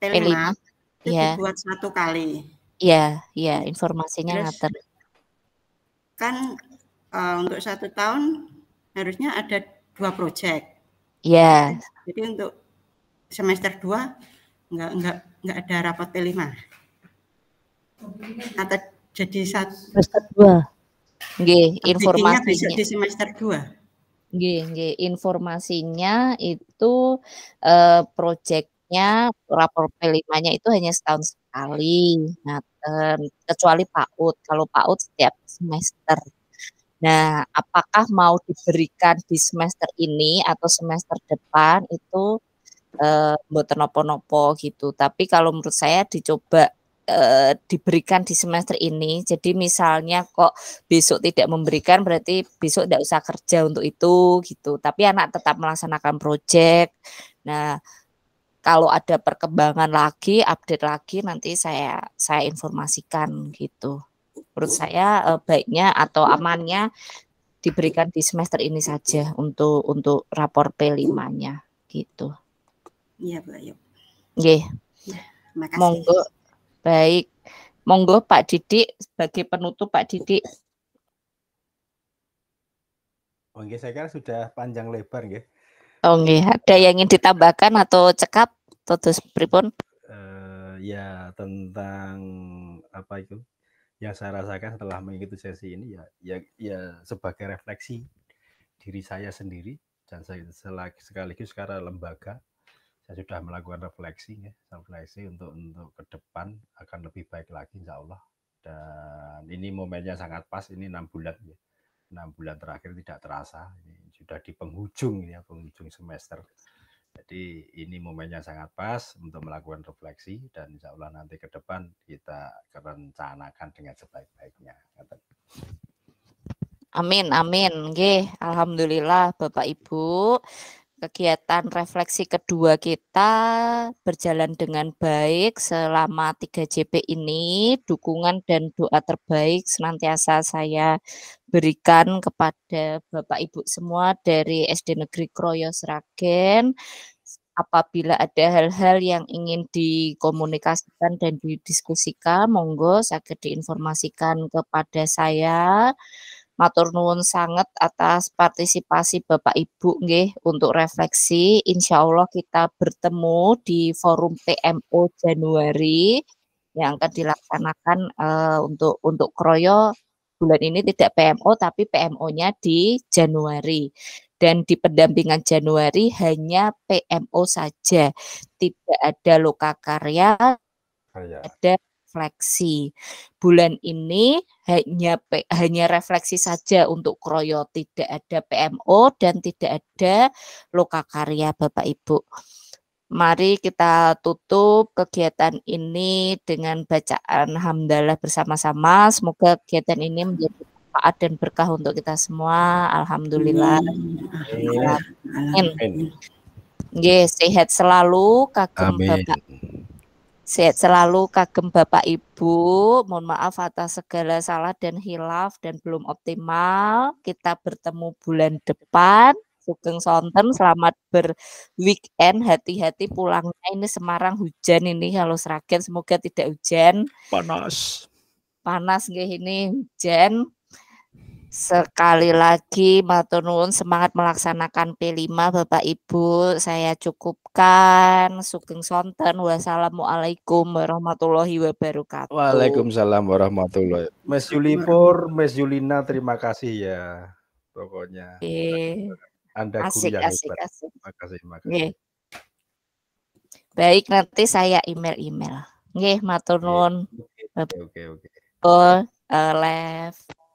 telinga itu ya. dibuat satu kali. Iya, iya, informasinya Terus, ngater. Kan uh, untuk satu tahun harusnya ada dua proyek. Iya. Jadi untuk semester 2 nggak nggak nggak ada rapat P5 atau jadi satu semester dua G, informasinya di semester dua G, G, informasinya itu eh, proyeknya rapor P5-nya itu hanya setahun sekali nah, eh, kecuali PAUD kalau PAUD setiap semester Nah, apakah mau diberikan di semester ini atau semester depan itu buat uh, eh, nopo-nopo gitu. Tapi kalau menurut saya dicoba eh, diberikan di semester ini. Jadi misalnya kok besok tidak memberikan berarti besok tidak usah kerja untuk itu gitu. Tapi anak tetap melaksanakan proyek. Nah, kalau ada perkembangan lagi, update lagi nanti saya saya informasikan gitu. Menurut saya eh, baiknya atau amannya diberikan di semester ini saja untuk untuk rapor P5-nya gitu. Iya, Bu Ayu. Ya, makasih. Monggo. Baik. Monggo Pak Didik sebagai penutup Pak Didik. Oh, saya kira sudah panjang lebar nggih. Oh, Ada yang ingin ditambahkan atau cekap terus pripun? Uh, ya tentang apa itu yang saya rasakan setelah mengikuti sesi ini ya ya ya sebagai refleksi diri saya sendiri dan saya sekaligus secara lembaga saya sudah melakukan refleksi ya, refleksi untuk untuk ke depan akan lebih baik lagi insya Allah. Dan ini momennya sangat pas, ini enam bulan ya. Enam bulan terakhir tidak terasa, ini sudah di penghujung ya, penghujung semester. Jadi ini momennya sangat pas untuk melakukan refleksi dan insya Allah nanti ke depan kita rencanakan dengan sebaik-baiknya. Amin, amin. Gih, Alhamdulillah Bapak Ibu kegiatan refleksi kedua kita berjalan dengan baik selama 3JP ini. Dukungan dan doa terbaik senantiasa saya berikan kepada Bapak Ibu semua dari SD Negeri Kroyo Sragen. Apabila ada hal-hal yang ingin dikomunikasikan dan didiskusikan, monggo saya diinformasikan kepada saya. Matur nuwun sangat atas partisipasi Bapak Ibu nggih untuk refleksi. Insya Allah kita bertemu di forum PMO Januari yang akan dilaksanakan uh, untuk untuk Kroyo bulan ini tidak PMO tapi PMO-nya di Januari dan di pendampingan Januari hanya PMO saja tidak ada luka karya, karya. ada refleksi. Bulan ini hanya hanya refleksi saja untuk kroyo, tidak ada PMO dan tidak ada luka karya Bapak Ibu. Mari kita tutup kegiatan ini dengan bacaan hamdalah bersama-sama. Semoga kegiatan ini menjadi manfaat dan berkah untuk kita semua. Alhamdulillah. Amin. Amin. Amin. Yes, sehat selalu kagem Bapak Sehat selalu kagem Bapak Ibu. Mohon maaf atas segala salah dan hilaf dan belum optimal. Kita bertemu bulan depan. Sugeng Sonten, selamat berweekend. Hati-hati pulangnya ini Semarang hujan ini. Halo Seragen, semoga tidak hujan. Panas. Panas nggih ini hujan. Sekali lagi matur nuwun semangat melaksanakan P5 Bapak Ibu saya cukupkan sugeng sonten wassalamualaikum warahmatullahi wabarakatuh. Waalaikumsalam warahmatullahi. Wabarakatuh. Mas Yulipur, Mas Yulina terima kasih ya pokoknya. Anda asik, asik, Asik. Terima kasih, terima kasih. Baik nanti saya email-email. Nggih, matur nuwun. Oke, oke. Oh, uh, left.